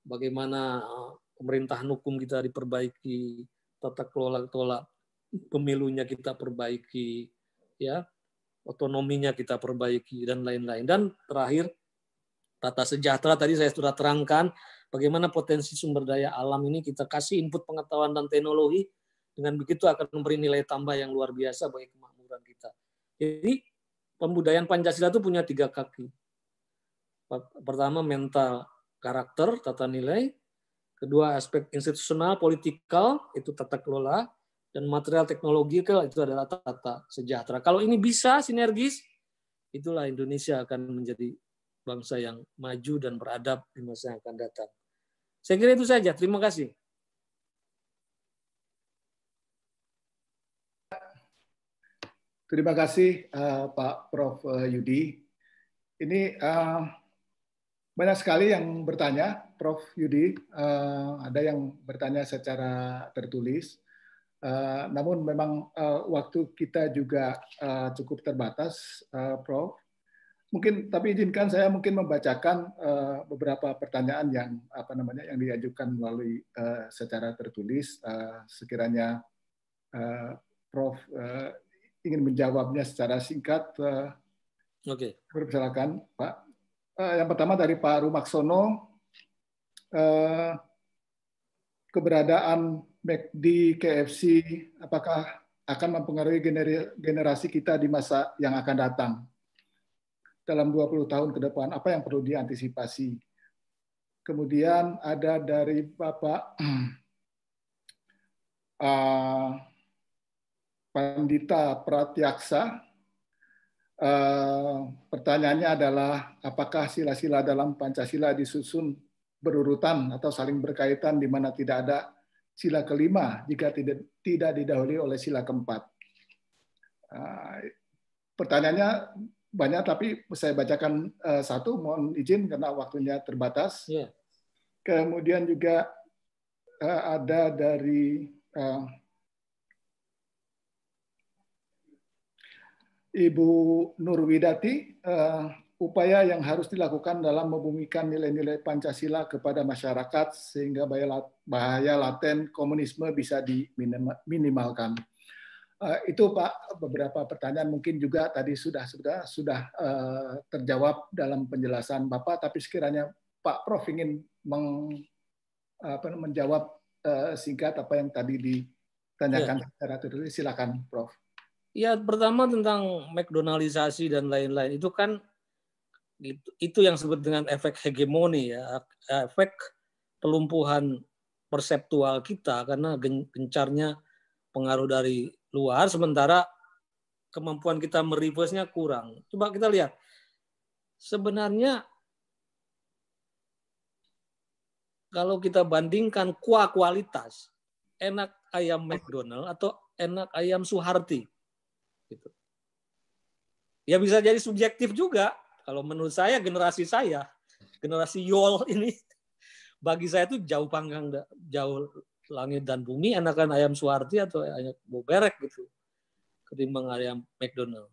Bagaimana eh, pemerintahan hukum kita diperbaiki, tata kelola-kelola pemilunya kita perbaiki, ya otonominya kita perbaiki dan lain-lain. Dan terakhir tata sejahtera tadi saya sudah terangkan bagaimana potensi sumber daya alam ini kita kasih input pengetahuan dan teknologi dengan begitu akan memberi nilai tambah yang luar biasa bagi kemakmuran kita. Jadi pembudayaan Pancasila itu punya tiga kaki pertama mental karakter tata nilai, kedua aspek institusional politikal itu tata kelola dan material teknologi itu adalah tata sejahtera. Kalau ini bisa sinergis, itulah Indonesia akan menjadi bangsa yang maju dan beradab di masa yang akan datang. Saya kira itu saja. Terima kasih. Terima kasih uh, Pak Prof. Eh, Yudi. Ini uh, banyak sekali yang bertanya, Prof. Yudi. Eh, ada yang bertanya secara tertulis. Eh, namun memang eh, waktu kita juga cukup terbatas, Prof. Mungkin tapi izinkan saya mungkin membacakan beberapa pertanyaan yang apa namanya yang diajukan melalui secara tertulis. sekiranya Prof. ingin menjawabnya secara singkat, Oke. Okay. Silakan, Pak. Eh, yang pertama dari Pak Rumaksono, eh, keberadaan McD, KFC, apakah akan mempengaruhi generasi kita di masa yang akan datang dalam 20 tahun ke depan, apa yang perlu diantisipasi. Kemudian ada dari Bapak eh, Pandita Pratyaksa, Eh, pertanyaannya adalah apakah sila-sila dalam Pancasila disusun berurutan atau saling berkaitan di mana tidak ada sila kelima jika tidak tidak didahului oleh sila keempat. Eh, pertanyaannya banyak tapi saya bacakan eh, satu mohon izin karena waktunya terbatas. Yeah. Kemudian juga ada dari Ibu Nurwidati, uh, upaya yang harus dilakukan dalam membumikan nilai-nilai Pancasila kepada masyarakat sehingga bahaya laten komunisme bisa diminimalkan. Uh, eh, itu Pak beberapa pertanyaan mungkin juga tadi sudah sudah sudah uh, terjawab dalam penjelasan Bapak, tapi sekiranya Pak Prof ingin meng, apa, menjawab uh, singkat apa yang tadi ditanyakan ya. secara tertulis, silakan Prof. Ya pertama tentang McDonaldisasi dan lain-lain itu kan itu, yang disebut dengan efek hegemoni ya efek pelumpuhan perseptual kita karena gencarnya pengaruh dari luar sementara kemampuan kita mereverse kurang. Coba kita lihat. Sebenarnya kalau kita bandingkan kuah kualitas enak ayam McDonald atau enak ayam Suharti gitu. Ya bisa jadi subjektif juga. Kalau menurut saya generasi saya, generasi Yol ini bagi saya itu jauh panggang jauh langit dan bumi anakan ayam Suwarti atau ayam Boberek gitu ketimbang ayam McDonald.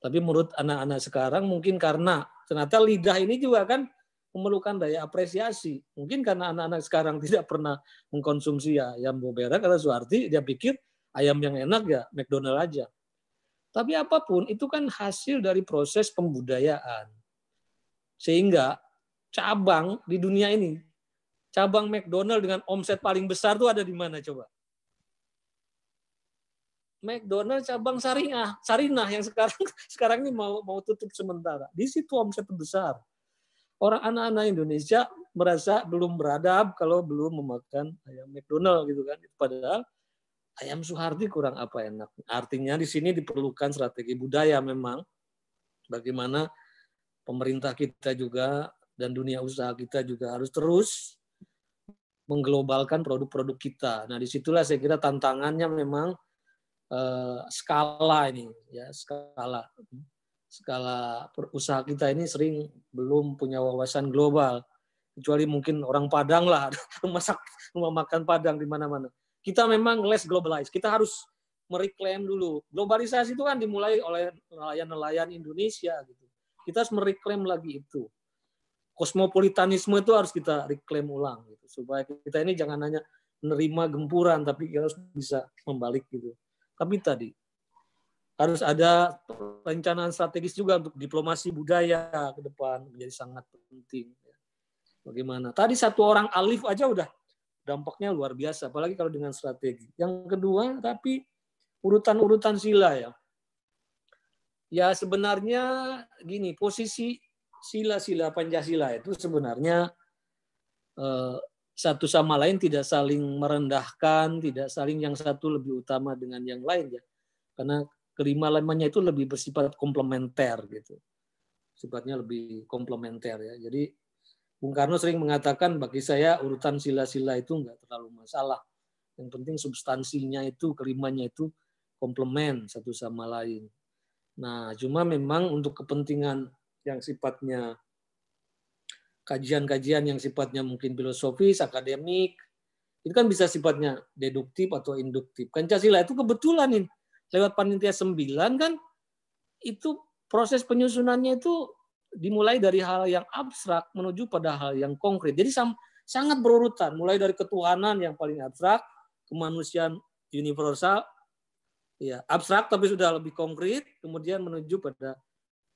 Tapi menurut anak-anak sekarang mungkin karena ternyata lidah ini juga kan memerlukan daya apresiasi. Mungkin karena anak-anak sekarang tidak pernah mengkonsumsi ya ayam boberek atau Suwarti, dia pikir ayam yang enak ya McDonald aja. Tapi apapun itu kan hasil dari proses pembudayaan. Sehingga cabang di dunia ini, cabang McDonald dengan omset paling besar itu ada di mana coba? McDonald cabang Sarinah, Sarinah yang sekarang sekarang ini mau mau tutup sementara. Di situ omset besar. Orang anak-anak Indonesia merasa belum beradab kalau belum memakan ayam McDonald gitu kan. Padahal ayam Suhardi kurang apa enak. Artinya di sini diperlukan strategi budaya memang. Bagaimana pemerintah kita juga dan dunia usaha kita juga harus terus mengglobalkan produk-produk kita. Nah disitulah saya kira tantangannya memang eh, skala ini, ya skala skala usaha kita ini sering belum punya wawasan global kecuali mungkin orang Padang lah rumah rumah makan Padang di mana-mana kita memang less globalized. Kita harus mereklaim dulu. Globalisasi itu kan dimulai oleh nelayan-nelayan Indonesia gitu. Kita harus mereklaim lagi itu. Kosmopolitanisme itu harus kita reclaim ulang gitu supaya kita ini jangan hanya menerima gempuran tapi kita harus bisa membalik gitu. Tapi tadi harus ada perencanaan strategis juga untuk diplomasi budaya ke depan menjadi sangat penting. Ya. Bagaimana? Tadi satu orang alif aja udah dampaknya luar biasa, apalagi kalau dengan strategi. Yang kedua, tapi urutan-urutan sila ya. Ya sebenarnya gini, posisi sila-sila Pancasila itu sebenarnya eh, satu sama lain tidak saling merendahkan, tidak saling yang satu lebih utama dengan yang lain ya. Karena kelima lemahnya itu lebih bersifat komplementer gitu sifatnya lebih komplementer ya. Jadi Bung Karno sering mengatakan bagi saya urutan sila-sila itu nggak terlalu masalah. Yang penting substansinya itu, kelimanya itu komplement satu sama lain. Nah, cuma memang untuk kepentingan yang sifatnya kajian-kajian yang sifatnya mungkin filosofis, akademik, itu kan bisa sifatnya deduktif atau induktif. Pancasila itu kebetulan ini lewat panitia 9 kan itu proses penyusunannya itu dimulai dari hal yang abstrak menuju pada hal yang konkret. Jadi sangat berurutan, mulai dari ketuhanan yang paling abstrak, kemanusiaan universal, ya abstrak tapi sudah lebih konkret, kemudian menuju pada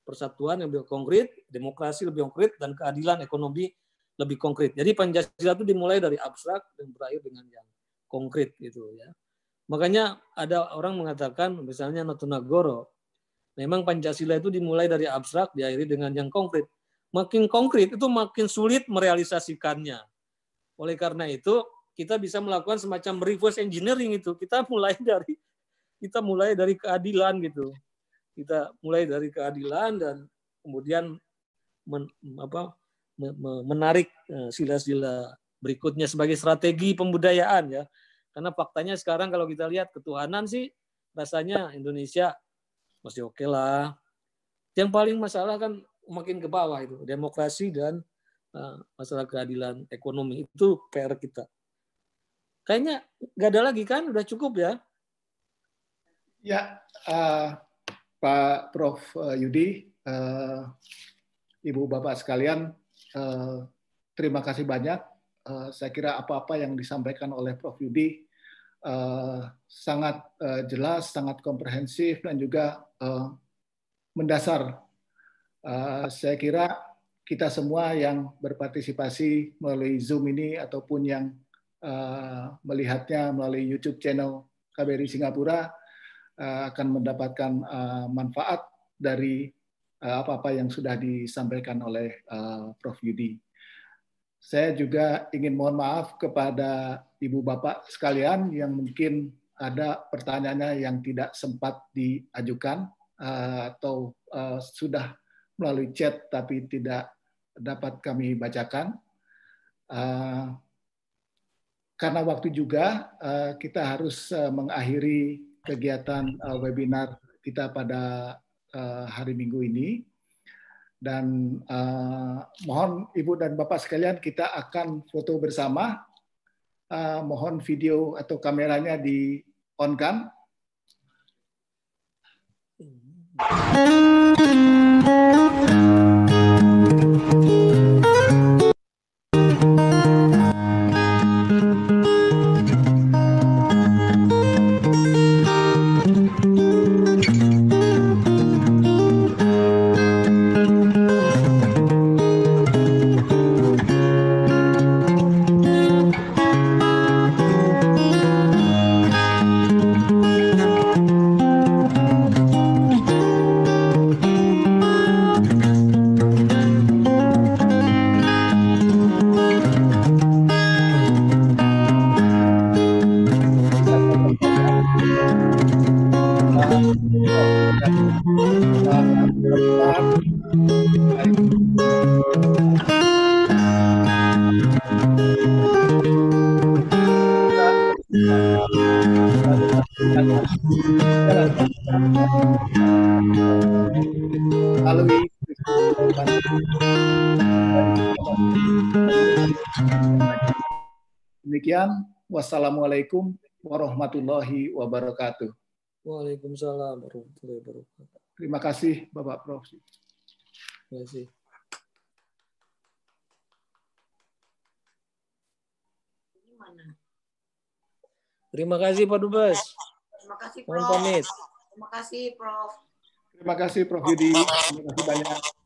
persatuan yang lebih konkret, demokrasi lebih konkret, dan keadilan ekonomi lebih konkret. Jadi Pancasila itu dimulai dari abstrak dan berakhir dengan yang konkret gitu ya. Makanya ada orang mengatakan misalnya Notonagoro Memang Pancasila itu dimulai dari abstrak, diakhiri dengan yang konkret. Makin konkret itu makin sulit merealisasikannya. Oleh karena itu, kita bisa melakukan semacam reverse engineering itu. Kita mulai dari kita mulai dari keadilan gitu. Kita mulai dari keadilan dan kemudian men, apa, menarik eh, sila-sila berikutnya sebagai strategi pembudayaan ya. Karena faktanya sekarang kalau kita lihat ketuhanan sih rasanya Indonesia masih oke okay lah. Yang paling masalah kan makin ke bawah itu demokrasi dan uh, masalah keadilan ekonomi itu PR kita. Kayaknya nggak ada lagi kan, udah cukup ya? Ya, uh, Pak Prof. Eh, Yudi, uh, Ibu Bapak sekalian, uh, terima kasih banyak. Uh, saya kira apa-apa yang disampaikan oleh Prof. Yudi Eh, sangat eh, jelas, sangat komprehensif, dan juga eh, mendasar. Saya kira kita semua yang berpartisipasi melalui Zoom ini ataupun yang melihatnya melalui YouTube channel KBRI Singapura akan mendapatkan manfaat dari apa-apa yang sudah disampaikan oleh Prof. Yudi. Saya juga ingin mohon maaf kepada Ibu Bapak sekalian yang mungkin ada pertanyaannya yang tidak sempat diajukan eh, atau eh, sudah melalui chat tapi tidak dapat kami bacakan. Eh, karena waktu juga kita harus mengakhiri kegiatan webinar kita pada hari Minggu ini. Dan mohon Ibu dan Bapak sekalian kita akan foto bersama uh, mohon video atau kameranya di on kan. hmm. Assalamualaikum warahmatullahi wabarakatuh. Waalaikumsalam warahmatullahi wabarakatuh. Terima kasih Bapak Prof. Terima kasih. Terima kasih Pak Dubes. Terima kasih Prof. Terima kasih Prof. Terima kasih Prof. Yudi. Terima kasih banyak.